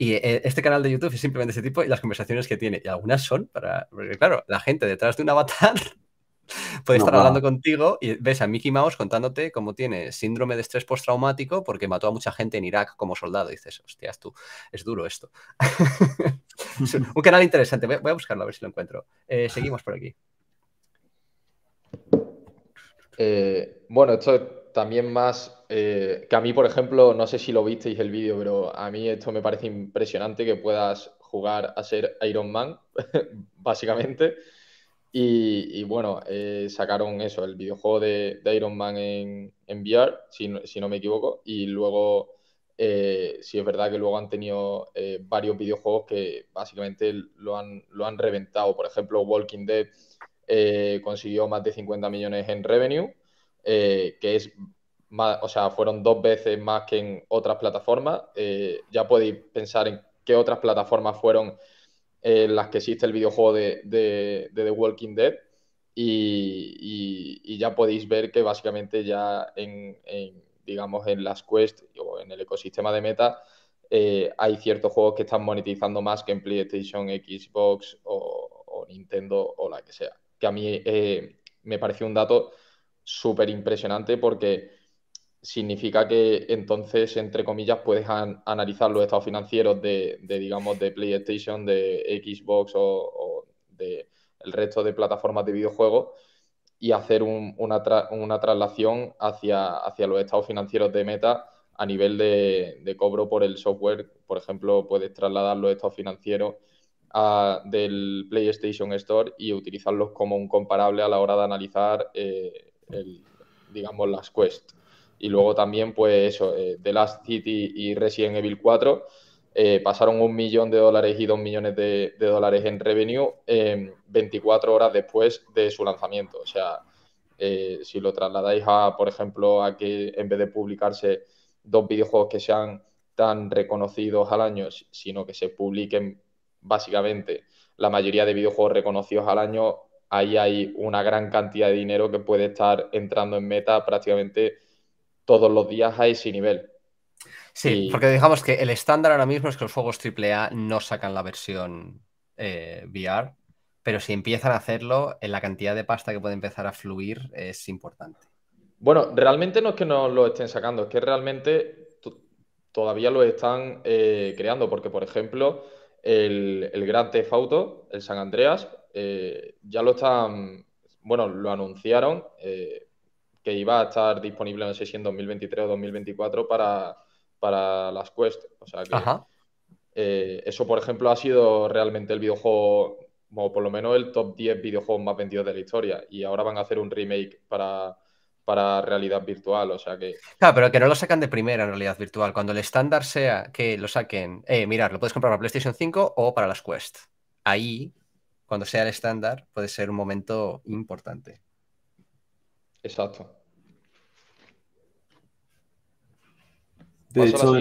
Y eh, este canal de YouTube es simplemente ese tipo y las conversaciones que tiene. Y algunas son para. Porque, claro, la gente detrás de un avatar puede estar hablando contigo y ves a Mickey Mouse contándote cómo tiene síndrome de estrés postraumático porque mató a mucha gente en Irak como soldado. Y dices, hostias, tú, es duro esto. un canal interesante. Voy a buscarlo a ver si lo encuentro. Eh, seguimos por aquí. Eh, bueno, esto también más, eh, que a mí, por ejemplo, no sé si lo visteis el vídeo, pero a mí esto me parece impresionante que puedas jugar a ser Iron Man, básicamente. Y, bueno, eh, sacaron eso, el videojuego de, Iron Man en, VR, si no, me equivoco. Y luego, eh, si es verdad que luego han tenido varios videojuegos que básicamente lo han, lo han reventado. Por ejemplo, Walking Dead consiguió más de 50 millones en revenue eh, que es o sea, fueron dos veces más que en otras plataformas. Eh, ya podéis pensar en qué otras plataformas fueron eh, las que existe el videojuego de, The Walking Dead. Y, ya podéis ver que básicamente ya en, digamos, en las Quest o en el ecosistema de meta hay ciertos juegos que están monetizando más que en PlayStation, Xbox o, Nintendo o la que sea. Que a mí me pareció un dato súper impresionante porque significa que entonces, entre comillas, puedes analizar los estados financieros de, digamos, de PlayStation, de Xbox o, o del resto de plataformas de videojuegos y hacer una, traslación hacia, hacia los estados financieros de Meta a nivel de, cobro por el software. Por ejemplo, puedes trasladar los estados financieros del PlayStation Store y utilizarlos como un comparable a la hora de analizar eh, el, digamos, las quests. Y luego también, pues eso, de eh, The Last City y Resident Evil 4 eh, pasaron un millón de dólares y dos millones de, dólares en revenue 24 em, horas después de su lanzamiento. O sea, eh, si lo trasladáis a, por ejemplo, a que en vez de publicarse dos videojuegos que sean tan reconocidos al año, sino que se publiquen básicamente la mayoría de videojuegos reconocidos al año, ahí hay una gran cantidad de dinero que puede estar entrando en meta prácticamente todos los días a ese nivel. Sí, porque digamos que el estándar ahora mismo es que los juegos AAA no sacan la versión eh, VR, pero si empiezan a hacerlo, en la cantidad de pasta que puede empezar a fluir es importante. Bueno, realmente no es que no lo estén sacando, es que realmente todavía lo están eh, creando, porque por ejemplo, el, el Gran Theft Auto, el San Andreas, eh, ya lo están, bueno, lo anunciaron eh, que iba a estar disponible, en el si 2023 o 2024 para, las Quest. O sea que eh, eso, por ejemplo, ha sido realmente el videojuego, o por lo menos el top 10 videojuegos más vendidos de la historia. Y ahora van a hacer un remake para, realidad virtual, o sea que... Claro, pero que no lo sacan de primera en realidad virtual. Cuando el estándar sea que lo saquen, eh, mirar, lo puedes comprar para PlayStation 5 o para las Quest. Ahí cuando sea el estándar, puede ser un momento importante. Exacto. De hecho,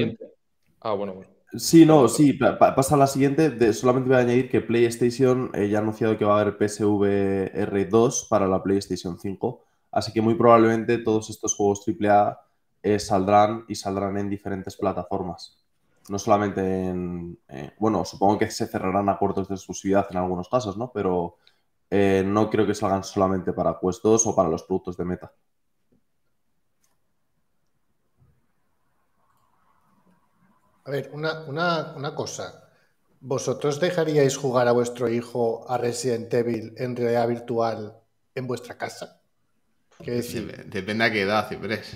ah, bueno, Sí, no, sí, pasa a la siguiente. solamente voy a añadir que PlayStation eh, ya ha anunciado que va a haber PSVR 2 para la PlayStation 5, así que muy probablemente todos estos juegos AAA eh, saldrán y saldrán en diferentes plataformas no solamente en... Eh, bueno, supongo que se cerrarán acuerdos de exclusividad en algunos casos, ¿no? Pero eh, no creo que salgan solamente para puestos o para los productos de Meta. A ver, una, cosa. ¿Vosotros dejaríais jugar a vuestro hijo a Resident Evil en realidad virtual en vuestra casa? ¿Qué decir? Depende a qué edad, Ciprés.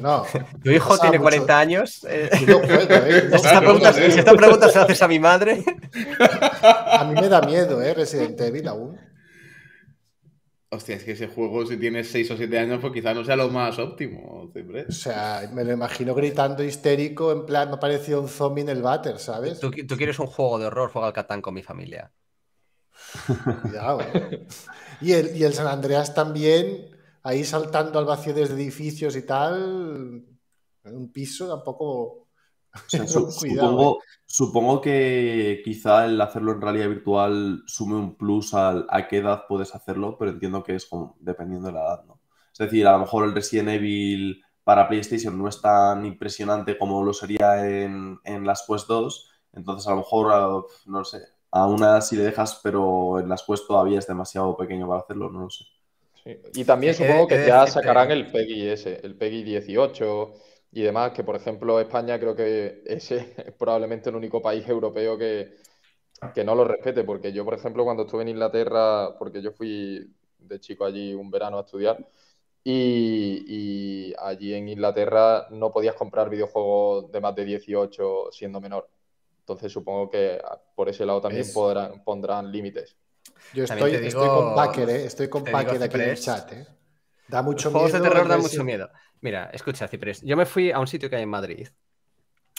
No, ¿Tu hijo tiene 40 años? Eh. si esta pregunta se la haces a mi madre. A mí me da miedo, ¿eh? Resident Evil aún. Hostia, es que ese juego, si tienes 6 o 7 años, pues quizá no sea lo más óptimo. O sea, me lo imagino gritando histérico, en plan, me ha un zombie en el váter, ¿sabes? ¿Tú, quieres un juego de horror, juega al Catán con mi familia. Cuidado, eh. Y el, y el San Andreas también ahí saltando al vacío desde edificios y tal, en un piso tampoco... ¿eh? supongo, que quizá el hacerlo en realidad virtual sume un plus al, a qué edad puedes hacerlo, pero entiendo que es como, dependiendo de la edad, ¿no? Es decir, a lo mejor el Resident Evil para PlayStation no es tan impresionante como lo sería en, en las Quest 2, entonces a lo mejor, a, ah, no sé, a una le dejas, pero en las Quest todavía es demasiado pequeño para hacerlo, no lo sé. Y también supongo que ya este sacarán el PEGI el PEGI 18 y demás, que por ejemplo España creo que ese es probablemente el único país europeo que, no lo respete, porque yo por ejemplo cuando estuve en Inglaterra, porque yo fui de chico allí un verano a estudiar, y, allí en Inglaterra no podías comprar videojuegos de más de 18 siendo menor. Entonces supongo que por ese lado también podrán, pondrán límites. Yo estoy, con Packer, ¿eh? Estoy con Packer aquí en el chat, eh. Da mucho miedo. Juegos de terror da mucho miedo. Mira, escucha, Ciprés. Yo me fui a un sitio que hay en Madrid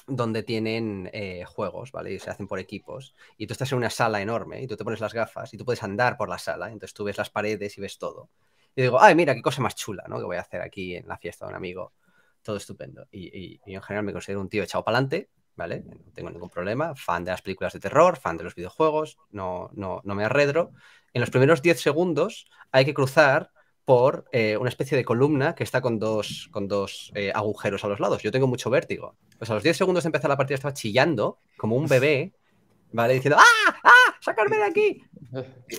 donde tienen eh, juegos, ¿vale? Y se hacen por equipos. Y tú estás en una sala enorme y tú te pones las gafas y tú puedes andar por la sala. Entonces tú ves las paredes y ves todo. Y digo, ay, mira, qué cosa más chula, ¿no? Que voy a hacer aquí en la fiesta de un amigo. Todo estupendo. Y, yo en general me considero un tío echado para adelante no tengo ningún problema, fan de las películas de terror, fan de los videojuegos, no, no, me arredro. En los primeros 10 segundos hay que cruzar por eh, una especie de columna que está con dos, con dos eh, agujeros a los lados. Yo tengo mucho vértigo. Pues a los 10 segundos de empezar la partida estaba chillando como un bebé, ¿vale? Diciendo ¡Ah! ¡Ah! ¡Sacarme de aquí!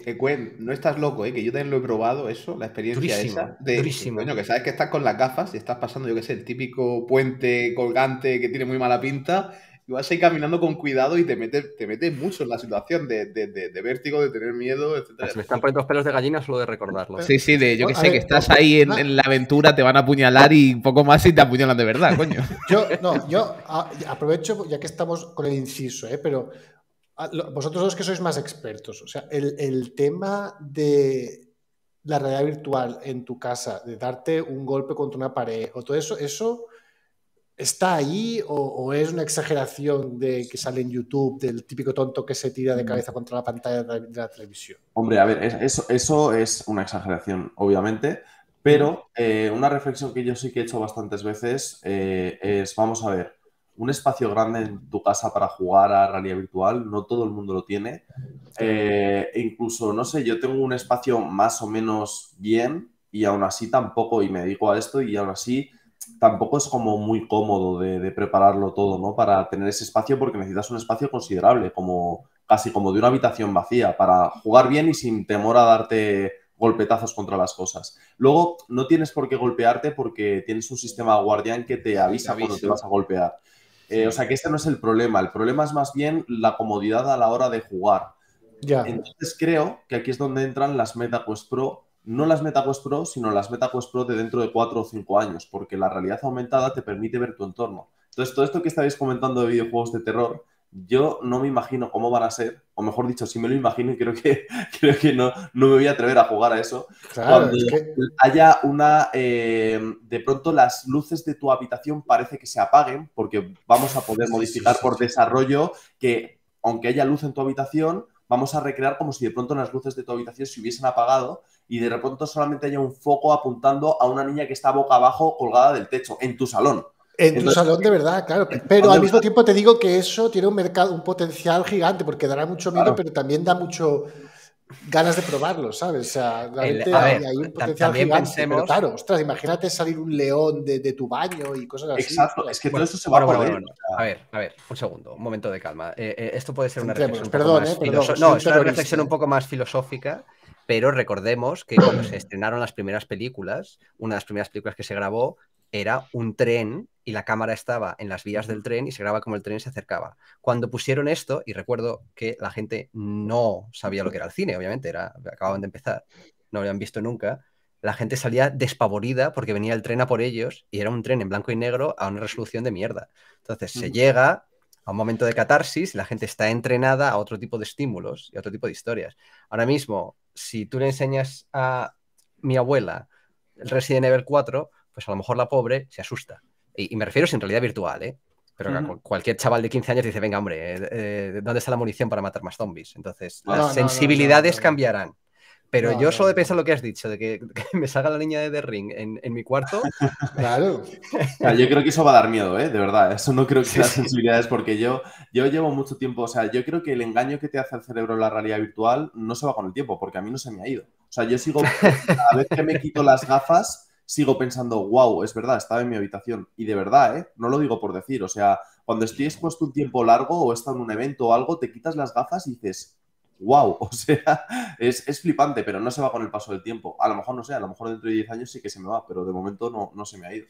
Que, eh, no estás loco, ¿eh? Que yo también lo he probado eso, la experiencia esa. que sabes que estás con las gafas y estás pasando, yo qué sé, el típico puente colgante que tiene muy mala pinta vas a ir caminando con cuidado y te metes te mete mucho en la situación de, de, vértigo, de tener miedo, etc. Se pues me están poniendo pelos de gallina solo de recordarlo. Sí, sí, de yo que sé, que estás ahí en, la aventura, te van a apuñalar y poco más y te apuñalan de verdad, coño. Yo, no, yo aprovecho, ya que estamos con el inciso, ¿eh? pero vosotros dos que sois más expertos, o sea, el, el tema de la realidad virtual en tu casa, de darte un golpe contra una pared o todo eso, eso ¿Está ahí o, es una exageración de que sale en YouTube del típico tonto que se tira de mm. cabeza contra la pantalla de la, televisión? Hombre, a ver, eso, es una exageración, obviamente, pero mm. eh, una reflexión que yo sí que he hecho bastantes veces eh, es, vamos a ver, un espacio grande en tu casa para jugar a realidad virtual, no todo el mundo lo tiene. Eh, e incluso, no sé, yo tengo un espacio más o menos bien y aún así tampoco, y me dedico a esto y aún así tampoco es como muy cómodo de, prepararlo todo, ¿no? Para tener ese espacio, porque necesitas un espacio considerable, como casi como de una habitación vacía, para jugar bien y sin temor a darte golpetazos contra las cosas. Luego, no tienes por qué golpearte porque tienes un sistema guardián que te avisa, cuando te vas a golpear. Eh, o sea que este no es el problema, el problema es más bien la comodidad a la hora de jugar. Ya. Entonces creo que aquí es donde entran las MetaQuest Pro no las MetaQuest Pro, sino las MetaQuest Pro de dentro de 4 o 5 años, porque la realidad aumentada te permite ver tu entorno. Entonces, todo esto que estáis comentando de videojuegos de terror, yo no me imagino cómo van a ser, o mejor dicho, si me lo imagino y creo que, creo que no, no me voy a atrever a jugar a eso, cuando haya una... Eh, de pronto las luces de tu habitación parece que se apaguen, porque vamos a poder modificar por desarrollo que, aunque haya luz en tu habitación, vamos a recrear como si de pronto las luces de tu habitación se hubiesen apagado y de repente solamente haya un foco apuntando a una niña que está boca abajo colgada del techo, en tu salón. En tu salón de verdad, claro. Eh, pero al mismo tiempo te digo que eso tiene un mercado, un potencial gigante, porque dará mucho miedo, pero también da mucho ganas de probarlo, ¿sabes? O sea, realmente hay, un potencial gigante, pensemos... claro, ostras, imagínate salir un león de, tu baño y cosas así. Exacto, es que todo eso esto se va a bueno, A ver, a ver, un segundo, un momento de calma. Eh, eh, esto puede ser una no, es una reflexión un poco más filosófica pero recordemos que cuando se estrenaron las primeras películas, una de las primeras películas que se grabó era un tren y la cámara estaba en las vías del tren y se grababa como el tren se acercaba. Cuando pusieron esto, y recuerdo que la gente no sabía lo que era el cine, obviamente, era, acababan de empezar, no lo habían visto nunca, la gente salía despavorida porque venía el tren a por ellos y era un tren en blanco y negro a una resolución de mierda. Entonces se llega, a un momento de catarsis, la gente está entrenada a otro tipo de estímulos y a otro tipo de historias. Ahora mismo, si tú le enseñas a mi abuela el Resident Evil 4, pues a lo mejor la pobre se asusta. Y, me refiero en realidad virtual, ¿eh? Pero cualquier chaval de 15 años dice, venga, hombre, eh, eh, ¿dónde está la munición para matar más zombies? Entonces, las sensibilidades cambiarán. Pero yo solo de pensar lo que has dicho, de que, me salga la niña de The Ring en, mi cuarto. claro. Yo creo que eso va a dar miedo, ¿eh? De verdad. Eso no creo que las sensibilidades, porque yo, yo llevo mucho tiempo. O sea, yo creo que el engaño que te hace el cerebro en la realidad virtual no se va con el tiempo, porque a mí no se me ha ido. O sea, yo sigo. Cada vez que me quito las gafas, sigo pensando, wow, es verdad, estaba en mi habitación. Y de verdad, ¿eh? No lo digo por decir. O sea, cuando estoy expuesto un tiempo largo o he en un evento o algo, te quitas las gafas y dices, wow, o sea, es, es, flipante, pero no se va con el paso del tiempo. A lo mejor no sé, a lo mejor dentro de 10 años sí que se me va, pero de momento no, no se me ha ido.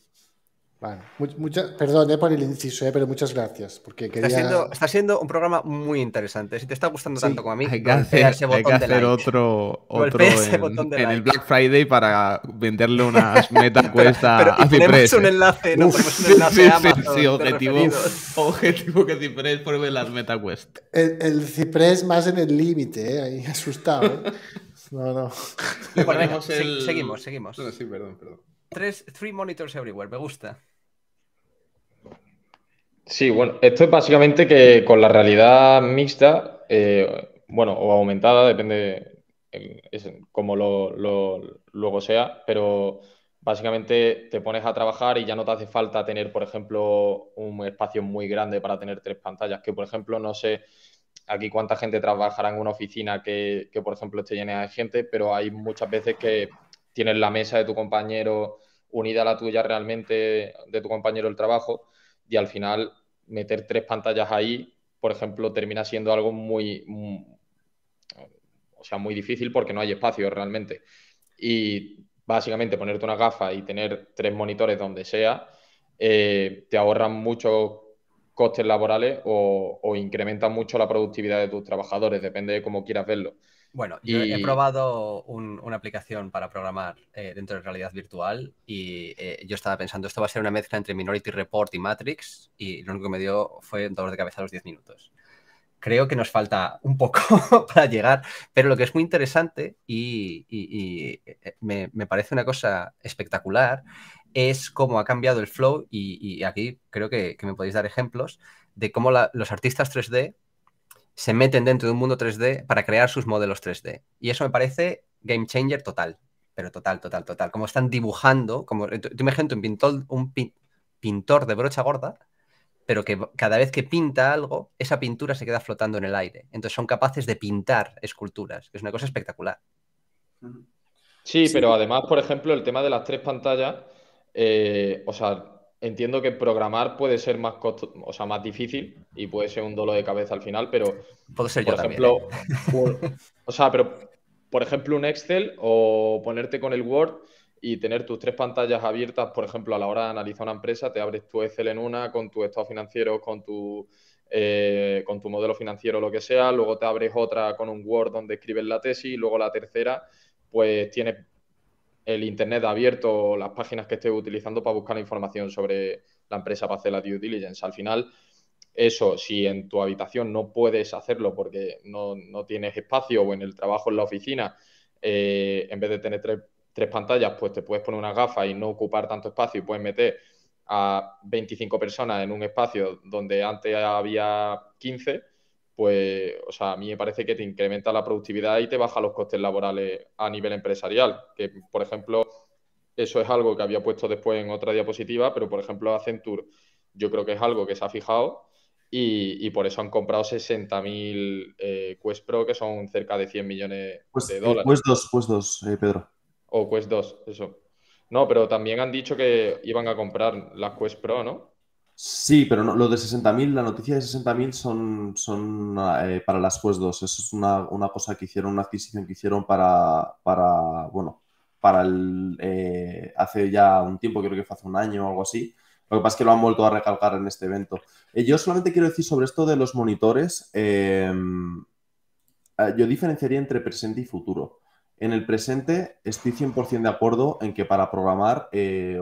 Bueno, mucha, perdón eh, por el inciso, eh, pero muchas gracias. Porque quería... está, siendo, un programa muy interesante. Si te está gustando tanto como a mí, hay que hacer, otro, otro en, el Black Friday para venderle unas meta cuesta a Ciprés. Eh. un enlace, ¿no? un sí, sí, objetivo, objetivo que Ciprés pruebe las meta El, Ciprés más en el límite, eh, ahí asustado. no, no. seguimos, seguimos. Ah, sí, perdón, perdón. Tres, three monitors everywhere, me gusta. Sí, bueno, esto es básicamente que con la realidad mixta, eh, bueno, o aumentada, depende cómo lo, luego sea, pero básicamente te pones a trabajar y ya no te hace falta tener, por ejemplo, un espacio muy grande para tener tres pantallas, que por ejemplo, no sé aquí cuánta gente trabajará en una oficina que, que por ejemplo, esté llena de gente, pero hay muchas veces que tienes la mesa de tu compañero unida a la tuya realmente, de tu compañero el trabajo, y al final meter tres pantallas ahí, por ejemplo, termina siendo algo muy, mm, o sea, muy difícil porque no hay espacio realmente. Y básicamente ponerte una gafa y tener tres monitores donde sea, eh, te ahorran muchos costes laborales o, o mucho la productividad de tus trabajadores, depende de cómo quieras verlo. Bueno, yo he probado una aplicación para programar eh, dentro de realidad virtual y eh, yo estaba pensando, esto va a ser una mezcla entre Minority Report y Matrix y lo único que me dio fue un dolor de cabeza a los 10 minutos. Creo que nos falta un poco para llegar, pero lo que es muy interesante y, eh, me, parece una cosa espectacular es cómo ha cambiado el flow y, aquí creo que, me podéis dar ejemplos de cómo los artistas 3D se meten dentro de un mundo 3D para crear sus modelos 3D. Y eso me parece game changer total, pero total, total, total. Como están dibujando, como eh, tú imagínate un pintor, un pintor de brocha gorda, pero que cada vez que pinta algo, esa pintura se queda flotando en el aire. Entonces son capaces de pintar esculturas, es una cosa espectacular. Sí, pero además, por ejemplo, el tema de las tres pantallas, eh, o sea, entiendo que programar puede ser más o sea, más difícil y puede ser un dolor de cabeza al final, pero ser por ejemplo, ¿eh? o sea, pero por ejemplo un Excel o ponerte con el Word y tener tus tres pantallas abiertas, por ejemplo, a la hora de analizar una empresa, te abres tu Excel en una con tu estado financiero, con tu eh, con tu modelo financiero, lo que sea, luego te abres otra con un Word donde escribes la tesis, y luego la tercera, pues tienes el Internet abierto, las páginas que estés utilizando para buscar información sobre la empresa para hacer la due diligence. Al final, eso, si en tu habitación no puedes hacerlo porque no, no tienes espacio o en el trabajo, en la oficina, eh, en vez de tener tres, tres, pantallas, pues te puedes poner una gafa y no ocupar tanto espacio y puedes meter a 25 personas en un espacio donde antes había 15, pues, o sea, a mí me parece que te incrementa la productividad y te baja los costes laborales a nivel empresarial. Que, por ejemplo, eso es algo que había puesto después en otra diapositiva, pero, por ejemplo, Accenture, yo creo que es algo que se ha fijado y, por eso han comprado 60.000 eh, Quest Pro, que son cerca de 100 millones de eh, dólares. Quest 2, eh, Pedro. O Quest 2, eso. No, pero también han dicho que iban a comprar las Quest Pro, ¿no? Sí, pero no, lo de 60.000, la noticia de 60.000 son, son eh, para las Quest 2. Eso es una, cosa que hicieron, una adquisición que hicieron para, para bueno, para el, eh, hace ya un tiempo, creo que hace un año o algo así. Lo que pasa es que lo han vuelto a recalcar en este evento. Eh, yo solamente quiero decir sobre esto de los monitores, em, yo diferenciaría entre presente y futuro. En el presente estoy 100% de acuerdo en que para programar,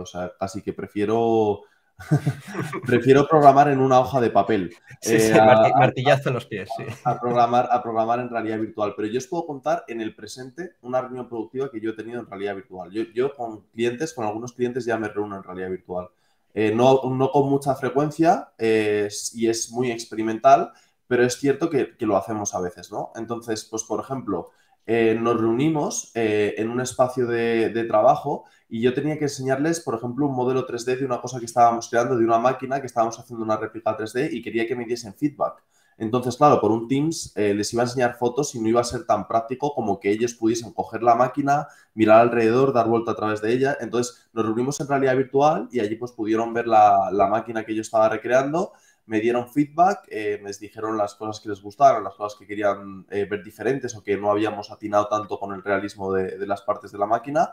o sea, casi que prefiero Prefiero programar en una hoja de papel. Eh, martillazo en los pies, sí. A programar, a programar en realidad virtual. Pero yo os puedo contar en el presente una reunión productiva que yo he tenido en realidad virtual. Yo, con clientes, con algunos clientes ya me reúno en realidad virtual. Eh, no, no, con mucha frecuencia eh, y es muy experimental, pero es cierto que, que lo hacemos a veces, ¿no? Entonces, pues por ejemplo, eh, nos reunimos eh, en un espacio de, trabajo y yo tenía que enseñarles, por ejemplo, un modelo 3D de una cosa que estábamos creando, de una máquina que estábamos haciendo una réplica 3D y quería que me diesen feedback. Entonces, claro, por un Teams eh, les iba a enseñar fotos y no iba a ser tan práctico como que ellos pudiesen coger la máquina, mirar alrededor, dar vuelta a través de ella. Entonces, nos reunimos en realidad virtual y allí pues pudieron ver la máquina que yo estaba recreando me dieron feedback, les eh, dijeron las cosas que les gustaron, las cosas que querían eh, ver diferentes o que no habíamos atinado tanto con el realismo de, las partes de la máquina.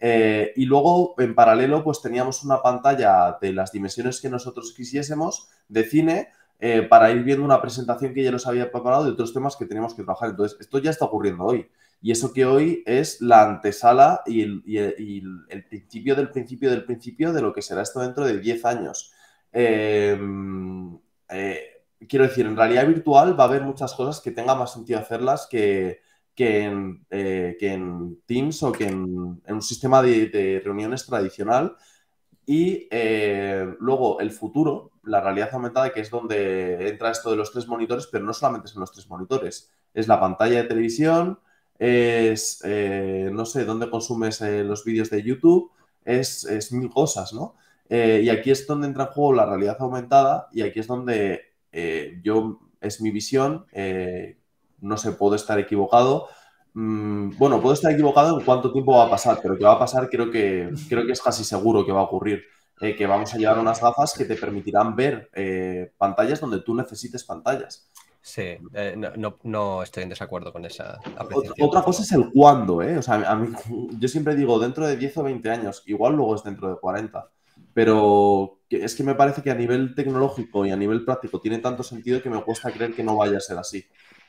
Eh, y luego, en paralelo, pues teníamos una pantalla de las dimensiones que nosotros quisiésemos de cine para ir viendo una presentación que ya nos había preparado de otros temas que teníamos que trabajar. Entonces, esto ya está ocurriendo hoy. Y eso que hoy es la antesala y el, y el principio del principio del principio de lo que será esto dentro de 10 años Em, eh, quiero decir, en realidad virtual va a haber muchas cosas que tenga más sentido hacerlas que, que, en, eh, Teams o que en, un sistema de, reuniones tradicional. Y eh, luego el futuro, la realidad aumentada, que es donde entra esto de los tres monitores, pero no solamente son los tres monitores, es la pantalla de televisión, es, no sé, dónde consumes los vídeos de YouTube, es, es mil cosas, ¿no? Eh, y aquí es donde entra en juego la realidad aumentada y aquí es donde eh, yo, es mi visión, eh, no sé, puedo estar equivocado. Mm, bueno, puedo estar equivocado en cuánto tiempo va a pasar, pero que va a pasar creo que, creo que es casi seguro que va a ocurrir. que vamos a llevar unas gafas que te permitirán ver pantallas donde tú necesites pantallas. Sí, no, estoy en desacuerdo con esa apreciación. Otra cosa es el cuándo, ¿eh? O sea, a mí, yo siempre digo dentro de 10 o 20 años, igual luego es dentro de 40 pero es que me parece que a nivel tecnológico y a nivel práctico tiene tanto sentido que me cuesta creer que no vaya a ser así.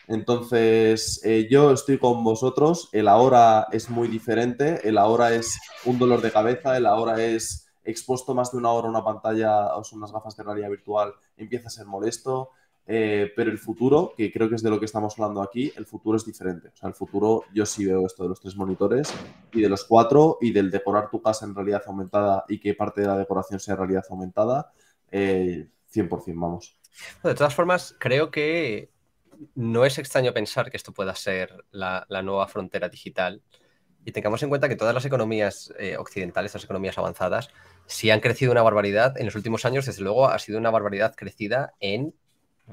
Entonces, eh, yo estoy con vosotros, el ahora es muy diferente, el ahora es un dolor de cabeza, el ahora es expuesto más de una hora a una pantalla o unas gafas de realidad virtual, empieza a ser molesto, eh, pero el futuro, que creo que es de lo que estamos hablando aquí, el futuro es diferente. O sea, el futuro yo sí veo esto de los tres monitores y de los cuatro y del decorar tu casa en realidad aumentada y que parte de la decoración sea realidad aumentada, 100% eh, vamos. De todas formas, creo que no es extraño pensar que esto pueda ser la, nueva frontera digital. Y tengamos en cuenta que todas las economías eh, occidentales, las economías avanzadas, si han crecido una barbaridad en los últimos años, desde luego ha sido una barbaridad crecida en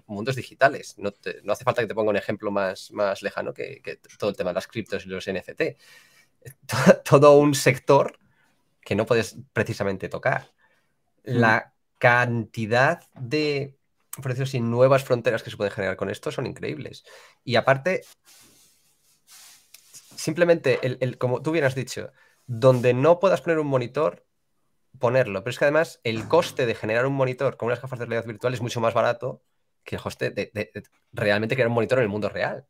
mundos digitales. No, hace falta que te ponga un ejemplo más, más lejano que, todo el tema de las criptos y los NFT. Todo, un sector que no puedes precisamente tocar. Mm. La cantidad de, por decirlo nuevas fronteras que se pueden generar con esto son increíbles. Y aparte, simplemente, el, como tú bien has dicho, donde no puedas poner un monitor, ponerlo. Pero es que además el coste de generar un monitor con unas gafas de realidad virtual es mucho más barato que hoste, realmente crear un monitor en el mundo real.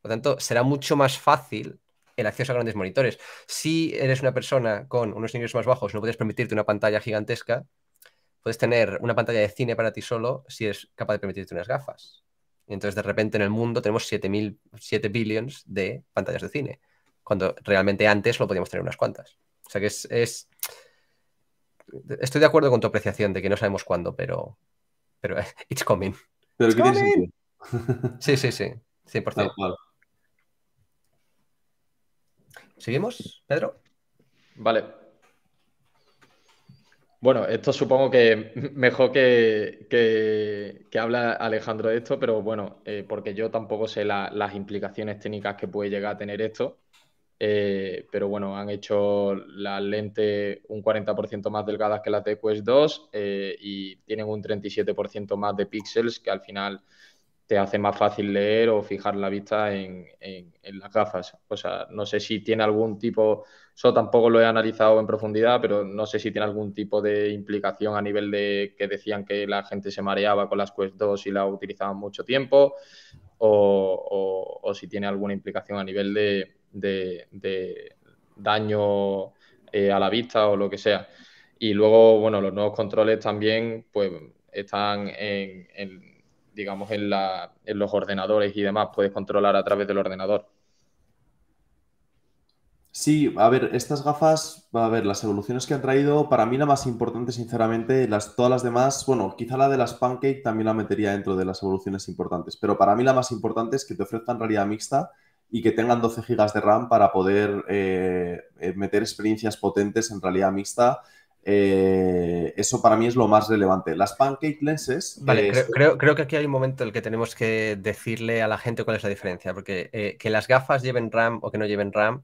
Por lo tanto, será mucho más fácil el acceso a grandes monitores. Si eres una persona con unos ingresos más bajos, no puedes permitirte una pantalla gigantesca, puedes tener una pantalla de cine para ti solo si eres capaz de permitirte unas gafas. Y entonces, de repente, en el mundo tenemos 7, 7 billions de pantallas de cine, cuando realmente antes lo podíamos tener unas cuantas. O sea que es, es... Estoy de acuerdo con tu apreciación de que no sabemos cuándo, pero, pero it's coming. Sí, sí, sí. 100%. ¿Seguimos, Pedro? Vale. Bueno, esto supongo que mejor que, que, habla Alejandro de esto, pero bueno, eh, porque yo tampoco sé las implicaciones técnicas que puede llegar a tener esto. Eh, pero bueno, han hecho las lentes un 40% más delgadas que la de quest 2 y tienen un 37% más de píxeles que al final te hace más fácil leer o fijar la vista en, las gafas. O sea, no sé si tiene algún tipo, eso tampoco lo he analizado en profundidad, pero no sé si tiene algún tipo de implicación a nivel de que decían que la gente se mareaba con las Quest 2 y la utilizaban mucho tiempo, o si tiene alguna implicación a nivel de, de, daño eh, a la vista o lo que sea. Y luego, bueno, los nuevos controles también pues, están en, digamos, en, los ordenadores y demás, puedes controlar a través del ordenador. Sí, a ver, estas gafas, a ver, las evoluciones que han traído, para mí la más importante, sinceramente, las, todas las demás, bueno, quizá la de las pancake también la metería dentro de las evoluciones importantes, pero para mí la más importante es que te ofrezcan realidad mixta y que tengan 12 GB de RAM para poder eh, eh, meter experiencias potentes en realidad mixta. Eh, eso para mí es lo más relevante. Las pancake lenses. Vale, creo, creo, que aquí hay un momento en el que tenemos que decirle a la gente cuál es la diferencia, porque que las gafas lleven RAM o que no lleven RAM,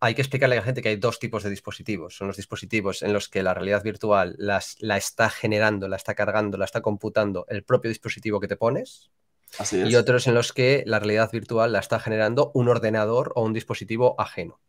hay que explicarle a la gente que hay dos tipos de dispositivos. Son los dispositivos en los que la realidad virtual las, la está generando, la está cargando, la está computando el propio dispositivo que te pones, y otros en los que la realidad virtual la está generando un ordenador o un dispositivo ajeno.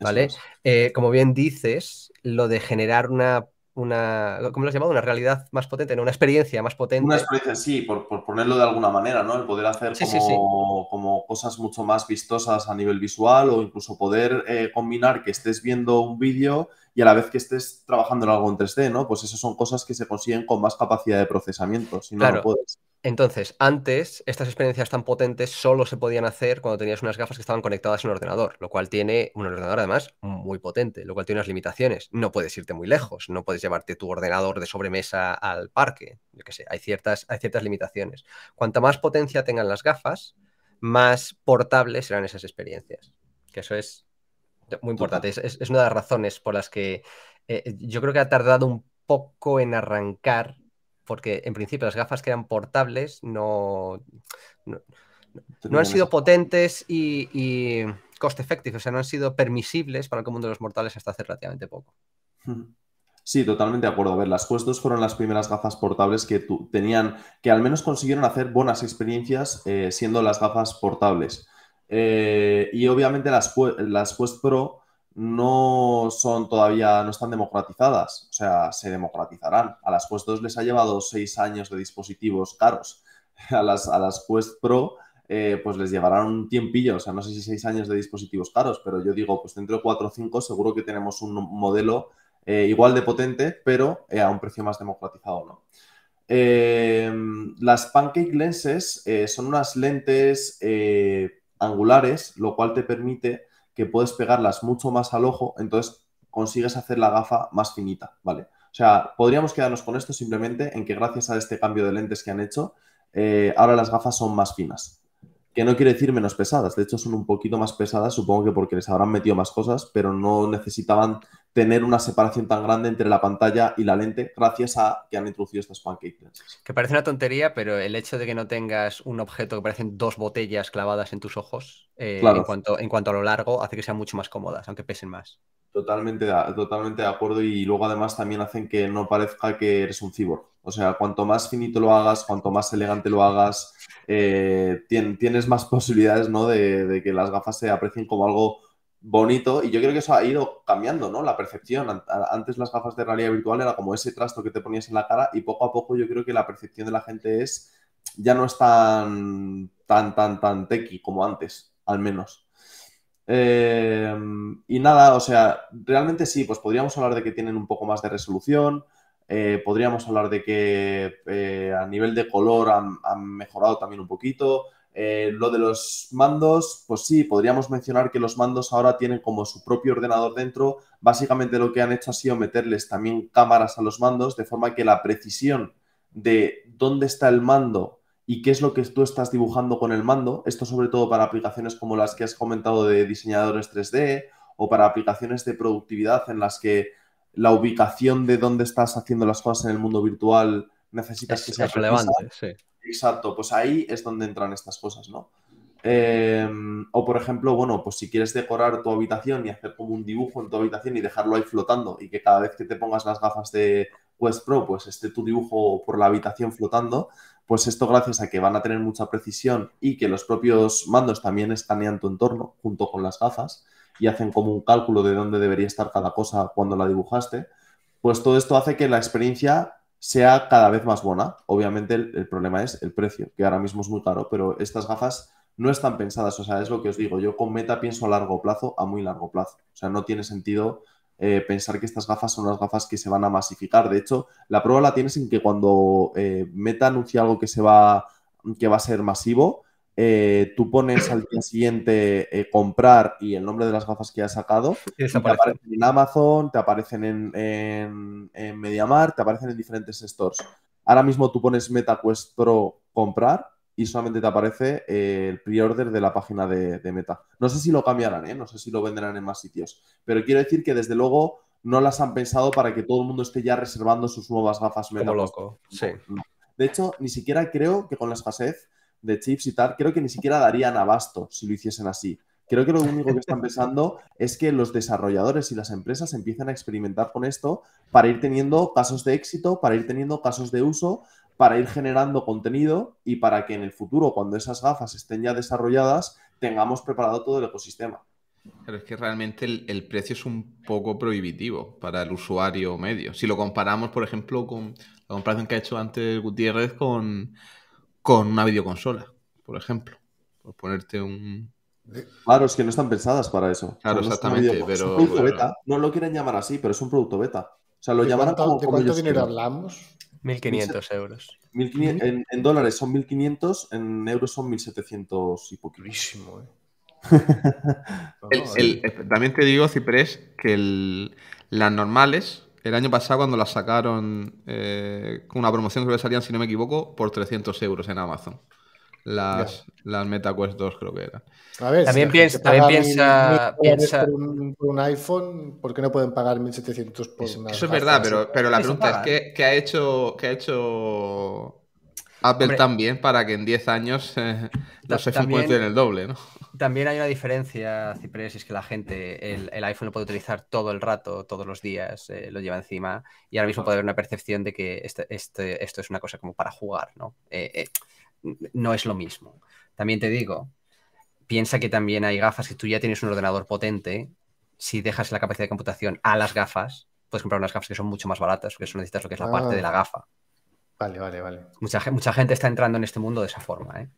¿Vale? Eh, como bien dices, lo de generar una ¿cómo lo has llamado? Una realidad más potente, Una experiencia más potente. Una experiencia, sí, por, ponerlo de alguna manera, ¿no? El poder hacer como, cosas mucho más vistosas a nivel visual o incluso poder eh, combinar que estés viendo un vídeo y a la vez que estés trabajando en algo en 3D, ¿no? Pues esas son cosas que se consiguen con más capacidad de procesamiento, si no, lo puedes. Entonces, antes estas experiencias tan potentes solo se podían hacer cuando tenías unas gafas que estaban conectadas a un ordenador, lo cual tiene un ordenador además muy potente, lo cual tiene unas limitaciones. No puedes irte muy lejos, no puedes llevarte tu ordenador de sobremesa al parque, yo qué sé, hay ciertas, hay ciertas limitaciones. Cuanta más potencia tengan las gafas, más portables serán esas experiencias, que eso es muy importante, es, una de las razones por las que eh, yo creo que ha tardado un poco en arrancar porque en principio las gafas que eran portables no, no, han sido potentes y, cost effective, o sea, no han sido permisibles para el común de los mortales hasta hace relativamente poco. Sí, totalmente de acuerdo. A ver, las Quest 2 fueron las primeras gafas portables que tenían, que al menos consiguieron hacer buenas experiencias eh, siendo las gafas portables. Eh, y obviamente las, las Quest Pro no son todavía, no están democratizadas, o sea, se democratizarán. A las Quest 2 les ha llevado seis años de dispositivos caros. A las, a Quest Pro, eh, pues les llevarán un tiempillo, o sea, no sé si seis años de dispositivos caros, pero yo digo, pues dentro de cuatro o cinco seguro que tenemos un modelo eh, igual de potente, pero eh, a un precio más democratizado, ¿no? Em, las pancake lenses son unas lentes angulares, lo cual te permite que puedes pegarlas mucho más al ojo, entonces consigues hacer la gafa más finita, ¿vale? O sea, podríamos quedarnos con esto simplemente en que gracias a este cambio de lentes que han hecho, eh, ahora las gafas son más finas. Que no quiere decir menos pesadas, de hecho son un poquito más pesadas, supongo que porque les habrán metido más cosas, pero no necesitaban tener una separación tan grande entre la pantalla y la lente gracias a que han introducido estas pancake lenses. Que parece una tontería, pero el hecho de que no tengas un objeto que parecen dos botellas clavadas en tus ojos eh, en, cuanto, a lo largo hace que sean mucho más cómodas, aunque pesen más. Totalmente, totalmente de acuerdo y luego además también hacen que no parezca que eres un cibor. O sea, cuanto más finito lo hagas, cuanto más elegante lo hagas, eh, tienes más posibilidades ¿no? de que las gafas se aprecien como algo bonito y yo creo que eso ha ido cambiando, ¿no? La percepción. Antes las gafas de realidad virtual era como ese trasto que te ponías en la cara y poco a poco yo creo que la percepción de la gente es ya no es tan tan tan tan tequi como antes, al menos. Eh, y nada, o sea, realmente sí, pues podríamos hablar de que tienen un poco más de resolución, eh, podríamos hablar de que eh, a nivel de color han mejorado también un poquito, eh, lo de los mandos, pues sí, podríamos mencionar que los mandos ahora tienen como su propio ordenador dentro. Básicamente lo que han hecho ha sido meterles también cámaras a los mandos, de forma que la precisión de dónde está el mando y qué es lo que tú estás dibujando con el mando, esto sobre todo para aplicaciones como las que has comentado de diseñadores 3D o para aplicaciones de productividad en las que la ubicación de dónde estás haciendo las cosas en el mundo virtual necesitas que sea relevante. Exacto, pues ahí es donde entran estas cosas, ¿no? Em, o por ejemplo, bueno, pues si quieres decorar tu habitación y hacer como un dibujo en tu habitación y dejarlo ahí flotando y que cada vez que te pongas las gafas de Quest Pro, pues esté tu dibujo por la habitación flotando, pues esto gracias a que van a tener mucha precisión y que los propios mandos también escanean tu entorno junto con las gafas y hacen como un cálculo de dónde debería estar cada cosa cuando la dibujaste, pues todo esto hace que la experiencia sea cada vez más buena. Obviamente el, problema es el precio, que ahora mismo es muy caro, pero estas gafas no están pensadas, o sea, es lo que os digo, yo con meta pienso a largo plazo, a muy largo plazo. O sea, no tiene sentido eh, pensar que estas gafas son unas gafas que se van a masificar. De hecho, la prueba la tienes en que cuando eh, Meta anuncia algo que se va, que va a ser masivo, eh, tú pones al día siguiente eh, comprar y el nombre de las gafas que has sacado, te aparecen en Amazon, te aparecen en, en, MediaMar, te aparecen en diferentes stores. Ahora mismo tú pones MetaQuest Pro comprar y solamente te aparece eh, el pre-order de la página de, Meta. No sé si lo cambiarán, no sé si lo venderán en más sitios, pero quiero decir que desde luego no las han pensado para que todo el mundo esté ya reservando sus nuevas gafas Meta. loco, sí. De hecho, ni siquiera creo que con la escasez de chips y tal, creo que ni siquiera darían abasto si lo hiciesen así. Creo que lo único que están pensando es que los desarrolladores y las empresas empiecen a experimentar con esto para ir teniendo casos de éxito, para ir teniendo casos de uso, para ir generando contenido y para que en el futuro, cuando esas gafas estén ya desarrolladas, tengamos preparado todo el ecosistema. Pero es que realmente el, precio es un poco prohibitivo para el usuario medio. Si lo comparamos, por ejemplo, con la comparación que ha hecho antes Gutiérrez con con una videoconsola, por ejemplo. Por ponerte un. Claro, es que no están pensadas para eso. Claro, exactamente. Beta. No lo quieren llamar así, pero es un producto beta. O sea, lo llamarán cuánto, ¿De cuánto dinero hablamos? 1.500 euros. en, dólares son 1.500, en euros son 1.700 y poquísimo. ¿eh? también te digo, Ciprés, que las normales el año pasado cuando la sacaron eh, con una promoción que salían, si no me equivoco, por 300 euros en Amazon. Las, las MetaQuest 2 creo que eran. A ver, también piensa, piensa, Por, un, iPhone, ¿por qué no pueden pagar 1.700 por una Eso es verdad, pero, pero la pregunta es ¿qué, qué ha hecho, qué ha hecho Apple también, para que en 10 años eh, los el doble, ¿no? También hay una diferencia, Ciprés, es que la gente, el, iPhone lo puede utilizar todo el rato, todos los días, eh, lo lleva encima, y ahora mismo ah. puede haber una percepción de que este, este, esto es una cosa como para jugar, ¿no? Eh, no es lo mismo. También te digo, piensa que también hay gafas que tú ya tienes un ordenador potente, si dejas la capacidad de computación a las gafas, puedes comprar unas gafas que son mucho más baratas, porque eso necesitas lo que es la parte ah. de la gafa. Vale, vale, vale. Mucha, mucha gente está entrando en este mundo de esa forma, ¿eh?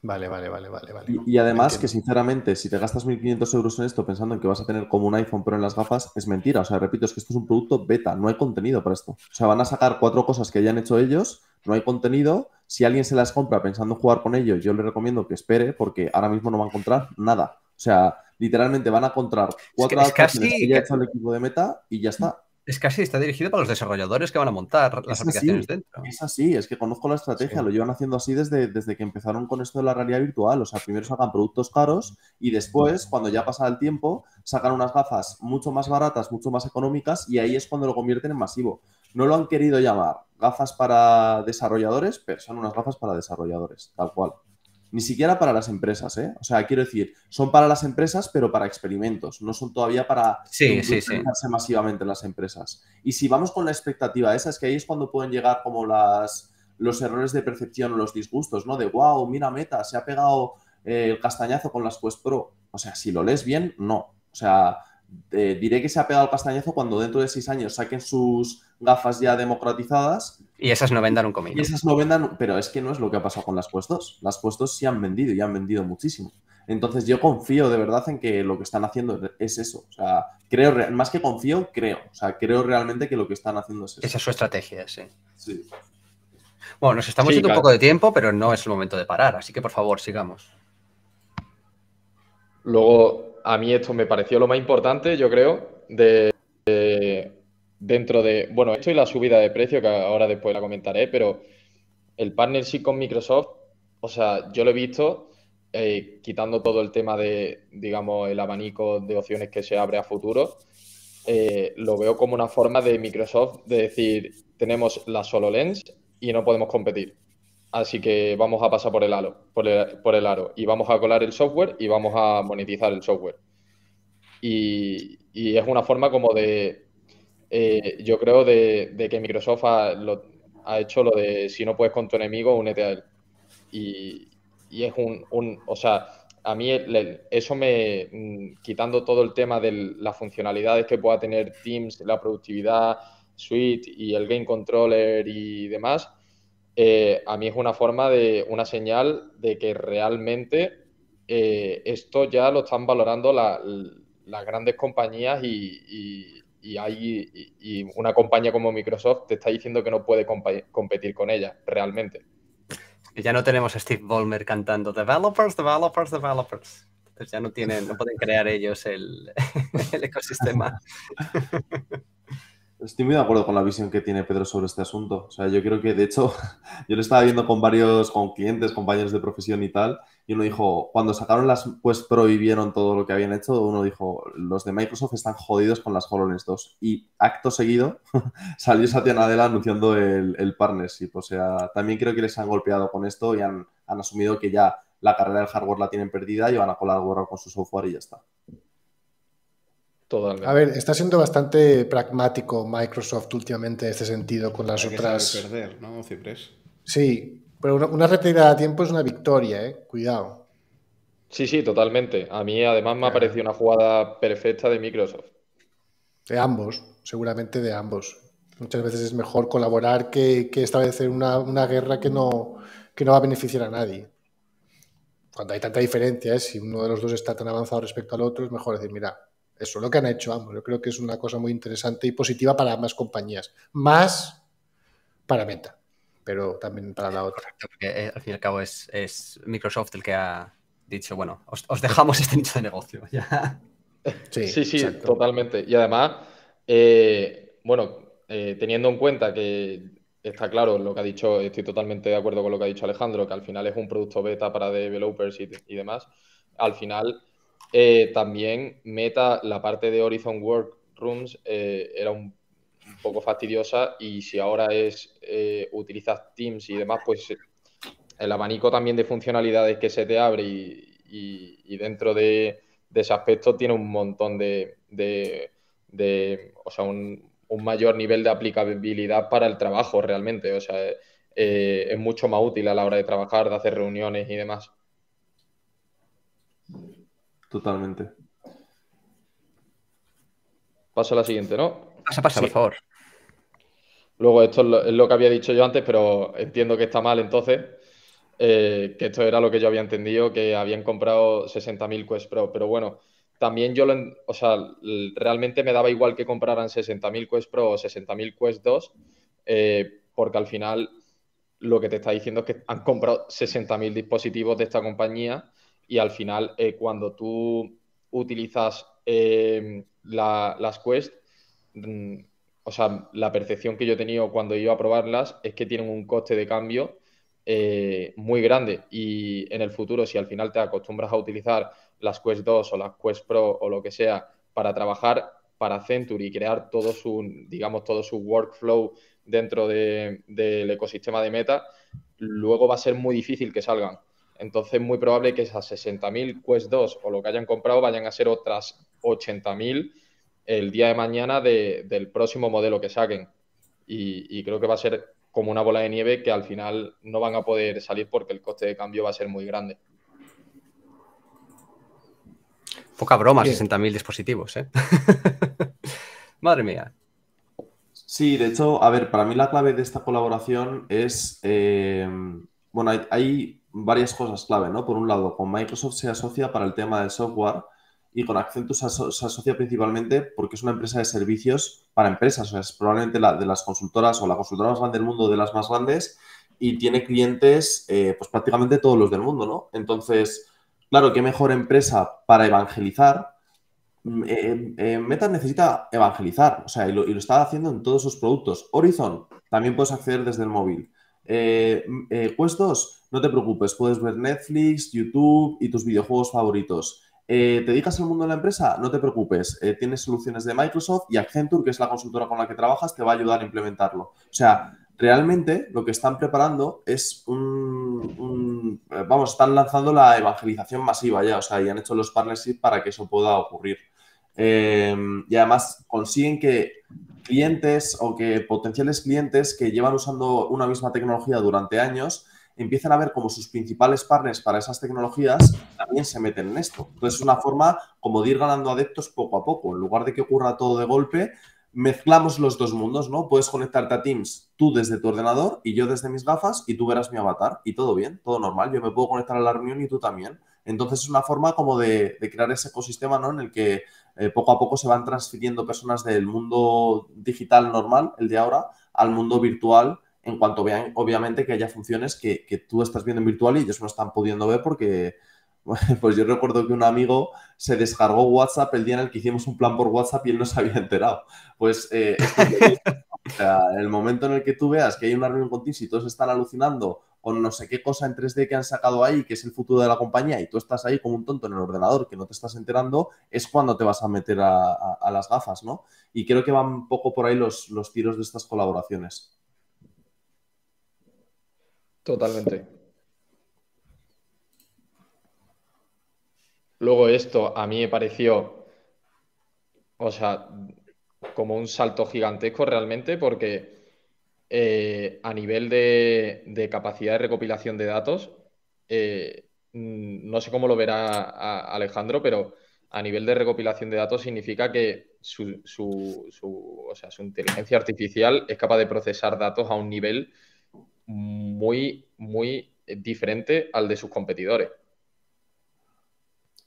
Vale, vale, vale, vale. vale. Y, además que sinceramente, si te gastas 1.500 euros en esto pensando en que vas a tener como un iPhone pero en las gafas, es mentira. O sea, repito, es que esto es un producto beta, no hay contenido para esto. O sea, van a sacar cuatro cosas que hayan hecho ellos, no hay contenido. Si alguien se las compra pensando en jugar con ellos, yo le recomiendo que espere porque ahora mismo no va a encontrar nada. O sea, literalmente van a encontrar cuatro cosas que, ya ha hecho el equipo de meta y ya está. Es casi está dirigido para los desarrolladores que van a montar las aplicaciones dentro. Es así, es que conozco la estrategia, lo llevan haciendo así desde, desde que empezaron con esto de la realidad virtual. O sea, primero sacan productos caros y después, cuando ya pasa el tiempo, sacan unas gafas mucho más baratas, mucho más económicas y ahí es cuando lo convierten en masivo. No lo han querido llamar gafas para desarrolladores, pero son unas gafas para desarrolladores, tal cual. Ni siquiera para las empresas, ¿eh? O sea, quiero decir, son para las empresas, pero para experimentos. No son todavía para sí, sí, sí. masivamente las empresas. Y si vamos con la expectativa esa, es que ahí es cuando pueden llegar como las, los errores de percepción o los disgustos, ¿no? De, wow, mira Meta, se ha pegado eh, el castañazo con las Quest Pro. O sea, si lo lees bien, no. O sea, eh, diré que se ha pegado el castañazo cuando dentro de seis años saquen sus gafas ya democratizadas. Y esas no vendan un comino. Y esas no vendan, pero es que no es lo que ha pasado con las puestos. Las puestos sí han vendido y han vendido muchísimo. Entonces yo confío de verdad en que lo que están haciendo es eso. O sea, creo, más que confío, creo. O sea, creo realmente que lo que están haciendo es eso. Esa es su estrategia, sí. Bueno, nos estamos yendo un poco de tiempo, pero no es el momento de parar, así que por favor, sigamos. Luego, a mí esto me pareció lo más importante, yo creo, de, dentro de, bueno, esto y la subida de precio, que ahora después la comentaré, pero el partnership con Microsoft, o sea, yo lo he visto, eh, quitando todo el tema de, digamos, el abanico de opciones que se abre a futuro, eh, lo veo como una forma de Microsoft de decir, tenemos la solo lens y no podemos competir. Así que vamos a pasar por el, aro, por el, aro y vamos a colar el software y vamos a monetizar el software. Y, es una forma como de, eh, yo creo, de, que Microsoft ha, lo, ha, hecho lo de si no puedes con tu enemigo, únete a él. Y, es un, o sea, a mí eso me, mm, quitando todo el tema de las funcionalidades que pueda tener Teams, la productividad, Suite y el Game Controller y demás, eh, a mí es una forma de, una señal de que realmente eh, esto ya lo están valorando las grandes compañías y, hay, una compañía como Microsoft te está diciendo que no puede competir con ella, realmente. Ya no tenemos a Steve Ballmer cantando developers, developers, developers. Entonces ya no tienen, no pueden crear ellos el, el ecosistema. Estoy muy de acuerdo con la visión que tiene Pedro sobre este asunto. O sea, yo creo que, de hecho, yo lo estaba viendo con varios, con clientes, compañeros de profesión y tal, y uno dijo, cuando sacaron las, pues prohibieron todo lo que habían hecho, uno dijo, los de Microsoft están jodidos con las HoloLens 2. Y acto seguido salió Satya Nadella anunciando el, el partnership. O sea, también creo que les han golpeado con esto y han, han asumido que ya la carrera del hardware la tienen perdida y van a colaborar con su software y ya está. A ver, está siendo bastante pragmático Microsoft últimamente en este sentido con las otras. Sí, pero una, retirada a tiempo es una victoria, ¿eh? Cuidado. Sí, sí, totalmente. A mí además me ha parecido una jugada perfecta de Microsoft. De ambos, seguramente de ambos. Muchas veces es mejor colaborar que, establecer una, guerra que no, va a beneficiar a nadie. Cuando hay tanta diferencia, ¿eh? si uno de los dos está tan avanzado respecto al otro, es mejor decir, mira, eso es lo que han hecho ambos. Yo creo que es una cosa muy interesante y positiva para ambas compañías. Más para Meta, pero también para la otra. porque eh, al fin y al cabo es, Microsoft el que ha dicho, bueno, os, dejamos este nicho de negocio. Sí, sí, totalmente. Y además, eh, bueno, eh, teniendo en cuenta que está claro lo que ha dicho, estoy totalmente de acuerdo con lo que ha dicho Alejandro, que al final es un producto beta para developers y demás, al final eh, también Meta, la parte de Horizon Workrooms eh, era un, poco fastidiosa y si ahora es eh, utilizas Teams y demás, pues el abanico también de funcionalidades que se te abre y, dentro de, ese aspecto tiene un montón de, o sea, un, mayor nivel de aplicabilidad para el trabajo realmente, o sea, es mucho más útil a la hora de trabajar, de hacer reuniones y demás. Totalmente. Paso a la siguiente, ¿no? Pasa, pasa, por favor. Luego, esto es lo, que había dicho yo antes, pero entiendo que está mal entonces. Eh, que esto era lo que yo había entendido, que habían comprado 60.000 Quest Pro. Pero bueno, también yo, o sea, realmente me daba igual que compraran 60.000 Quest Pro o 60.000 Quest 2, eh, porque al final lo que te está diciendo es que han comprado 60.000 dispositivos de esta compañía y al final eh, cuando tú utilizas eh, las Quest, mm, o sea, la percepción que yo he tenido cuando iba a probarlas es que tienen un coste de cambio eh, muy grande y en el futuro si al final te acostumbras a utilizar las Quest 2 o las Quest Pro o lo que sea para trabajar para Century y crear todo su, digamos, todo su workflow dentro del ecosistema de Meta, luego va a ser muy difícil que salgan. Entonces, muy probable que esas 60.000 Quest 2 o lo que hayan comprado vayan a ser otras 80.000 el día de mañana del próximo modelo que saquen. Y, creo que va a ser como una bola de nieve que al final no van a poder salir porque el coste de cambio va a ser muy grande. Poca broma, 60.000 dispositivos, ¿eh? Madre mía. Sí, de hecho, a ver, para mí la clave de esta colaboración es, eh, bueno, hay varias cosas clave, ¿no? Por un lado, con Microsoft se asocia para el tema del software y con Accenture se, asocia principalmente porque es una empresa de servicios para empresas, o sea, es probablemente la de las consultoras o la consultora más grande del mundo, de las más grandes, y tiene clientes, eh, pues prácticamente todos los del mundo, ¿no? Entonces, claro, qué mejor empresa para evangelizar. Mm, eh, eh, Meta necesita evangelizar, o sea, y lo, y lo está haciendo en todos sus productos. Horizon, también puedes acceder desde el móvil. Cuestos, no te preocupes, puedes ver Netflix, YouTube y tus videojuegos favoritos. Eh, ¿Te dedicas al mundo de la empresa? No te preocupes, eh, tienes soluciones de Microsoft y Accenture, que es la consultora con la que trabajas, te va a ayudar a implementarlo. O sea, realmente lo que están preparando es un, eh, vamos, están lanzando la evangelización masiva ya, o sea, y han hecho los partnerships para que eso pueda ocurrir. Em, y además consiguen que clientes o que potenciales clientes que llevan usando una misma tecnología durante años empiezan a ver como sus principales partners para esas tecnologías también se meten en esto. Entonces es una forma como de ir ganando adeptos poco a poco. En lugar de que ocurra todo de golpe, mezclamos los dos mundos, ¿no? Puedes conectarte a Teams tú desde tu ordenador y yo desde mis gafas y tú verás mi avatar y todo bien, todo normal. Yo me puedo conectar a la reunión y tú también. Entonces es una forma como de, crear ese ecosistema, ¿no? En el que eh, poco a poco se van transfiriendo personas del mundo digital normal, el de ahora, al mundo virtual en cuanto vean, obviamente, que haya funciones que, tú estás viendo en virtual y ellos no están pudiendo ver porque, pues yo recuerdo que un amigo se descargó WhatsApp el día en el que hicimos un plan por WhatsApp y él no se había enterado. Pues eh, el momento en el que tú veas que hay una reunión con Teams y todos están alucinando con no sé qué cosa en 3D que han sacado ahí, que es el futuro de la compañía, y tú estás ahí como un tonto en el ordenador que no te estás enterando, es cuando te vas a meter a, las gafas, ¿no? Y creo que van un poco por ahí los, los tiros de estas colaboraciones. Totalmente. Luego esto a mí me pareció, o sea, como un salto gigantesco realmente porque eh, a nivel de, capacidad de recopilación de datos, eh, no sé cómo lo verá Alejandro, pero a nivel de recopilación de datos significa que su, su, su inteligencia artificial es capaz de procesar datos a un nivel muy, muy diferente al de sus competidores.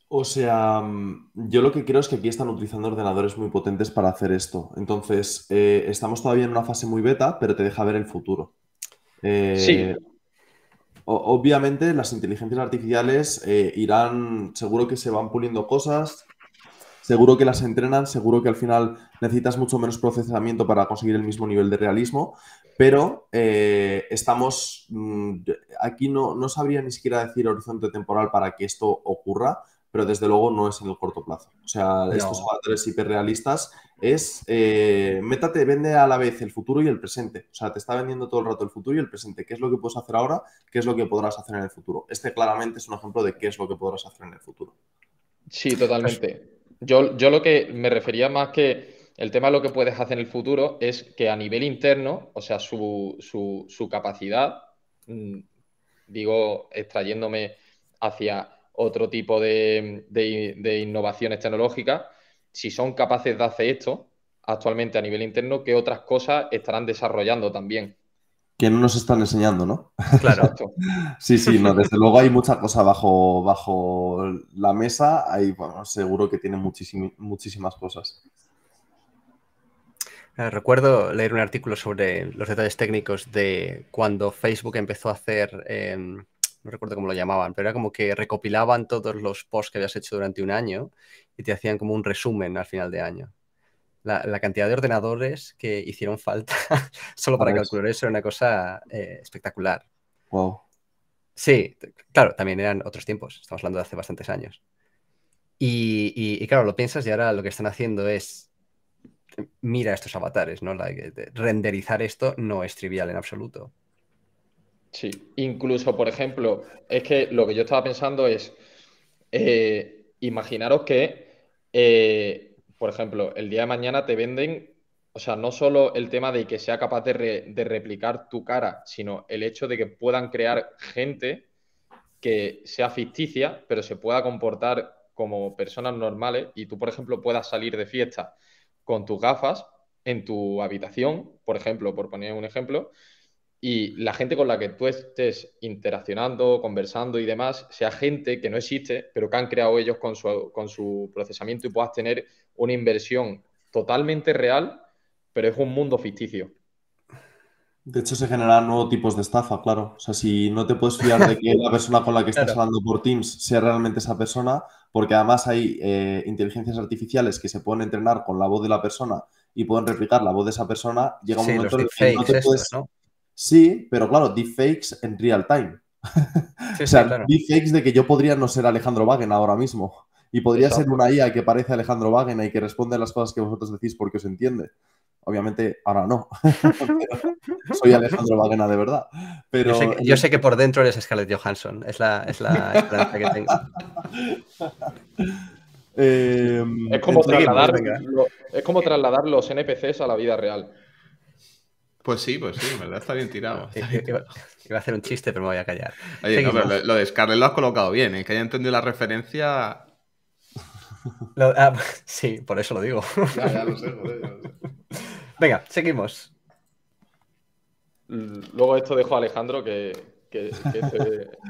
O sea, mm, yo lo que creo es que aquí están utilizando ordenadores muy potentes para hacer esto. Entonces, eh, estamos todavía en una fase muy beta, pero te deja ver el futuro. Eh, sí. Obviamente, las inteligencias artificiales eh, irán, seguro que se van puliendo cosas, seguro que las entrenan, seguro que al final necesitas mucho menos procesamiento para conseguir el mismo nivel de realismo, pero eh, estamos, mm, aquí no, no sabría ni siquiera decir horizonte temporal para que esto ocurra, pero desde luego no es en el corto plazo. O sea, estos avatares hiperrealistas es, eh, vende a la vez el futuro y el presente. O sea, te está vendiendo todo el rato el futuro y el presente. ¿Qué es lo que puedes hacer ahora? ¿Qué es lo que podrás hacer en el futuro? Este claramente es un ejemplo de qué es lo que podrás hacer en el futuro. Sí, totalmente. Yo, yo lo que me refería más que el tema de lo que puedes hacer en el futuro es que a nivel interno, o sea, su, capacidad, mm, digo, extrayéndome hacia otro tipo de, innovaciones tecnológicas, si son capaces de hacer esto actualmente a nivel interno, ¿qué otras cosas estarán desarrollando también? Que no nos están enseñando, ¿no? Claro. sí, sí, no, desde luego hay muchas cosas bajo, bajo la mesa, hay, bueno, seguro que tienen muchísimas cosas. Eh, recuerdo leer un artículo sobre los detalles técnicos de cuando Facebook empezó a hacer, em, no recuerdo cómo lo llamaban, pero era como que recopilaban todos los posts que habías hecho durante un año y te hacían como un resumen al final de año. La, cantidad de ordenadores que hicieron falta solo para calcular eso era una cosa eh, espectacular. Wow. Sí, claro, también eran otros tiempos, estamos hablando de hace bastantes años. y claro, lo piensas y ahora lo que están haciendo es mira estos avatares, ¿no? renderizar esto no es trivial en absoluto. Sí, incluso, por ejemplo, es que lo que yo estaba pensando es, eh, imaginaros que, eh, por ejemplo, el día de mañana te venden, o sea, no solo el tema de que sea capaz de replicar tu cara, sino el hecho de que puedan crear gente que sea ficticia, pero se pueda comportar como personas normales y tú, por ejemplo, puedas salir de fiesta con tus gafas en tu habitación, por ejemplo, por poner un ejemplo, y la gente con la que tú estés interaccionando, conversando y demás, sea gente que no existe, pero que han creado ellos con su, procesamiento y puedas tener una inversión totalmente real, pero es un mundo ficticio. De hecho, se generan nuevos tipos de estafa, claro. O sea, si no te puedes fiar de que la persona con la que estás hablando por Teams sea realmente esa persona, porque además hay eh, inteligencias artificiales que se pueden entrenar con la voz de la persona y pueden replicar la voz de esa persona, llega un sí, momento en que no Sí, pero claro, deepfakes en real time. o sea, deepfakes de que yo podría no ser Alejandro Wagen ahora mismo. Y podría ser una IA que parece Alejandro Wagen y que responde a las cosas que vosotros decís porque os entiende. Obviamente ahora no. soy Alejandro Magana de verdad. Pero... Yo sé, que, por dentro eres Scarlett Johansson. Es la, es la esperanza que tengo. Em, es, como trasladar, los NPCs a la vida real. Pues sí, pues sí, en verdad está bien tirado. Iba, a hacer un chiste, pero me voy a callar. lo, de Scarlett lo has colocado bien, ¿eh? que haya entendido la referencia. Ah, sí, por eso lo digo. Ya, ya lo sé, Venga, seguimos. Luego esto dejo a Alejandro que, es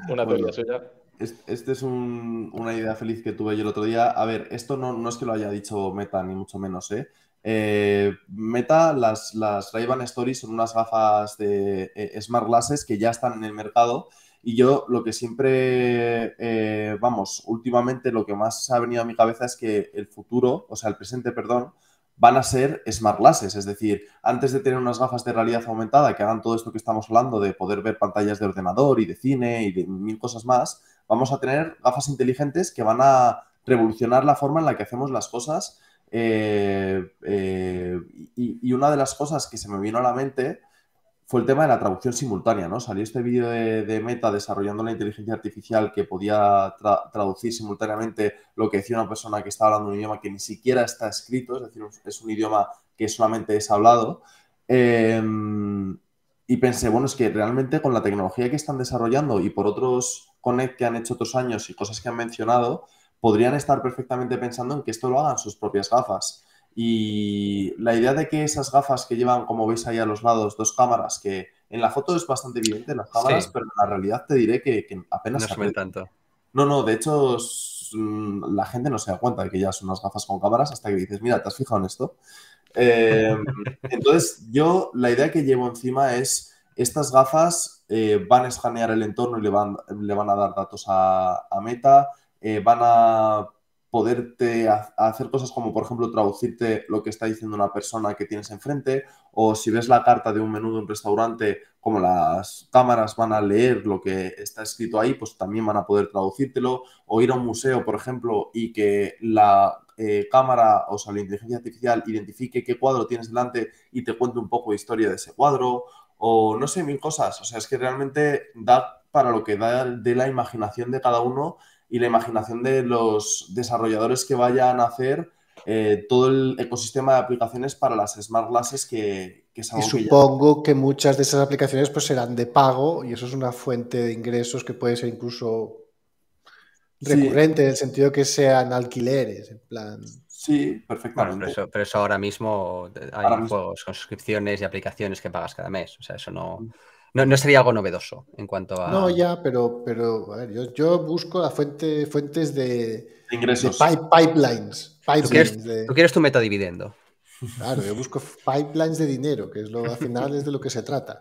una teoría suya. Este, es una idea feliz que tuve yo el otro día. A ver, esto no, es que lo haya dicho Meta, ni mucho menos, ¿eh? Eh, Meta, las, las Stories son unas gafas de eh, Smart Glasses que ya están en el mercado y yo lo que siempre, vamos, últimamente lo que más ha venido a mi cabeza es que el futuro, o sea, el presente, perdón, van a ser smart glasses, es decir, antes de tener unas gafas de realidad aumentada que hagan todo esto que estamos hablando de poder ver pantallas de ordenador y de cine y de mil cosas más, vamos a tener gafas inteligentes que van a revolucionar la forma en la que hacemos las cosas. Eh, eh, y, una de las cosas que se me vino a la mente fue el tema de la traducción simultánea, ¿no? Salió este vídeo de, Meta desarrollando la inteligencia artificial que podía traducir simultáneamente lo que decía una persona que estaba hablando un idioma que ni siquiera está escrito, es decir, es un idioma que solamente es hablado. Em, y pensé, bueno, es que realmente con la tecnología que están desarrollando y por otros Connect que han hecho otros años y cosas que han mencionado, podrían estar perfectamente pensando en que esto lo hagan sus propias gafas. Y la idea de que esas gafas que llevan, como veis ahí a los lados, dos cámaras, que en la foto es bastante evidente las cámaras, pero en la realidad te diré que, apenas... No se ven tanto. No, no, de hecho mm, la gente no se da cuenta de que ya son unas gafas con cámaras hasta que dices, mira, ¿te has fijado en esto? Em, entonces, yo la idea que llevo encima es, estas gafas eh, van a escanear el entorno y le van, le van a dar datos a, Meta, eh, van a poderte hacer cosas como, por ejemplo, traducirte lo que está diciendo una persona que tienes enfrente, o si ves la carta de un menú de un restaurante, como las cámaras van a leer lo que está escrito ahí, pues también van a poder traducírtelo, o ir a un museo, por ejemplo, y que la eh, cámara, o sea, la inteligencia artificial identifique qué cuadro tienes delante y te cuente un poco de historia de ese cuadro, o no sé, mil cosas. O sea, es que realmente da para lo que da de la imaginación de cada uno y la imaginación de los desarrolladores que vayan a hacer eh, todo el ecosistema de aplicaciones para las smart glasses que, que se Y supongo que, muchas de esas aplicaciones pues serán de pago y eso es una fuente de ingresos que puede ser incluso recurrente en el sentido que sean alquileres, en plan. Sí, perfecto. pero, eso, ahora mismo hay juegos suscripciones y aplicaciones que pagas cada mes. O sea, eso no. Mm. No, sería algo novedoso en cuanto a. No, ya, pero, pero a ver, yo, busco la fuentes de, ingresos. De pipelines. pipelines ¿Tú, quieres, ¿Tú, quieres, tu Claro, yo busco pipelines de dinero, que es lo al final es de lo que se trata.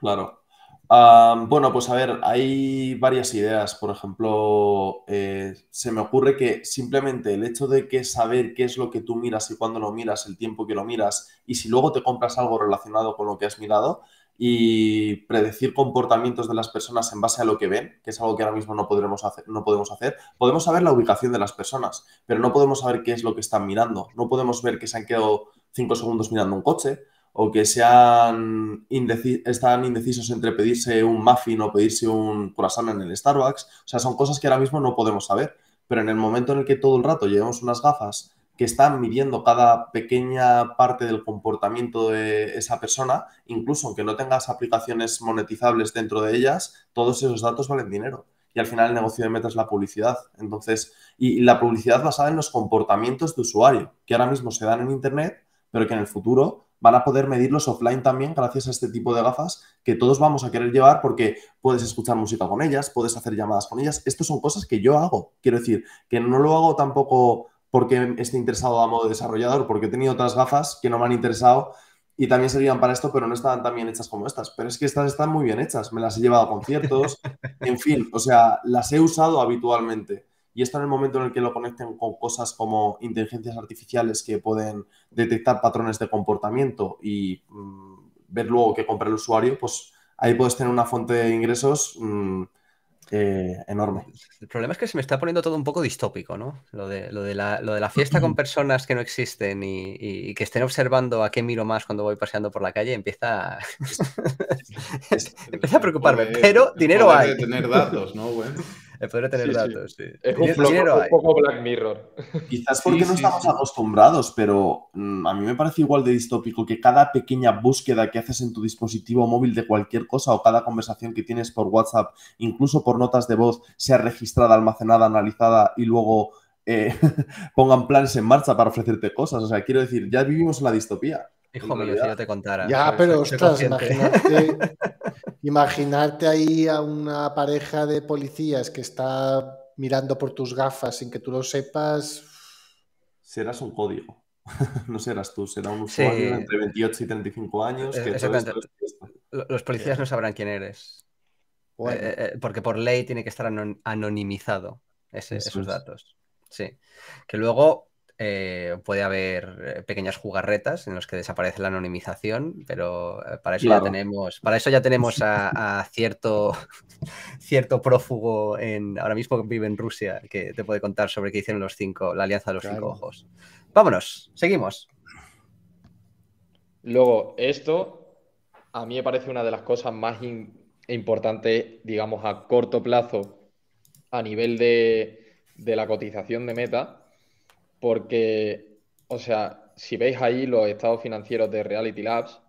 Claro. bueno, pues a ver, hay varias ideas. Por ejemplo, eh, se me ocurre que simplemente el hecho de que saber qué es lo que tú miras y cuándo lo miras, el tiempo que lo miras, y si luego te compras algo relacionado con lo que has mirado, y predecir comportamientos de las personas en base a lo que ven, que es algo que ahora mismo no, podremos hacer, no podemos hacer. Podemos saber la ubicación de las personas, pero no podemos saber qué es lo que están mirando. No podemos ver que se han quedado cinco segundos mirando un coche o que están indecisos entre pedirse un muffin o pedirse un croissant en el Starbucks. O sea, son cosas que ahora mismo no podemos saber, pero en el momento en el que todo el rato llevemos unas gafas están midiendo cada pequeña parte del comportamiento de esa persona, incluso aunque no tengas aplicaciones monetizables dentro de ellas, todos esos datos valen dinero. Y al final el negocio de meta es la publicidad. Entonces, y la publicidad basada en los comportamientos de usuario, que ahora mismo se dan en Internet, pero que en el futuro van a poder medirlos offline también gracias a este tipo de gafas que todos vamos a querer llevar porque puedes escuchar música con ellas, puedes hacer llamadas con ellas. Estas son cosas que yo hago. Quiero decir, que no lo hago tampoco porque estoy interesado a modo desarrollador, porque he tenido otras gafas que no me han interesado y también servían para esto, pero no estaban tan bien hechas como estas. Pero es que estas están muy bien hechas, me las he llevado a conciertos, en fin, o sea, las he usado habitualmente. Y esto en el momento en el que lo conecten con cosas como inteligencias artificiales que pueden detectar patrones de comportamiento y mm, ver luego qué compra el usuario, pues ahí puedes tener una fuente de ingresos mm, eh, enorme. El problema es que se me está poniendo todo un poco distópico, ¿no? Lo de, la, mm. fiesta con personas que no existen y, que estén observando a qué miro más cuando voy paseando por la calle empieza a, empieza a preocuparme. pero dinero hay. tener datos, ¿no, eh, podría tener datos. Sí. Es un, poco Black Mirror. Quizás porque no estamos acostumbrados, pero mm, a mí me parece igual de distópico que cada pequeña búsqueda que haces en tu dispositivo móvil de cualquier cosa o cada conversación que tienes por WhatsApp, incluso por notas de voz, sea registrada, almacenada, analizada y luego eh, pongan planes en marcha para ofrecerte cosas. O sea, quiero decir, ya vivimos en la distopía. Hijo mío, si yo te contara. Ya, pero ostras, imagínate, Imaginarte ahí a una pareja de policías que está mirando por tus gafas sin que tú lo sepas. Serás un código. no serás tú, será un usuario entre 28 y 35 años. Los policías no sabrán quién eres. Eh, eh, eh, porque por ley tiene que estar anonimizado esos datos. Sí. Que luego eh, puede haber eh, pequeñas jugarretas en los que desaparece la anonimización, pero eh, para eso ya tenemos, para eso ya tenemos a, cierto, cierto prófugo en, ahora mismo que vive en Rusia que te puede contar sobre qué hicieron los cinco, la alianza de los cinco ojos. Vámonos, seguimos. Luego, esto a mí me parece una de las cosas más importantes, digamos, a corto plazo a nivel de la cotización de meta porque, o sea, si veis ahí los estados financieros de Reality Labs,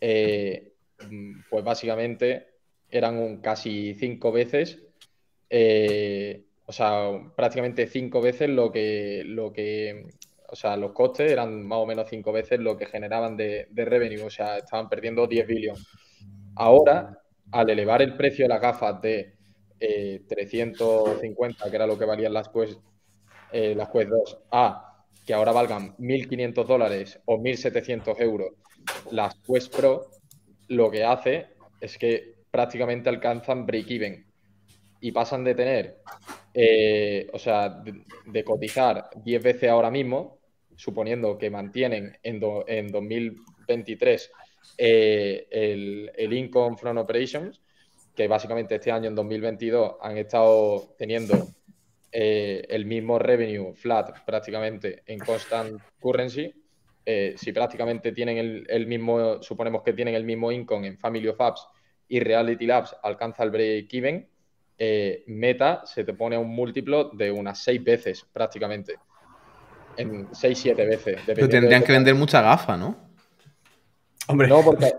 eh, mm, pues básicamente eran casi cinco veces, eh, o sea, prácticamente cinco veces lo que, lo que, o sea, los costes eran más o menos cinco veces lo que generaban de, revenue, o sea, estaban perdiendo 10 billones. Ahora, al elevar el precio de las gafas de 350, eh, que era lo que valían las, pues, eh, las Quest 2 a que ahora valgan 1.500 dólares o 1.700 euros las Quest Pro, lo que hace es que prácticamente alcanzan break-even y pasan de tener, eh, o sea, de, cotizar 10 veces ahora mismo, suponiendo que mantienen en, 2023 eh, el, el income from operations, que básicamente este año en 2022 han estado teniendo eh, el mismo revenue flat prácticamente en constant currency, eh, si prácticamente tienen el, mismo, suponemos que tienen el mismo income en Family of Apps y Reality Labs alcanza el break-even, eh, Meta se te pone un múltiplo de unas seis veces prácticamente. En seis siete veces. tendrían que vender mucha gafa, ¿no? Hombre. No, porque,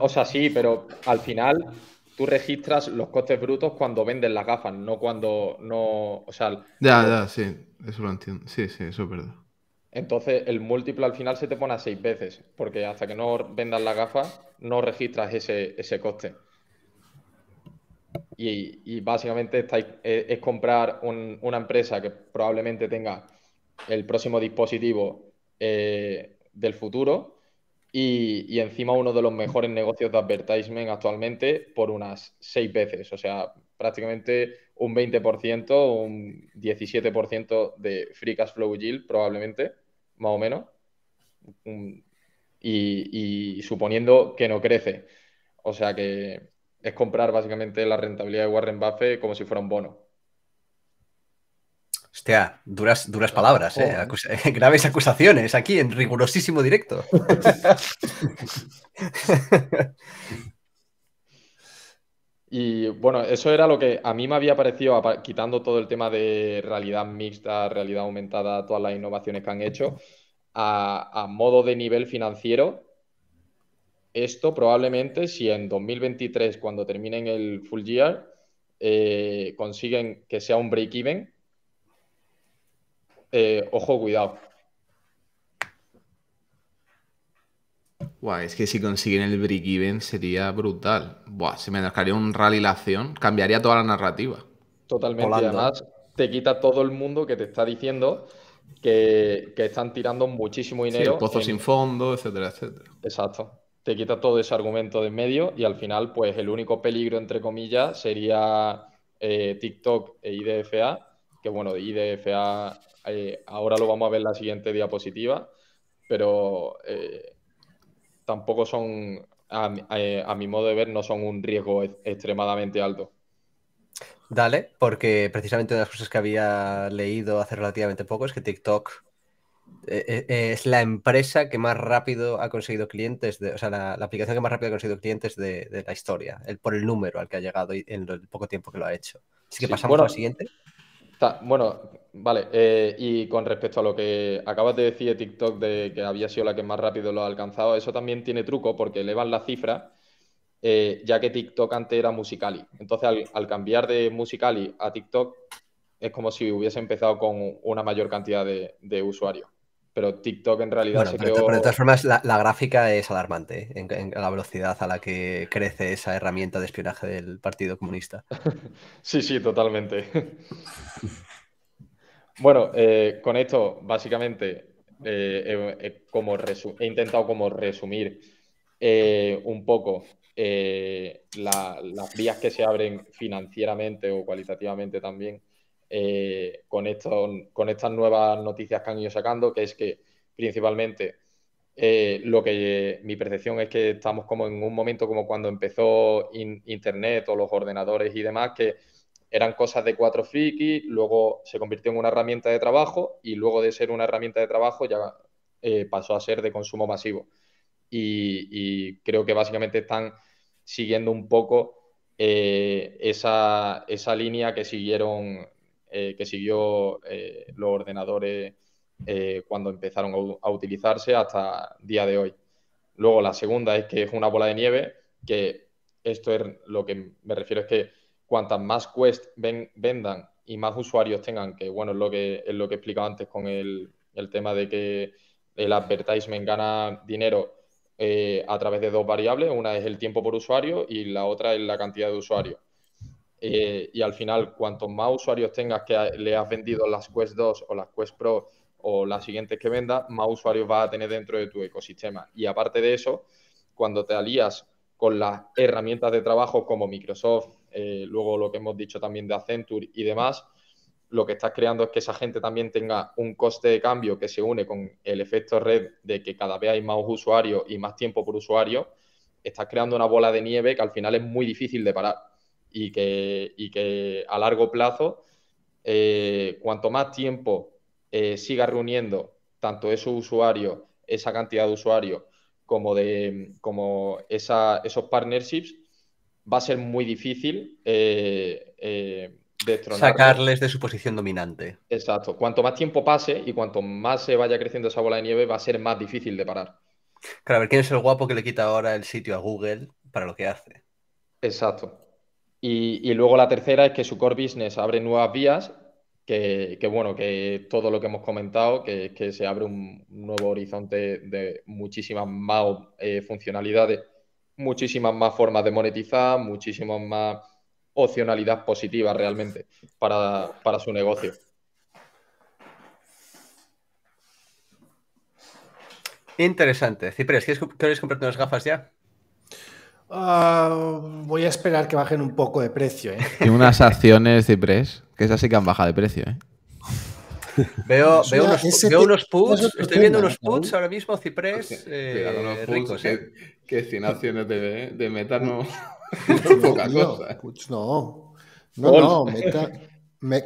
o sea, sí, pero al final tú registras los costes brutos cuando vendes las gafas, no cuando no. O sea. Ya, ya, sí. Eso lo entiendo. Sí, sí, eso es verdad. Entonces, el múltiplo al final se te pone a seis veces, porque hasta que no vendas las gafas, no registras ese, coste. Y, básicamente eh, es, comprar una empresa que probablemente tenga el próximo dispositivo eh, del futuro y, encima uno de los mejores negocios de advertisement actualmente por unas seis veces, o sea, prácticamente un 20%, un 17% de free cash flow yield probablemente, más o menos, y, y suponiendo que no crece. O sea que es comprar básicamente la rentabilidad de Warren Buffett como si fuera un bono. Hostia, duras, duras ah, palabras, eh, graves acusaciones aquí en rigurosísimo directo. Y bueno, eso era lo que a mí me había parecido, quitando todo el tema de realidad mixta, realidad aumentada, todas las innovaciones que han hecho, a, modo de nivel financiero, esto probablemente si en 2023, cuando terminen el full year, eh, consiguen que sea un break-even, eh, ojo, cuidado. Buah, es que si consiguen el break-even sería brutal. Buah, si me dejaría un rally la acción, cambiaría toda la narrativa. Totalmente. además, te quita todo el mundo que te está diciendo que, están tirando muchísimo dinero. Pozos sin fondo, etcétera, etcétera. Exacto. Te quita todo ese argumento de en medio y al final, pues el único peligro, entre comillas, sería eh, TikTok e IDFA, que bueno, IDFA eh, ahora lo vamos a ver en la siguiente diapositiva, pero eh, tampoco son, eh, a, mi modo de ver, no son un riesgo extremadamente alto. Dale, porque precisamente una de las cosas que había leído hace relativamente poco es que TikTok es la empresa que más rápido ha conseguido clientes, o sea, la, aplicación que más rápido ha conseguido clientes de, la historia, por el número al que ha llegado y en el poco tiempo que lo ha hecho. Así que pasamos a la siguiente. bueno, Vale, eh, y con respecto a lo que acabas de decir de TikTok, de que había sido la que más rápido lo ha alcanzado, eso también tiene truco porque elevan la cifra, eh, ya que TikTok antes era Musicali. Entonces, al, cambiar de Musicali a TikTok, es como si hubiese empezado con una mayor cantidad de, usuarios. Pero TikTok en realidad bueno, pero, de todas formas, la, gráfica es alarmante ¿eh? en, en, la velocidad a la que crece esa herramienta de espionaje del Partido Comunista. sí, sí, totalmente. Bueno, eh, con esto, básicamente, eh, como he intentado como resumir eh, un poco las vías que se abren financieramente o cualitativamente también con, esto, con estas nuevas noticias que han ido sacando, que es que principalmente lo que mi percepción es que estamos como en un momento como cuando empezó Internet o los ordenadores y demás, que eran cosas de cuatro frikis, luego se convirtió en una herramienta de trabajo y luego de ser una herramienta de trabajo ya eh, pasó a ser de consumo masivo. Y, creo que básicamente están siguiendo un poco eh, esa, línea que siguieron, eh, que siguió los ordenadores cuando empezaron a, utilizarse hasta día de hoy. Luego la segunda es que es una bola de nieve, que esto es lo que me refiero es que cuantas más Quest vendan y más usuarios tengan, que bueno, es lo que, es lo que he explicado antes con el, tema de que el advertisement gana dinero eh, a través de dos variables, una es el tiempo por usuario y la otra es la cantidad de usuarios. Eh, y al final, cuantos más usuarios tengas que le has vendido las Quest 2 o las Quest Pro o las siguientes que vendas, más usuarios vas a tener dentro de tu ecosistema. Y aparte de eso, cuando te alías con las herramientas de trabajo como Microsoft, eh, luego lo que hemos dicho también de Accenture y demás, lo que estás creando es que esa gente también tenga un coste de cambio que se une con el efecto red de que cada vez hay más usuarios y más tiempo por usuario, estás creando una bola de nieve que al final es muy difícil de parar y que, a largo plazo, eh, cuanto más tiempo eh, siga reuniendo tanto esos usuarios, esa cantidad de usuarios, como, de, como esos partnerships, va a ser muy difícil eh, eh, destronar. Sacarles de su posición dominante. Exacto. Cuanto más tiempo pase y cuanto más se vaya creciendo esa bola de nieve, va a ser más difícil de parar. Claro, a ver quién es el guapo que le quita ahora el sitio a Google para lo que hace. Exacto. Y, luego la tercera es que su core business abre nuevas vías, que, bueno, que todo lo que hemos comentado, que, que se abre un nuevo horizonte de muchísimas más eh, funcionalidades muchísimas más formas de monetizar, muchísimas más opcionalidad positiva realmente para, su negocio. Interesante. Cipres, ¿quieres, ¿quieres comprarte unas gafas ya? Ah, voy a esperar que bajen un poco de precio. ¿eh? Y unas acciones, Cipres, que esas sí que han bajado de precio. ¿eh? Veo, veo, unos, puts, estoy viendo unos puts ahora mismo, ciprés, eh, que, eh. acciones de, de meta no, no poca no, no,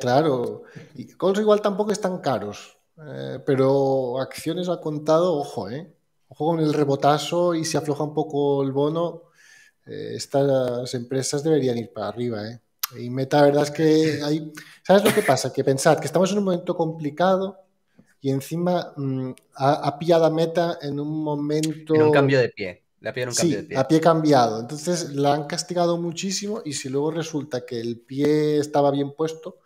claro. Y calls igual tampoco están caros, eh, pero acciones ha contado, ojo, eh. Ojo con el rebotazo y si afloja un poco el bono. Eh, estas empresas deberían ir para arriba, ¿eh? Y Meta, verdad es que hay... ¿Sabes lo que pasa? Que pensad que estamos en un momento complicado y encima mm, ha, pillado a Meta en un momento... En un cambio de pie. La un sí, de pie. a pie cambiado. Entonces la han castigado muchísimo y si luego resulta que el pie estaba bien puesto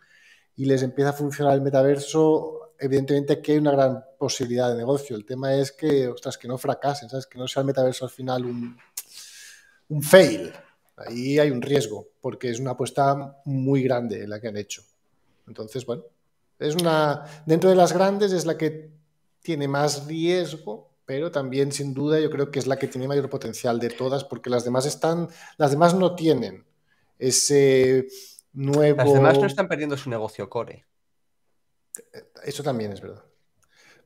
y les empieza a funcionar el metaverso, evidentemente que hay una gran posibilidad de negocio. El tema es que, ostras, que no fracasen, ¿sabes? Que no sea el metaverso al final un fail y hay un riesgo, porque es una apuesta muy grande la que han hecho. Entonces, bueno, es una. Dentro de las grandes es la que tiene más riesgo, pero también, sin duda, yo creo que es la que tiene mayor potencial de todas, porque las demás están. Las demás no tienen ese nuevo. Las demás no están perdiendo su negocio core. Eso también es verdad.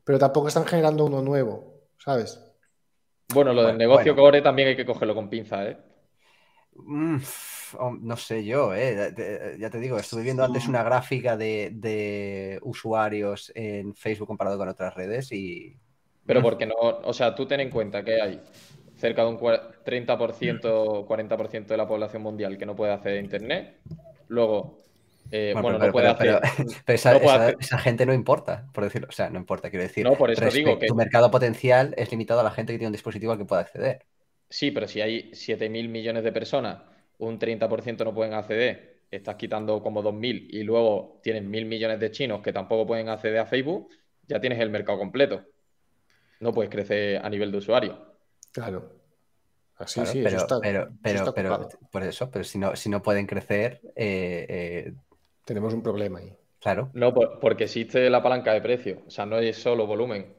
Pero tampoco están generando uno nuevo, ¿sabes? Bueno, lo del negocio core también hay que cogerlo con pinza, ¿eh? Mm, oh, no sé yo, eh, ya te digo, estuve viendo antes una gráfica de, usuarios en Facebook comparado con otras redes y... Pero porque no, o sea, tú ten en cuenta que hay cerca de un 30%, 40% de la población mundial que no puede acceder a Internet. Luego, eh, bueno, no, puede hacer, pero, esa, gente no importa, por decirlo. O sea, no importa, quiero decir. por eso que. Tu mercado potencial es limitado a la gente que tiene un dispositivo al que pueda acceder. Sí, pero si hay 7.000 millones de personas, un 30% no pueden acceder, estás quitando como 2.000 y luego tienes 1.000 millones de chinos que tampoco pueden acceder a Facebook, ya tienes el mercado completo. No puedes crecer a nivel de usuario. Claro. Así ah, pero, por eso, pero si no, si no pueden crecer, eh, eh, tenemos un problema ahí. Claro. No, porque existe la palanca de precio. O sea, no es solo volumen.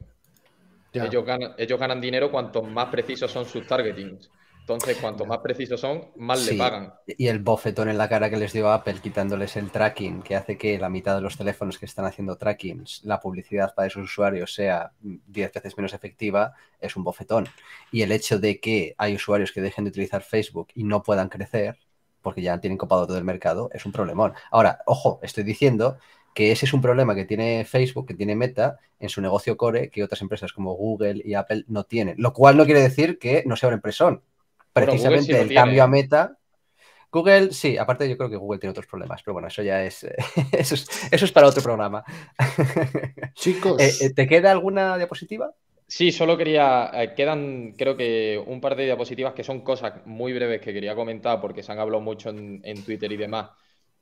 Ellos, ganan, ganan dinero cuanto más precisos son sus targetings. Entonces, cuanto más precisos son, más le pagan. Y el bofetón en la cara que les dio Apple quitándoles el tracking, que hace que la mitad de los teléfonos que están haciendo trackings, la publicidad para esos usuarios sea 10 veces menos efectiva, es un bofetón. Y el hecho de que hay usuarios que dejen de utilizar Facebook y no puedan crecer, porque ya tienen copado todo el mercado, es un problemón. Ahora, ojo, estoy diciendo que ese es un problema que tiene Facebook, que tiene Meta en su negocio core, que otras empresas como Google y Apple no tienen. Lo cual no quiere decir que no sea una impresión. Precisamente el cambio a Meta. Google, sí, aparte yo creo que Google tiene otros problemas, pero bueno, eso ya es. eso, es para otro programa. Chicos. Eh, eh, ¿Te queda alguna diapositiva? Sí, solo quería, eh, quedan creo que un par de diapositivas que son cosas muy breves que quería comentar porque se han hablado mucho en Twitter y demás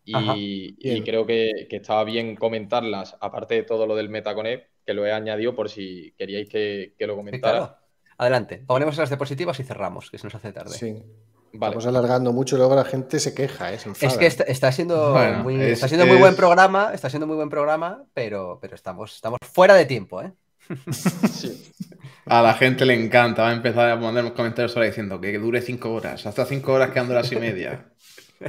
y, creo que, estaba bien comentarlas, aparte de todo lo del MetaConnect, que lo he añadido por si queríais que, lo comentara. Adelante, ponemos las diapositivas y cerramos, que se nos hace tarde. Sí. Estamos alargando mucho, luego la gente se queja, ¿eh? Es que está, siendo, muy, está muy buen programa, está siendo muy buen programa, pero, pero estamos, estamos fuera de tiempo, ¿eh? A la gente le encanta, va a empezar a poner comentarios ahora diciendo que dure cinco horas, hasta cinco horas quedando las y media.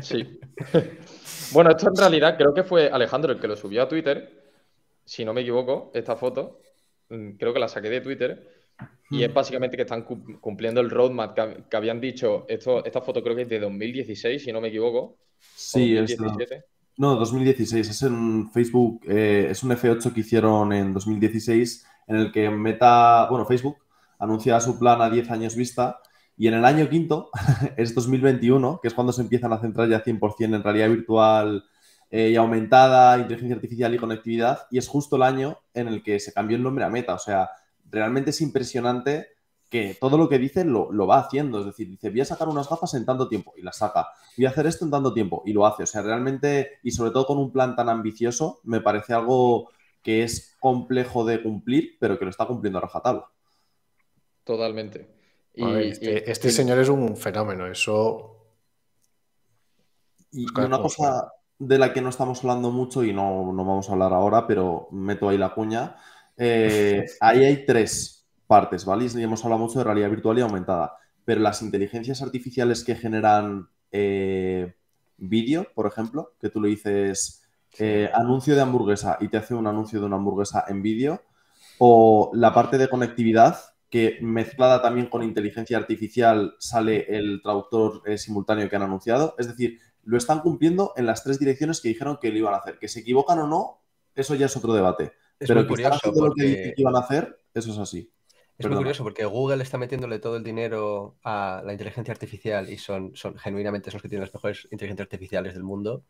Sí. Bueno, esto en realidad creo que fue Alejandro el que lo subió a Twitter, si no me equivoco, esta foto. Mm, creo que la saqué de Twitter. Y hmm. es básicamente que están cumpliendo el roadmap que, habían dicho. Esto, esta foto creo que es de 2016, si no me equivoco. Sí, 2017. No, 2016. Es en Facebook. es un F8 eh, que hicieron en 2016 en el que Meta, bueno, Facebook anuncia su plan a 10 años vista y en el año quinto, es 2021, que es cuando se empiezan a centrar ya 100% en realidad virtual eh, y aumentada, inteligencia artificial y conectividad, y es justo el año en el que se cambió el nombre a Meta. O sea, realmente es impresionante que todo lo que dice lo, lo, va haciendo. Es decir, dice, voy a sacar unas gafas en tanto tiempo y las saca. Voy a hacer esto en tanto tiempo y lo hace. O sea, realmente, y sobre todo con un plan tan ambicioso, me parece algo que es complejo de cumplir, pero que lo está cumpliendo a rajatabla. Totalmente este, este señor es un fenómeno, eso... Y una cosa de la que no estamos hablando mucho y no, vamos a hablar ahora, pero meto ahí la cuña. Eh, ahí hay tres partes, ¿vale? Y hemos hablado mucho de realidad virtual y aumentada, pero las inteligencias artificiales que generan eh, vídeo, por ejemplo, que tú le dices eh, anuncio de hamburguesa y te hace un anuncio de una hamburguesa en vídeo, o la parte de conectividad, que mezclada también con inteligencia artificial sale el traductor eh, simultáneo que han anunciado. Es decir, lo están cumpliendo en las tres direcciones que dijeron que lo iban a hacer. Que se equivocan o no, eso ya es otro debate. Pero que curioso porque... lo que iban a hacer, eso es así. Es muy curioso porque Google está metiéndole todo el dinero a la inteligencia artificial y son, son genuinamente los que tienen las mejores inteligencias artificiales del mundo,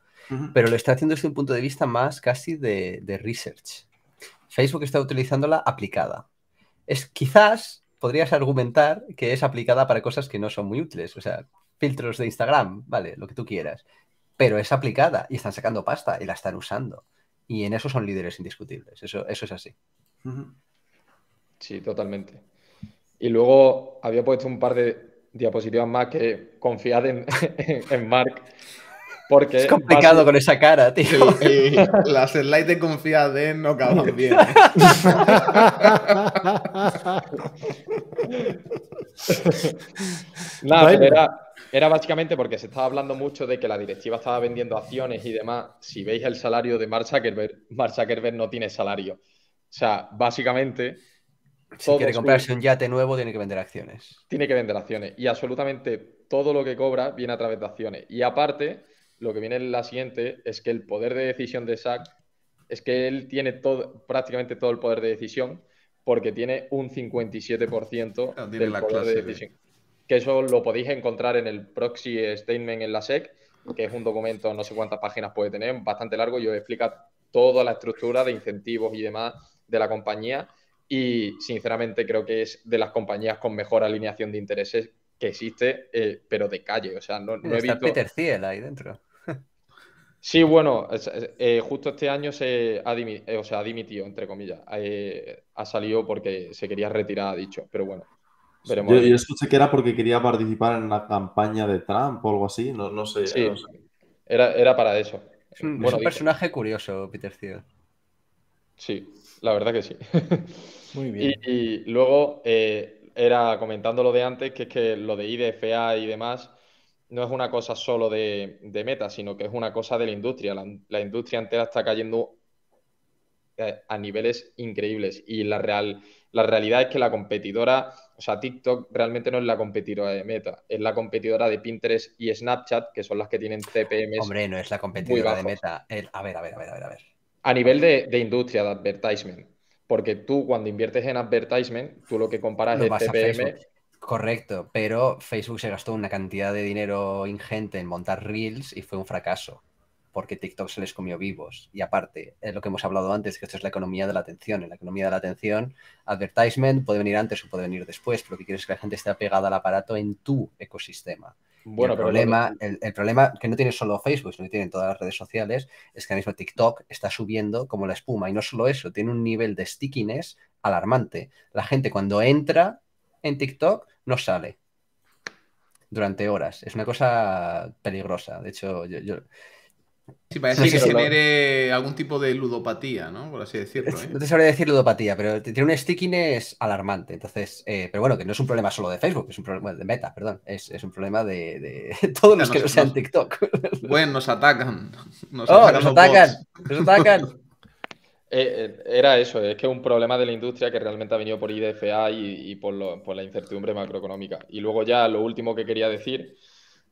pero lo está haciendo desde un punto de vista más casi de, de research. Facebook está utilizándola aplicada es quizás podrías argumentar que es aplicada para cosas que no son muy útiles, o sea, filtros de Instagram, vale, lo que tú quieras, pero es aplicada y están sacando pasta y la están usando. Y en eso son líderes indiscutibles, eso, eso es así. Sí, totalmente. Y luego había puesto un par de diapositivas más que confiad en, en Mark es complicado con esa cara, tío. las slides de confianza de no caben bien. Nada, era, básicamente porque se estaba hablando mucho de que la directiva estaba vendiendo acciones y demás. Si veis el salario de Mark Zuckerberg, Mark Zuckerberg no tiene salario. O sea, básicamente. Si quiere comprarse un yate nuevo, tiene que vender acciones. Tiene que vender acciones. Y absolutamente todo lo que cobra viene a través de acciones. Y aparte lo que viene en la siguiente es que el poder de decisión de SAC, es que él tiene todo, prácticamente todo el poder de decisión porque tiene un 57% del la poder de decisión. Que eso lo podéis encontrar en el proxy statement en la SEC, que es un documento, no sé cuántas páginas puede tener, bastante largo y os explica toda la estructura de incentivos y demás de la compañía. Y sinceramente creo que es de las compañías con mejor alineación de intereses que existe, eh, pero de calle. O sea, no, he visto. Peter Thiel ahí dentro. Sí, bueno, eh, justo este año se ha, eh, o dimitido, entre comillas. Eh, ha salido porque se quería retirar, ha dicho, pero bueno. Veremos yo, escuché que era porque quería participar en la campaña de Trump o algo así, no, sé. Sí, Era, para eso. Es un, bueno, personaje curioso, Peter Thiel. Sí, la verdad que sí. Muy bien. y luego era comentando lo de antes, que es que lo de IDFA y demás no es una cosa solo de, meta, sino que es una cosa de la industria. La, industria entera está cayendo eh, a, niveles increíbles y la, real, la realidad es que la competidora, o sea, TikTok realmente no es la competidora de Meta, es la competidora de Pinterest y Snapchat, que son las que tienen CPM Hombre, no es la competidora de Meta. a ver, a ver, a ver, a ver, a ver. A nivel de, industria, de advertisement, porque tú cuando inviertes en advertisement, tú lo que comparas es TPM. Correcto, pero Facebook se gastó una cantidad de dinero ingente en montar Reels y fue un fracaso, porque TikTok se les comió vivos. Y aparte, es lo que hemos hablado antes, que esto es la economía de la atención. En la economía de la atención, advertisement puede venir antes o puede venir después, pero lo que quieres es que la gente esté pegada al aparato en tu ecosistema. Bueno, el, problema, el, problema que no tiene solo Facebook, sino que tienen todas las redes sociales, es que ahora mismo TikTok está subiendo como la espuma. Y no solo eso, tiene un nivel de stickiness alarmante. La gente cuando entra en TikTok no sale durante horas. Es una cosa peligrosa. De hecho, yo... parece que genere algún tipo de ludopatía, ¿no? Por así decirlo. ¿eh? No te sabría decir ludopatía, pero tiene un stickiness alarmante. Entonces, eh, pero bueno, que no es un problema solo de Facebook, es un problema de Meta, perdón. Es, un problema de, todos los que no sean TikTok. Bueno, nos oh, Nos atacan, nos atacan. Eh, eh, era eso, es que es un problema de la industria que realmente ha venido por IDFA y, por, por, la incertidumbre macroeconómica. Y luego ya lo último que quería decir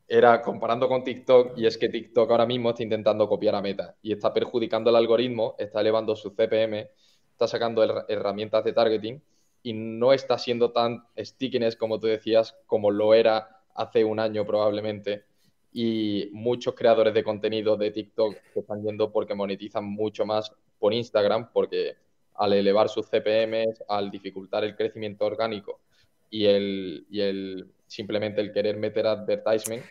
era comparando con TikTok, y es que TikTok ahora mismo está intentando copiar a Meta y está perjudicando el algoritmo, está elevando su CPM, está sacando herramientas de targeting y no está siendo tan stickiness como tú decías, como lo era hace un año probablemente y muchos creadores de contenido de TikTok se están yendo porque monetizan mucho más por Instagram, porque al elevar sus CPMs, al dificultar el crecimiento orgánico y el, el simplemente el querer meter advertisement.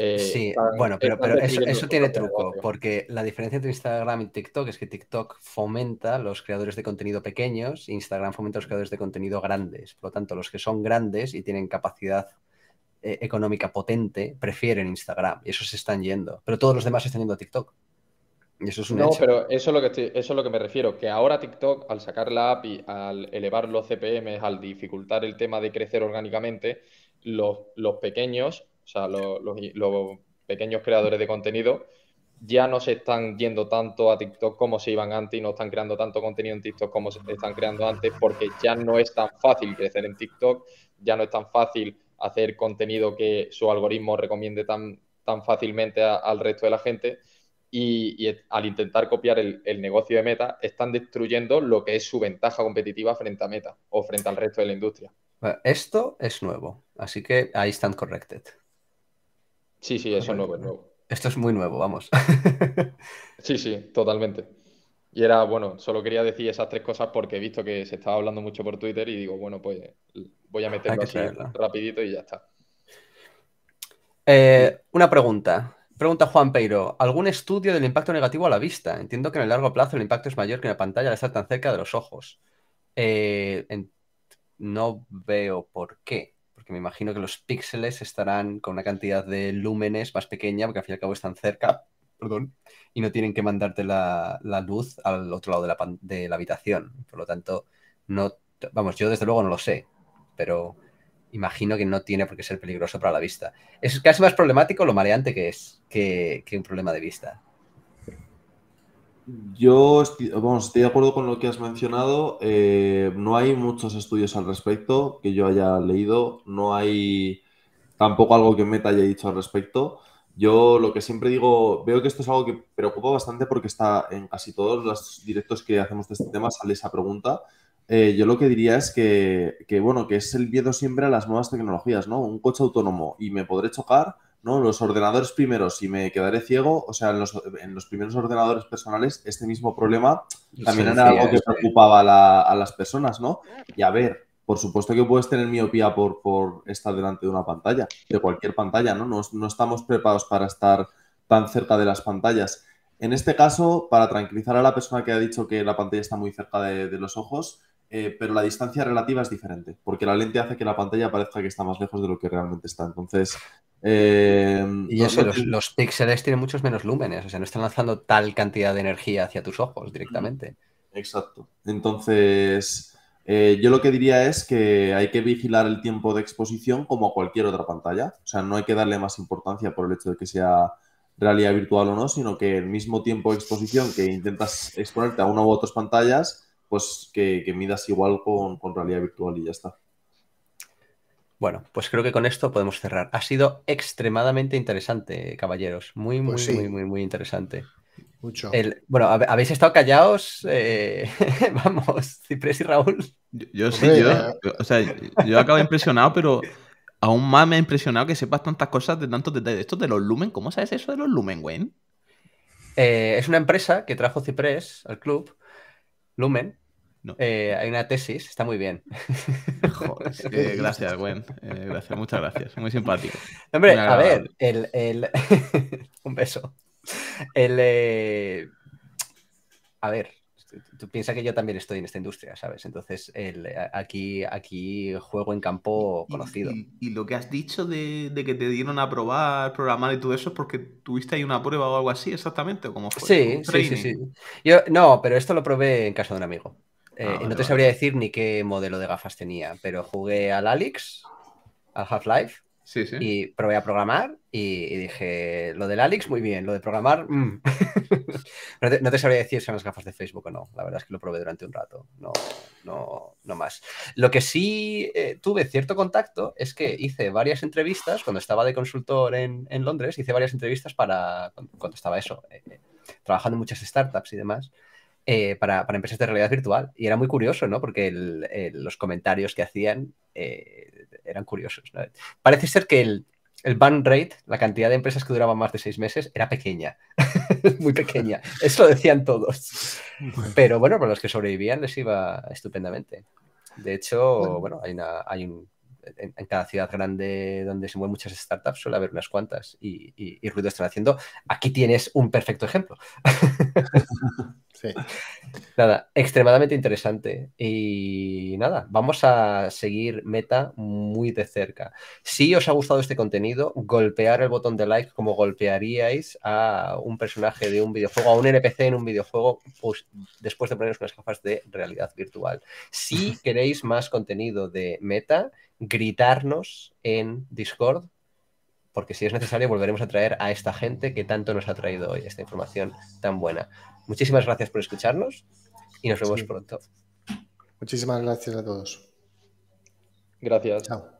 Eh, sí, bueno, pero, pero eso, tiene truco, porque la diferencia entre Instagram y TikTok es que TikTok fomenta los creadores de contenido pequeños, Instagram fomenta los creadores de contenido grandes. Por lo tanto, los que son grandes y tienen capacidad eh, económica potente prefieren Instagram y eso se están yendo. Pero todos los demás están yendo a TikTok no, pero eso es, lo que eso lo que me refiero, que ahora TikTok, al sacar la API, al elevar los CPMs, al dificultar el tema de crecer orgánicamente, los, pequeños, o sea, los, pequeños creadores de contenido, ya no se están yendo tanto a TikTok como se iban antes y no están creando tanto contenido en TikTok como se están creando antes, porque ya no es tan fácil crecer en TikTok, ya no es tan fácil hacer contenido que su algoritmo recomiende tan, tan fácilmente al resto de la gente y, al intentar copiar el, negocio de Meta, están destruyendo lo que es su ventaja competitiva frente a Meta o frente al resto de la industria. Pues, esto es nuevo, así que ahí están corrected. Sí, sí, eso es nuevo, Esto es muy nuevo, vamos. sí, sí, totalmente. Y era, bueno, solo quería decir esas tres cosas porque he visto que se estaba hablando mucho por Twitter y digo, bueno, pues voy a meterlo así rapidito y ya está. Eh, una pregunta. Pregunta Juan Peiro, ¿algún estudio del impacto negativo a la vista? Entiendo que en el largo plazo el impacto es mayor que en la pantalla al estar tan cerca de los ojos. Eh, no veo por qué, porque me imagino que los píxeles estarán con una cantidad de lúmenes más pequeña, porque al fin y al cabo están cerca, perdón, y no tienen que mandarte la, luz al otro lado de la, de la habitación. Por lo tanto, no, vamos, yo desde luego no lo sé, pero imagino que no tiene por qué ser peligroso para la vista. Es casi más problemático lo mareante que es que, un problema de vista. Yo estoy, estoy, de acuerdo con lo que has mencionado. Eh, no hay muchos estudios al respecto que yo haya leído. No hay tampoco algo que Meta haya dicho al respecto. Yo lo que siempre digo, veo que esto es algo que preocupa bastante porque está en casi todos los directos que hacemos de este tema, sale esa pregunta. Eh, yo lo que diría es que, bueno, que es el miedo siempre a las nuevas tecnologías, ¿no? Un coche autónomo y me podré chocar, ¿no? Los ordenadores primeros y me quedaré ciego, o sea, en los, primeros ordenadores personales este mismo problema también era algo que preocupaba a, las personas, ¿no? Y a ver, por supuesto que puedes tener miopía por, por, estar delante de una pantalla, de cualquier pantalla, ¿no? ¿no? estamos preparados para estar tan cerca de las pantallas. En este caso, para tranquilizar a la persona que ha dicho que la pantalla está muy cerca de los ojos, eh, pero la distancia relativa es diferente, porque la lente hace que la pantalla parezca que está más lejos de lo que realmente está. Entonces. Eh, y eso, los, los, píxeles tienen muchos menos lúmenes, o sea, no están lanzando tal cantidad de energía hacia tus ojos directamente. Exacto. Entonces. Eh, yo lo que diría es que hay que vigilar el tiempo de exposición como a cualquier otra pantalla. O sea, no hay que darle más importancia por el hecho de que sea realidad virtual o no, sino que el mismo tiempo de exposición que intentas exponerte a una u otras pantallas, pues que, que midas igual con, realidad virtual y ya está. Bueno, pues creo que con esto podemos cerrar. Ha sido extremadamente interesante, caballeros. Muy, pues muy, muy, muy, muy interesante. Mucho. bueno, habéis estado callados, eh, vamos, Ciprés y Raúl. Yo, sí, yo, o sea, yo acabo impresionado, pero aún más me ha impresionado que sepas tantas cosas de tantos detalles. Esto de los Lumen, ¿cómo sabes eso de los Lumen, Wayne? Eh, es una empresa que trajo Ciprés al club Lumen, eh, hay una tesis, está muy bien. gracias, Gwen. Eh, gracias, muchas gracias. Muy simpático. Hombre, a ver, el, el... un beso. El, eh, A ver, tú piensas que yo también estoy en esta industria, ¿sabes? Entonces, aquí, aquí juego en campo conocido. Y, lo que has dicho de, que te dieron a probar, programar y todo eso es porque tuviste ahí una prueba o algo así, exactamente, como fue. Sí, sí, sí, Yo, no, pero esto lo probé en casa de un amigo. Eh, ah, no te sabría decir ni qué modelo de gafas tenía, pero jugué al Alex, al Half-Life, y probé a programar y, dije, lo del Alex, muy bien, lo de programar, mm. no, te, sabría decir si son las gafas de Facebook o no. La verdad es que lo probé durante un rato, no, no, no más. Lo que sí eh, tuve cierto contacto es que hice varias entrevistas, cuando estaba de consultor en, Londres, hice varias entrevistas para, cuando, estaba eso, eh, eh, trabajando en muchas startups y demás. Eh, para, empresas de realidad virtual. Y era muy curioso, ¿no? Porque los comentarios que hacían eh, eran curiosos. Parece ser que el, el ban rate, la cantidad de empresas que duraban más de seis meses, era pequeña. muy pequeña. Eso lo decían todos. Pero bueno, para los que sobrevivían les iba estupendamente. De hecho, bueno, hay, hay un en, cada ciudad grande donde se mueven muchas startups suele haber unas cuantas y, ruido están haciendo. Aquí tienes un perfecto ejemplo. Nada, extremadamente interesante. Y nada, vamos a seguir Meta muy de cerca. Si os ha gustado este contenido, golpear el botón de like como golpearíais a un personaje de un videojuego, a un NPC en un videojuego, pues, después de poneros unas gafas de realidad virtual. Si queréis más contenido de Meta, gritarnos en Discord, porque si es necesario volveremos a traer a esta gente que tanto nos ha traído hoy esta información tan buena. Muchísimas gracias por escucharnos y nos vemos pronto. Muchísimas gracias a todos. Gracias. Chao.